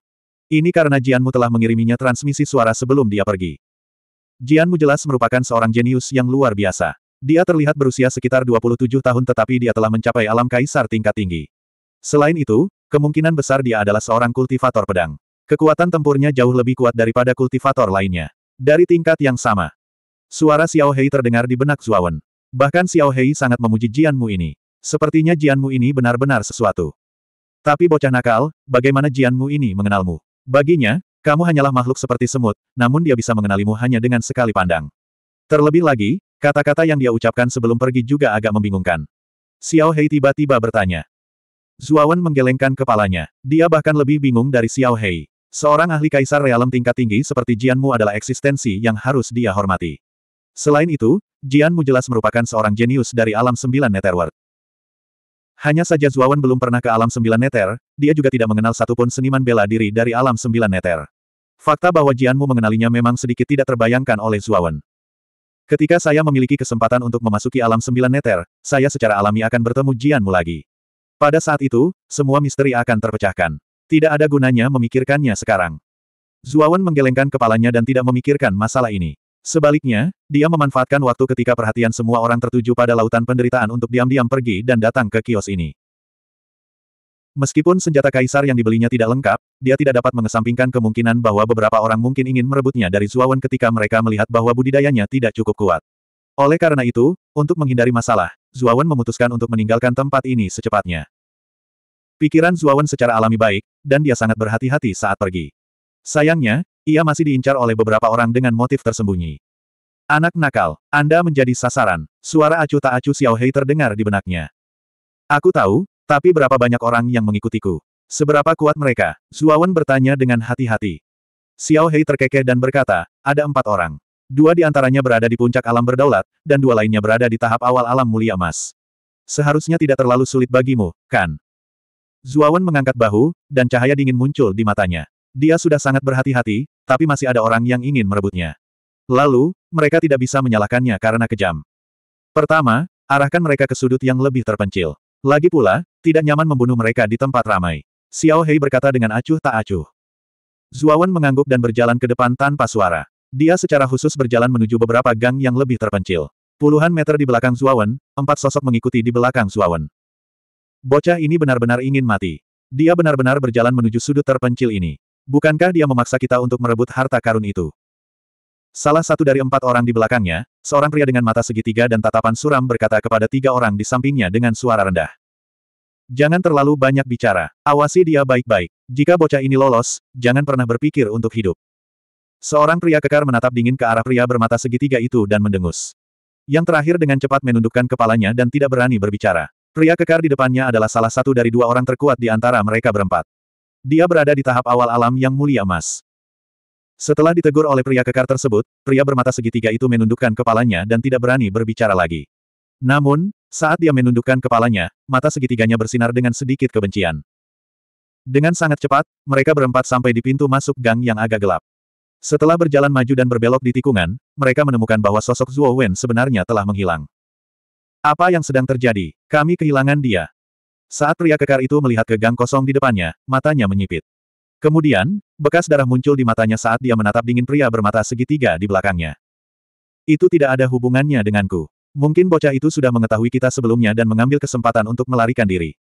A: Ini karena Jianmu telah mengiriminya transmisi suara sebelum dia pergi. Jianmu jelas merupakan seorang jenius yang luar biasa. Dia terlihat berusia sekitar 27 tahun tetapi dia telah mencapai alam kaisar tingkat tinggi. Selain itu, kemungkinan besar dia adalah seorang kultivator pedang. Kekuatan tempurnya jauh lebih kuat daripada kultivator lainnya. Dari tingkat yang sama. Suara Xiao Hei terdengar di benak Zuawan. Bahkan Xiao Hei sangat memuji Jianmu ini. Sepertinya Jianmu ini benar-benar sesuatu. Tapi bocah nakal, bagaimana Jianmu ini mengenalmu? Baginya, kamu hanyalah makhluk seperti semut, namun dia bisa mengenalimu hanya dengan sekali pandang. Terlebih lagi, kata-kata yang dia ucapkan sebelum pergi juga agak membingungkan. Xiao Hei tiba-tiba bertanya. Zuawan menggelengkan kepalanya. Dia bahkan lebih bingung dari Xiao Hei. Seorang ahli kaisar realem tingkat tinggi seperti Jianmu adalah eksistensi yang harus dia hormati. Selain itu, Jianmu jelas merupakan seorang jenius dari alam sembilan netherworld. Hanya saja Zuawan belum pernah ke alam sembilan neter, dia juga tidak mengenal satupun seniman bela diri dari alam sembilan neter. Fakta bahwa Jianmu mengenalinya memang sedikit tidak terbayangkan oleh Zuawan. Ketika saya memiliki kesempatan untuk memasuki alam sembilan neter, saya secara alami akan bertemu Jianmu lagi. Pada saat itu, semua misteri akan terpecahkan. Tidak ada gunanya memikirkannya sekarang. Zuawan menggelengkan kepalanya dan tidak memikirkan masalah ini. Sebaliknya, dia memanfaatkan waktu ketika perhatian semua orang tertuju pada lautan penderitaan untuk diam-diam pergi dan datang ke kios ini. Meskipun senjata kaisar yang dibelinya tidak lengkap, dia tidak dapat mengesampingkan kemungkinan bahwa beberapa orang mungkin ingin merebutnya dari Zuawan ketika mereka melihat bahwa budidayanya tidak cukup kuat. Oleh karena itu, untuk menghindari masalah, Zuawan memutuskan untuk meninggalkan tempat ini secepatnya. Pikiran Zuawan secara alami baik, dan dia sangat berhati-hati saat pergi. Sayangnya, ia masih diincar oleh beberapa orang dengan motif tersembunyi. Anak nakal, Anda menjadi sasaran. Suara acu tak acu Xiao Hei terdengar di benaknya. Aku tahu, tapi berapa banyak orang yang mengikutiku? Seberapa kuat mereka? Zuawan bertanya dengan hati-hati. Xiao Hei terkekeh dan berkata, ada empat orang. Dua di antaranya berada di puncak alam berdaulat, dan dua lainnya berada di tahap awal alam mulia emas. Seharusnya tidak terlalu sulit bagimu, kan? Zuawan mengangkat bahu, dan cahaya dingin muncul di matanya. Dia sudah sangat berhati-hati, tapi masih ada orang yang ingin merebutnya. Lalu, mereka tidak bisa menyalahkannya karena kejam. Pertama, arahkan mereka ke sudut yang lebih terpencil. Lagi pula, tidak nyaman membunuh mereka di tempat ramai. Xiao Hei berkata dengan acuh tak acuh. Zuawan mengangguk dan berjalan ke depan tanpa suara. Dia secara khusus berjalan menuju beberapa gang yang lebih terpencil. Puluhan meter di belakang Zuawan, empat sosok mengikuti di belakang Zuawan. Bocah ini benar-benar ingin mati. Dia benar-benar berjalan menuju sudut terpencil ini. Bukankah dia memaksa kita untuk merebut harta karun itu? Salah satu dari empat orang di belakangnya, seorang pria dengan mata segitiga dan tatapan suram berkata kepada tiga orang di sampingnya dengan suara rendah. Jangan terlalu banyak bicara, awasi dia baik-baik. Jika bocah ini lolos, jangan pernah berpikir untuk hidup. Seorang pria kekar menatap dingin ke arah pria bermata segitiga itu dan mendengus. Yang terakhir dengan cepat menundukkan kepalanya dan tidak berani berbicara. Pria kekar di depannya adalah salah satu dari dua orang terkuat di antara mereka berempat. Dia berada di tahap awal alam yang mulia mas. Setelah ditegur oleh pria kekar tersebut, pria bermata segitiga itu menundukkan kepalanya dan tidak berani berbicara lagi. Namun, saat dia menundukkan kepalanya, mata segitiganya bersinar dengan sedikit kebencian. Dengan sangat cepat, mereka berempat sampai di pintu masuk gang yang agak gelap. Setelah berjalan maju dan berbelok di tikungan, mereka menemukan bahwa sosok Zhuo Wen sebenarnya telah menghilang. Apa yang sedang terjadi? Kami kehilangan dia. Saat pria kekar itu melihat ke gang kosong di depannya, matanya menyipit. Kemudian, bekas darah muncul di matanya saat dia menatap dingin pria bermata segitiga di belakangnya. Itu tidak ada hubungannya denganku. Mungkin bocah itu sudah mengetahui kita sebelumnya dan mengambil kesempatan untuk melarikan diri.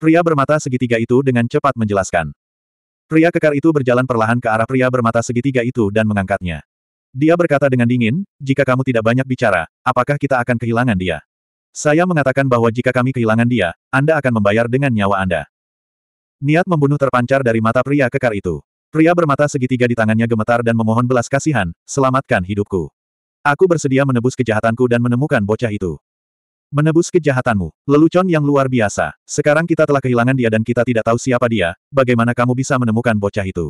A: Pria bermata segitiga itu dengan cepat menjelaskan. Pria kekar itu berjalan perlahan ke arah pria bermata segitiga itu dan mengangkatnya. Dia berkata dengan dingin, jika kamu tidak banyak bicara, apakah kita akan kehilangan dia? Saya mengatakan bahwa jika kami kehilangan dia, Anda akan membayar dengan nyawa Anda. Niat membunuh terpancar dari mata pria kekar itu. Pria bermata segitiga di tangannya gemetar dan memohon belas kasihan, selamatkan hidupku. Aku bersedia menebus kejahatanku dan menemukan bocah itu. Menebus kejahatanmu, lelucon yang luar biasa. Sekarang kita telah kehilangan dia dan kita tidak tahu siapa dia, bagaimana kamu bisa menemukan bocah itu?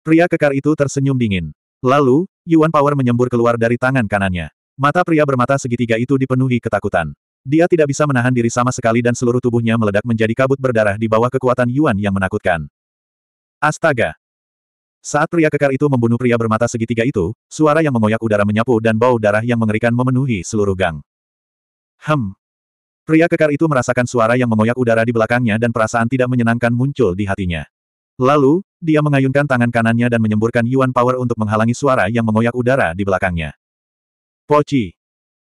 A: Pria kekar itu tersenyum dingin. Lalu, Yuan Power menyembur keluar dari tangan kanannya. Mata pria bermata segitiga itu dipenuhi ketakutan. Dia tidak bisa menahan diri sama sekali dan seluruh tubuhnya meledak menjadi kabut berdarah di bawah kekuatan Yuan yang menakutkan. Astaga! Saat pria kekar itu membunuh pria bermata segitiga itu, suara yang mengoyak udara menyapu dan bau darah yang mengerikan memenuhi seluruh gang. Hem! Pria kekar itu merasakan suara yang mengoyak udara di belakangnya dan perasaan tidak menyenangkan muncul di hatinya. Lalu, dia mengayunkan tangan kanannya dan menyemburkan Yuan Power untuk menghalangi suara yang mengoyak udara di belakangnya. Poci.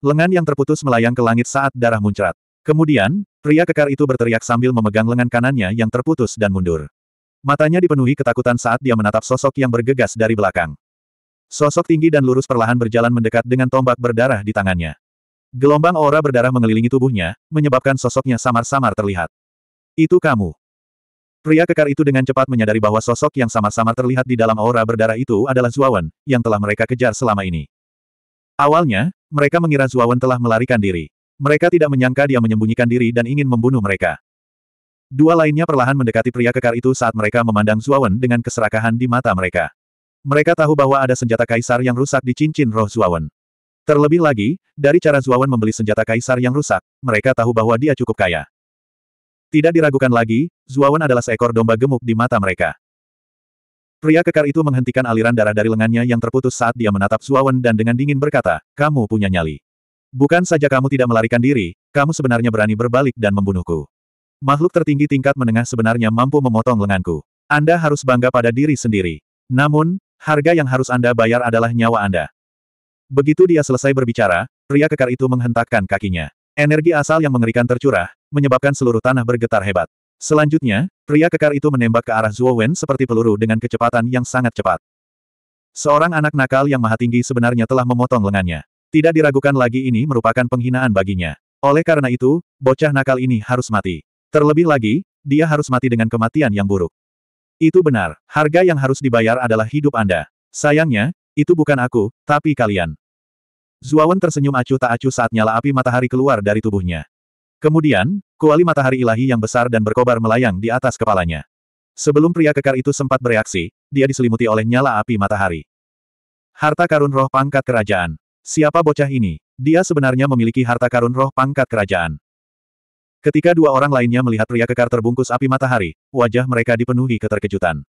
A: Lengan yang terputus melayang ke langit saat darah muncrat. Kemudian, pria kekar itu berteriak sambil memegang lengan kanannya yang terputus dan mundur. Matanya dipenuhi ketakutan saat dia menatap sosok yang bergegas dari belakang. Sosok tinggi dan lurus perlahan berjalan mendekat dengan tombak berdarah di tangannya. Gelombang aura berdarah mengelilingi tubuhnya, menyebabkan sosoknya samar-samar terlihat. Itu kamu. Pria kekar itu dengan cepat menyadari bahwa sosok yang samar-samar terlihat di dalam aura berdarah itu adalah Zuawan, yang telah mereka kejar selama ini. Awalnya, mereka mengira Zuawan telah melarikan diri. Mereka tidak menyangka dia menyembunyikan diri dan ingin membunuh mereka. Dua lainnya perlahan mendekati pria kekar itu saat mereka memandang Zuawan dengan keserakahan di mata mereka. Mereka tahu bahwa ada senjata kaisar yang rusak di cincin roh Zuawan. Terlebih lagi, dari cara Zuawan membeli senjata kaisar yang rusak, mereka tahu bahwa dia cukup kaya. Tidak diragukan lagi, Zuawan adalah seekor domba gemuk di mata mereka. Pria kekar itu menghentikan aliran darah dari lengannya yang terputus saat dia menatap Suawen dan dengan dingin berkata, kamu punya nyali. Bukan saja kamu tidak melarikan diri, kamu sebenarnya berani berbalik dan membunuhku. Makhluk tertinggi tingkat menengah sebenarnya mampu memotong lenganku. Anda harus bangga pada diri sendiri. Namun, harga yang harus Anda bayar adalah nyawa Anda. Begitu dia selesai berbicara, pria kekar itu menghentakkan kakinya. Energi asal yang mengerikan tercurah, menyebabkan seluruh tanah bergetar hebat. Selanjutnya, pria kekar itu menembak ke arah Zuo Wen seperti peluru dengan kecepatan yang sangat cepat. Seorang anak nakal yang maha tinggi sebenarnya telah memotong lengannya. Tidak diragukan lagi ini merupakan penghinaan baginya. Oleh karena itu, bocah nakal ini harus mati. Terlebih lagi, dia harus mati dengan kematian yang buruk. Itu benar, harga yang harus dibayar adalah hidup Anda. Sayangnya, itu bukan aku, tapi kalian. Zuawan tersenyum acuh tak acuh saat nyala api matahari keluar dari tubuhnya. Kemudian, kuali matahari ilahi yang besar dan berkobar melayang di atas kepalanya. Sebelum pria kekar itu sempat bereaksi, dia diselimuti oleh nyala api matahari. Harta karun roh pangkat kerajaan. Siapa bocah ini? Dia sebenarnya memiliki harta karun roh pangkat kerajaan. Ketika dua orang lainnya melihat pria kekar terbungkus api matahari, wajah mereka dipenuhi keterkejutan.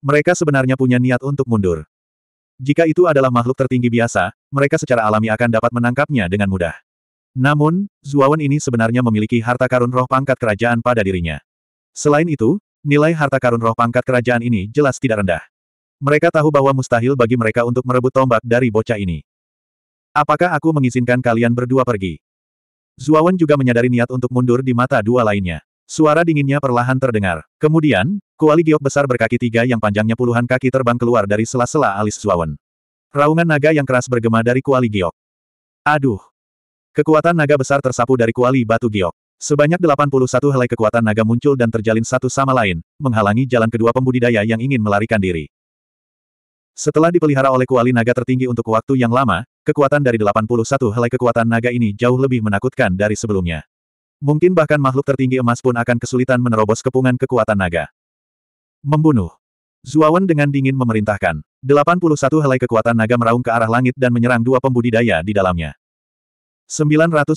A: Mereka sebenarnya punya niat untuk mundur. Jika itu adalah makhluk tertinggi biasa, mereka secara alami akan dapat menangkapnya dengan mudah. Namun, Zuawan ini sebenarnya memiliki harta karun roh pangkat kerajaan pada dirinya. Selain itu, nilai harta karun roh pangkat kerajaan ini jelas tidak rendah. Mereka tahu bahwa mustahil bagi mereka untuk merebut tombak dari bocah ini. Apakah aku mengizinkan kalian berdua pergi? Zuawan juga menyadari niat untuk mundur di mata dua lainnya. Suara dinginnya perlahan terdengar. Kemudian, kuali giok besar berkaki tiga yang panjangnya puluhan kaki terbang keluar dari sela-sela alis Zuawan. Raungan naga yang keras bergema dari kuali giok. Aduh, Kekuatan naga besar tersapu dari kuali batu giok. Sebanyak 81 helai kekuatan naga muncul dan terjalin satu sama lain, menghalangi jalan kedua pembudidaya yang ingin melarikan diri. Setelah dipelihara oleh kuali naga tertinggi untuk waktu yang lama, kekuatan dari 81 helai kekuatan naga ini jauh lebih menakutkan dari sebelumnya. Mungkin bahkan makhluk tertinggi emas pun akan kesulitan menerobos kepungan kekuatan naga. Membunuh. Zuawan dengan dingin memerintahkan. 81 helai kekuatan naga meraung ke arah langit dan menyerang dua pembudidaya di dalamnya. 950.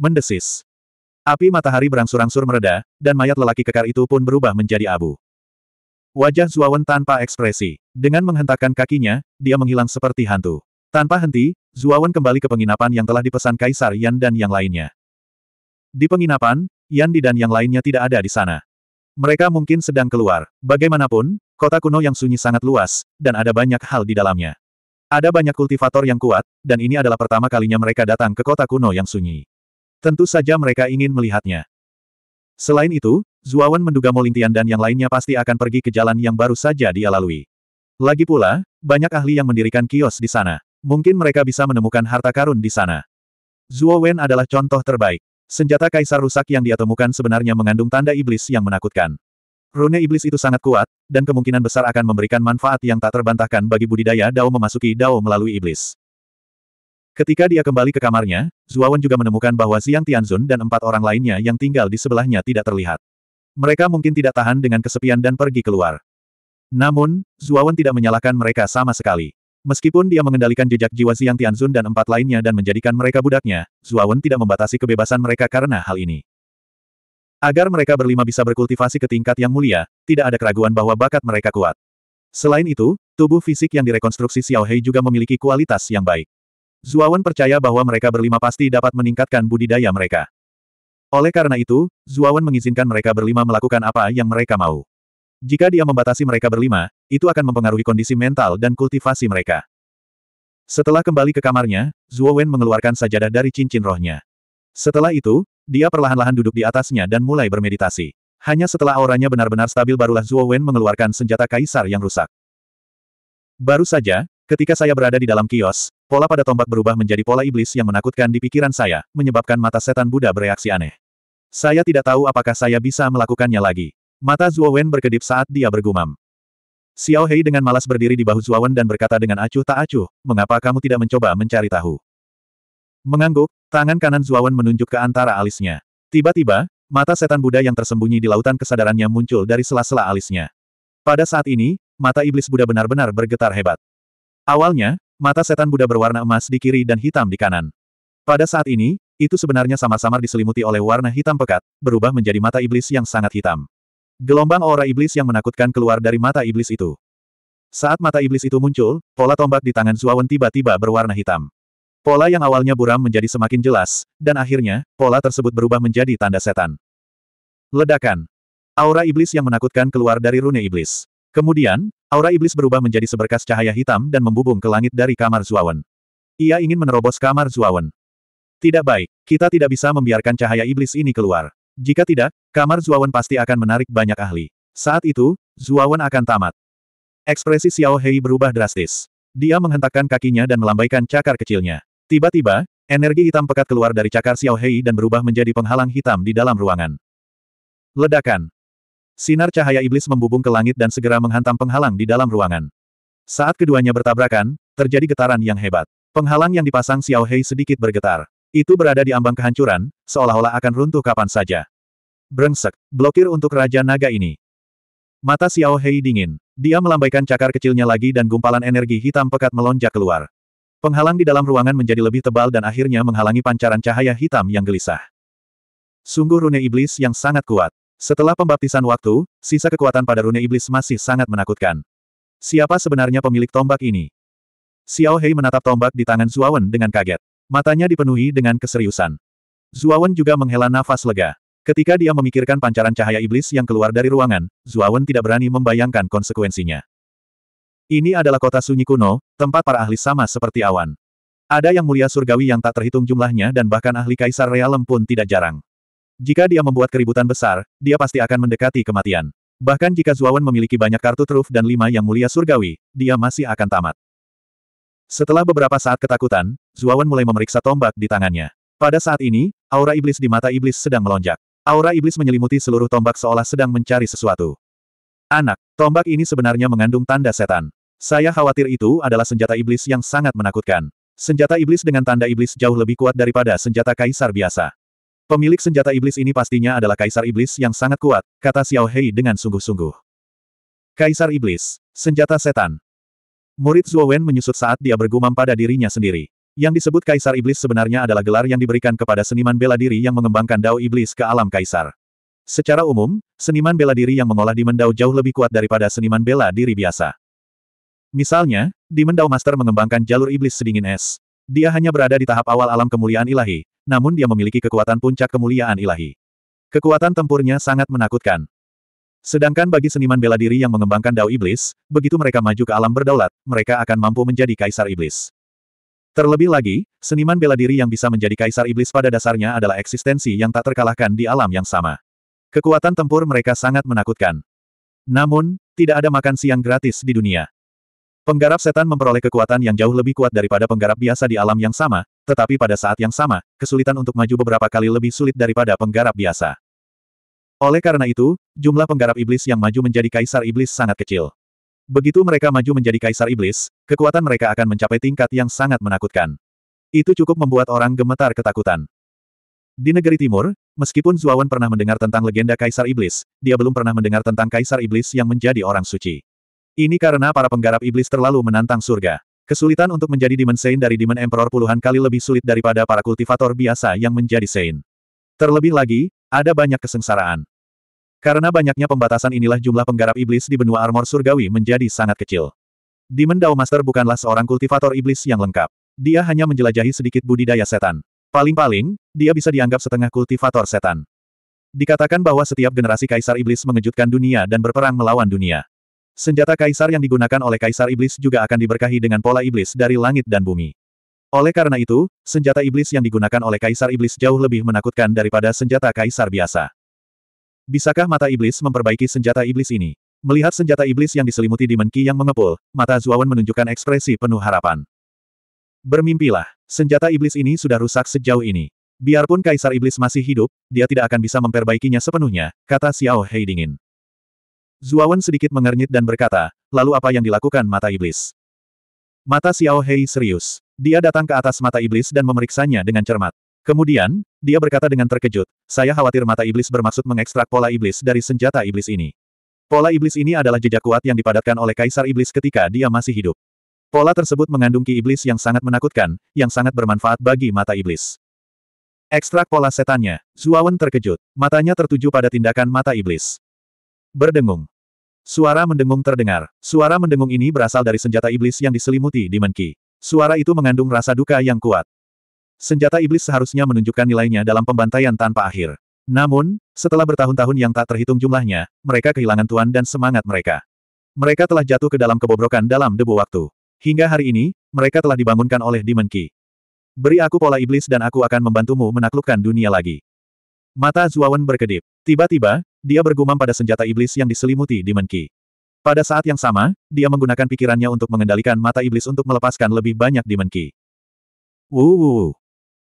A: Mendesis. Api matahari berangsur-angsur mereda, dan mayat lelaki kekar itu pun berubah menjadi abu. Wajah Zuawan tanpa ekspresi. Dengan menghentakkan kakinya, dia menghilang seperti hantu. Tanpa henti, Zuawan kembali ke penginapan yang telah dipesan Kaisar Yan dan yang lainnya. Di penginapan, Yan Di dan yang lainnya tidak ada di sana. Mereka mungkin sedang keluar. Bagaimanapun, kota kuno yang sunyi sangat luas, dan ada banyak hal di dalamnya. Ada banyak kultivator yang kuat, dan ini adalah pertama kalinya mereka datang ke kota kuno yang sunyi. Tentu saja mereka ingin melihatnya. Selain itu, Zuawan menduga Molintian dan yang lainnya pasti akan pergi ke jalan yang baru saja dia lalui. Lagi pula, banyak ahli yang mendirikan kios di sana. Mungkin mereka bisa menemukan harta karun di sana. Zuo adalah contoh terbaik. Senjata kaisar rusak yang dia temukan sebenarnya mengandung tanda iblis yang menakutkan. Rune iblis itu sangat kuat, dan kemungkinan besar akan memberikan manfaat yang tak terbantahkan bagi budidaya Dao memasuki Dao melalui iblis. Ketika dia kembali ke kamarnya, Zuawan juga menemukan bahwa Xiang Tianzun dan empat orang lainnya yang tinggal di sebelahnya tidak terlihat. Mereka mungkin tidak tahan dengan kesepian dan pergi keluar. Namun, Zuawan tidak menyalahkan mereka sama sekali. Meskipun dia mengendalikan jejak jiwa Xiang Tianzun dan empat lainnya dan menjadikan mereka budaknya, Zuawan tidak membatasi kebebasan mereka karena hal ini. Agar mereka berlima bisa berkultivasi ke tingkat yang mulia, tidak ada keraguan bahwa bakat mereka kuat. Selain itu, tubuh fisik yang direkonstruksi Xiao Hei juga memiliki kualitas yang baik. Zuawan percaya bahwa mereka berlima pasti dapat meningkatkan budidaya mereka. Oleh karena itu, Zuawan mengizinkan mereka berlima melakukan apa yang mereka mau. Jika dia membatasi mereka berlima, itu akan mempengaruhi kondisi mental dan kultivasi mereka. Setelah kembali ke kamarnya, Zuo Wen mengeluarkan sajadah dari cincin rohnya. Setelah itu, dia perlahan-lahan duduk di atasnya dan mulai bermeditasi. Hanya setelah auranya benar-benar stabil barulah Zuo Wen mengeluarkan senjata kaisar yang rusak. Baru saja, ketika saya berada di dalam kios, pola pada tombak berubah menjadi pola iblis yang menakutkan di pikiran saya, menyebabkan mata setan Buddha bereaksi aneh. Saya tidak tahu apakah saya bisa melakukannya lagi. Mata Zuo Wen berkedip saat dia bergumam. Xiao Hei dengan malas berdiri di bahu Zuo Wen dan berkata dengan acuh tak acuh, mengapa kamu tidak mencoba mencari tahu? Mengangguk, tangan kanan Zuawan menunjuk ke antara alisnya. Tiba-tiba, mata setan Buddha yang tersembunyi di lautan kesadarannya muncul dari sela-sela alisnya. Pada saat ini, mata iblis Buddha benar-benar bergetar hebat. Awalnya, mata setan Buddha berwarna emas di kiri dan hitam di kanan. Pada saat ini, itu sebenarnya sama-sama diselimuti oleh warna hitam pekat, berubah menjadi mata iblis yang sangat hitam. Gelombang aura iblis yang menakutkan keluar dari mata iblis itu. Saat mata iblis itu muncul, pola tombak di tangan Zuawan tiba-tiba berwarna hitam. Pola yang awalnya buram menjadi semakin jelas, dan akhirnya, pola tersebut berubah menjadi tanda setan. Ledakan. Aura iblis yang menakutkan keluar dari rune iblis. Kemudian, aura iblis berubah menjadi seberkas cahaya hitam dan membubung ke langit dari kamar Zuawan. Ia ingin menerobos kamar Zuawan. Tidak baik, kita tidak bisa membiarkan cahaya iblis ini keluar. Jika tidak, kamar Zuawan pasti akan menarik banyak ahli. Saat itu, Zuawan akan tamat. Ekspresi Xiao Hei berubah drastis. Dia menghentakkan kakinya dan melambaikan cakar kecilnya. Tiba-tiba, energi hitam pekat keluar dari cakar Xiao Hei dan berubah menjadi penghalang hitam di dalam ruangan. Ledakan. Sinar cahaya iblis membubung ke langit dan segera menghantam penghalang di dalam ruangan. Saat keduanya bertabrakan, terjadi getaran yang hebat. Penghalang yang dipasang Xiao Hei sedikit bergetar. Itu berada di ambang kehancuran, seolah-olah akan runtuh kapan saja. Brengsek, blokir untuk Raja Naga ini. Mata Xiao Hei dingin. Dia melambaikan cakar kecilnya lagi dan gumpalan energi hitam pekat melonjak keluar. Penghalang di dalam ruangan menjadi lebih tebal dan akhirnya menghalangi pancaran cahaya hitam yang gelisah. Sungguh rune iblis yang sangat kuat. Setelah pembaptisan waktu, sisa kekuatan pada rune iblis masih sangat menakutkan. Siapa sebenarnya pemilik tombak ini? Xiao Hei menatap tombak di tangan Zuawan dengan kaget. Matanya dipenuhi dengan keseriusan. Zuawan juga menghela nafas lega. Ketika dia memikirkan pancaran cahaya iblis yang keluar dari ruangan, Zuawan tidak berani membayangkan konsekuensinya. Ini adalah kota sunyi kuno, tempat para ahli sama seperti awan. Ada yang mulia surgawi yang tak terhitung jumlahnya dan bahkan ahli kaisar realem pun tidak jarang. Jika dia membuat keributan besar, dia pasti akan mendekati kematian. Bahkan jika Zuawan memiliki banyak kartu truf dan lima yang mulia surgawi, dia masih akan tamat. Setelah beberapa saat ketakutan, Zuawan mulai memeriksa tombak di tangannya. Pada saat ini, aura iblis di mata iblis sedang melonjak. Aura iblis menyelimuti seluruh tombak seolah sedang mencari sesuatu. Anak, tombak ini sebenarnya mengandung tanda setan. Saya khawatir itu adalah senjata iblis yang sangat menakutkan. Senjata iblis dengan tanda iblis jauh lebih kuat daripada senjata kaisar biasa. Pemilik senjata iblis ini pastinya adalah kaisar iblis yang sangat kuat, kata Xiao Hei dengan sungguh-sungguh. Kaisar iblis, senjata setan. Murid Zhuo Wen menyusut saat dia bergumam pada dirinya sendiri. Yang disebut kaisar iblis sebenarnya adalah gelar yang diberikan kepada seniman bela diri yang mengembangkan dao iblis ke alam kaisar. Secara umum, seniman bela diri yang mengolah di dao jauh lebih kuat daripada seniman bela diri biasa. Misalnya, di Dao Master mengembangkan jalur iblis sedingin es. Dia hanya berada di tahap awal alam kemuliaan ilahi, namun dia memiliki kekuatan puncak kemuliaan ilahi. Kekuatan tempurnya sangat menakutkan. Sedangkan bagi seniman bela diri yang mengembangkan dao iblis, begitu mereka maju ke alam berdaulat, mereka akan mampu menjadi kaisar iblis. Terlebih lagi, seniman bela diri yang bisa menjadi kaisar iblis pada dasarnya adalah eksistensi yang tak terkalahkan di alam yang sama. Kekuatan tempur mereka sangat menakutkan. Namun, tidak ada makan siang gratis di dunia. Penggarap setan memperoleh kekuatan yang jauh lebih kuat daripada penggarap biasa di alam yang sama, tetapi pada saat yang sama, kesulitan untuk maju beberapa kali lebih sulit daripada penggarap biasa. Oleh karena itu, jumlah penggarap iblis yang maju menjadi kaisar iblis sangat kecil. Begitu mereka maju menjadi kaisar iblis, kekuatan mereka akan mencapai tingkat yang sangat menakutkan. Itu cukup membuat orang gemetar ketakutan. Di negeri timur, meskipun Zuawan pernah mendengar tentang legenda kaisar iblis, dia belum pernah mendengar tentang kaisar iblis yang menjadi orang suci. Ini karena para penggarap iblis terlalu menantang surga. Kesulitan untuk menjadi Demon Saint dari Demon Emperor puluhan kali lebih sulit daripada para kultivator biasa yang menjadi Saint. Terlebih lagi, ada banyak kesengsaraan. Karena banyaknya pembatasan inilah jumlah penggarap iblis di benua armor surgawi menjadi sangat kecil. Demon Dao Master bukanlah seorang kultivator iblis yang lengkap. Dia hanya menjelajahi sedikit budidaya setan. Paling-paling, dia bisa dianggap setengah kultivator setan. Dikatakan bahwa setiap generasi kaisar iblis mengejutkan dunia dan berperang melawan dunia. Senjata kaisar yang digunakan oleh kaisar iblis juga akan diberkahi dengan pola iblis dari langit dan bumi. Oleh karena itu, senjata iblis yang digunakan oleh kaisar iblis jauh lebih menakutkan daripada senjata kaisar biasa. Bisakah mata iblis memperbaiki senjata iblis ini? Melihat senjata iblis yang diselimuti di menki yang mengepul, mata Zuawan menunjukkan ekspresi penuh harapan. Bermimpilah, senjata iblis ini sudah rusak sejauh ini. Biarpun Kaisar Iblis masih hidup, dia tidak akan bisa memperbaikinya sepenuhnya, kata Xiao Hei dingin. Zuawan sedikit mengernyit dan berkata, lalu apa yang dilakukan mata iblis? Mata Xiao Hei serius. Dia datang ke atas mata iblis dan memeriksanya dengan cermat. Kemudian, dia berkata dengan terkejut, saya khawatir mata iblis bermaksud mengekstrak pola iblis dari senjata iblis ini. Pola iblis ini adalah jejak kuat yang dipadatkan oleh kaisar iblis ketika dia masih hidup. Pola tersebut mengandung ki iblis yang sangat menakutkan, yang sangat bermanfaat bagi mata iblis. Ekstrak pola setannya, Zuawan terkejut, matanya tertuju pada tindakan mata iblis. Berdengung. Suara mendengung terdengar. Suara mendengung ini berasal dari senjata iblis yang diselimuti di Menki. Suara itu mengandung rasa duka yang kuat. Senjata iblis seharusnya menunjukkan nilainya dalam pembantaian tanpa akhir. Namun, setelah bertahun-tahun yang tak terhitung jumlahnya, mereka kehilangan tuan dan semangat mereka. Mereka telah jatuh ke dalam kebobrokan dalam debu waktu. Hingga hari ini, mereka telah dibangunkan oleh Demon Ki. Beri aku pola iblis dan aku akan membantumu menaklukkan dunia lagi. Mata Zuawan berkedip. Tiba-tiba, dia bergumam pada senjata iblis yang diselimuti di menki. Pada saat yang sama, dia menggunakan pikirannya untuk mengendalikan mata iblis untuk melepaskan lebih banyak di menki. Wuuu.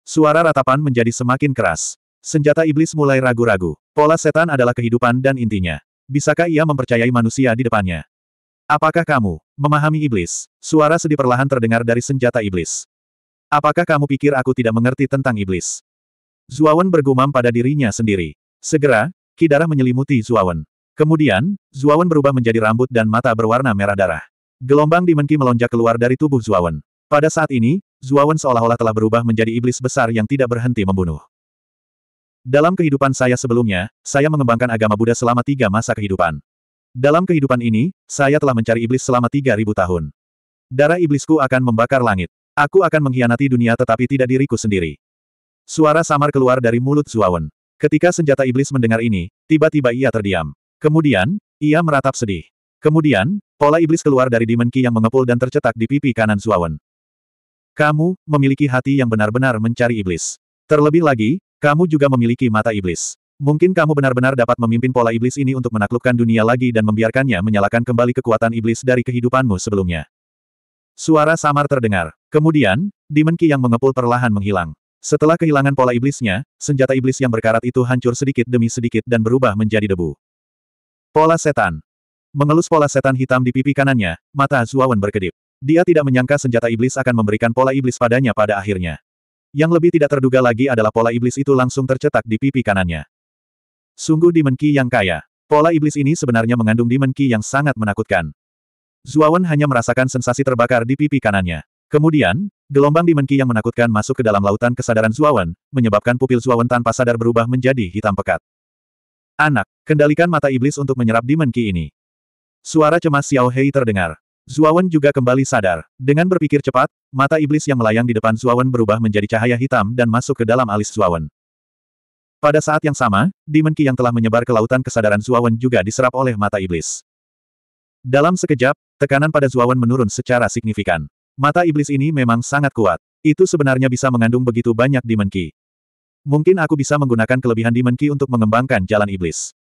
A: Suara ratapan menjadi semakin keras. Senjata iblis mulai ragu-ragu. Pola setan adalah kehidupan dan intinya. Bisakah ia mempercayai manusia di depannya? Apakah kamu memahami iblis? Suara sedih perlahan terdengar dari senjata iblis. Apakah kamu pikir aku tidak mengerti tentang iblis? Zuawan bergumam pada dirinya sendiri. Segera, darah menyelimuti Zuawan. Kemudian, Zuawan berubah menjadi rambut dan mata berwarna merah darah. Gelombang dimenki melonjak keluar dari tubuh Zuawan. Pada saat ini, Zuawan seolah-olah telah berubah menjadi iblis besar yang tidak berhenti membunuh. Dalam kehidupan saya sebelumnya, saya mengembangkan agama Buddha selama tiga masa kehidupan. Dalam kehidupan ini, saya telah mencari iblis selama tiga ribu tahun. Darah iblisku akan membakar langit. Aku akan mengkhianati dunia tetapi tidak diriku sendiri. Suara samar keluar dari mulut Zuawan. Ketika senjata iblis mendengar ini, tiba-tiba ia terdiam. Kemudian, ia meratap sedih. Kemudian, pola iblis keluar dari Demon Ki yang mengepul dan tercetak di pipi kanan Suawan. Kamu, memiliki hati yang benar-benar mencari iblis. Terlebih lagi, kamu juga memiliki mata iblis. Mungkin kamu benar-benar dapat memimpin pola iblis ini untuk menaklukkan dunia lagi dan membiarkannya menyalakan kembali kekuatan iblis dari kehidupanmu sebelumnya. Suara samar terdengar. Kemudian, Demon Ki yang mengepul perlahan menghilang. Setelah kehilangan pola iblisnya, senjata iblis yang berkarat itu hancur sedikit demi sedikit dan berubah menjadi debu. Pola setan. Mengelus pola setan hitam di pipi kanannya, mata Zuawan berkedip. Dia tidak menyangka senjata iblis akan memberikan pola iblis padanya pada akhirnya. Yang lebih tidak terduga lagi adalah pola iblis itu langsung tercetak di pipi kanannya. Sungguh dimenki yang kaya. Pola iblis ini sebenarnya mengandung dimenki yang sangat menakutkan. Zuawan hanya merasakan sensasi terbakar di pipi kanannya. Kemudian, gelombang dimenki yang menakutkan masuk ke dalam lautan kesadaran Zuawan, menyebabkan pupil Zuawan tanpa sadar berubah menjadi hitam pekat. Anak, kendalikan mata iblis untuk menyerap dimenki ini. Suara cemas Xiao Hei terdengar. Zuawan juga kembali sadar. Dengan berpikir cepat, mata iblis yang melayang di depan Zuawan berubah menjadi cahaya hitam dan masuk ke dalam alis Zuawan. Pada saat yang sama, dimenki yang telah menyebar ke lautan kesadaran Zuawan juga diserap oleh mata iblis. Dalam sekejap, tekanan pada Zuawan menurun secara signifikan. Mata iblis ini memang sangat kuat. Itu sebenarnya bisa mengandung begitu banyak dimenki. Mungkin aku bisa menggunakan kelebihan dimenki untuk mengembangkan jalan iblis.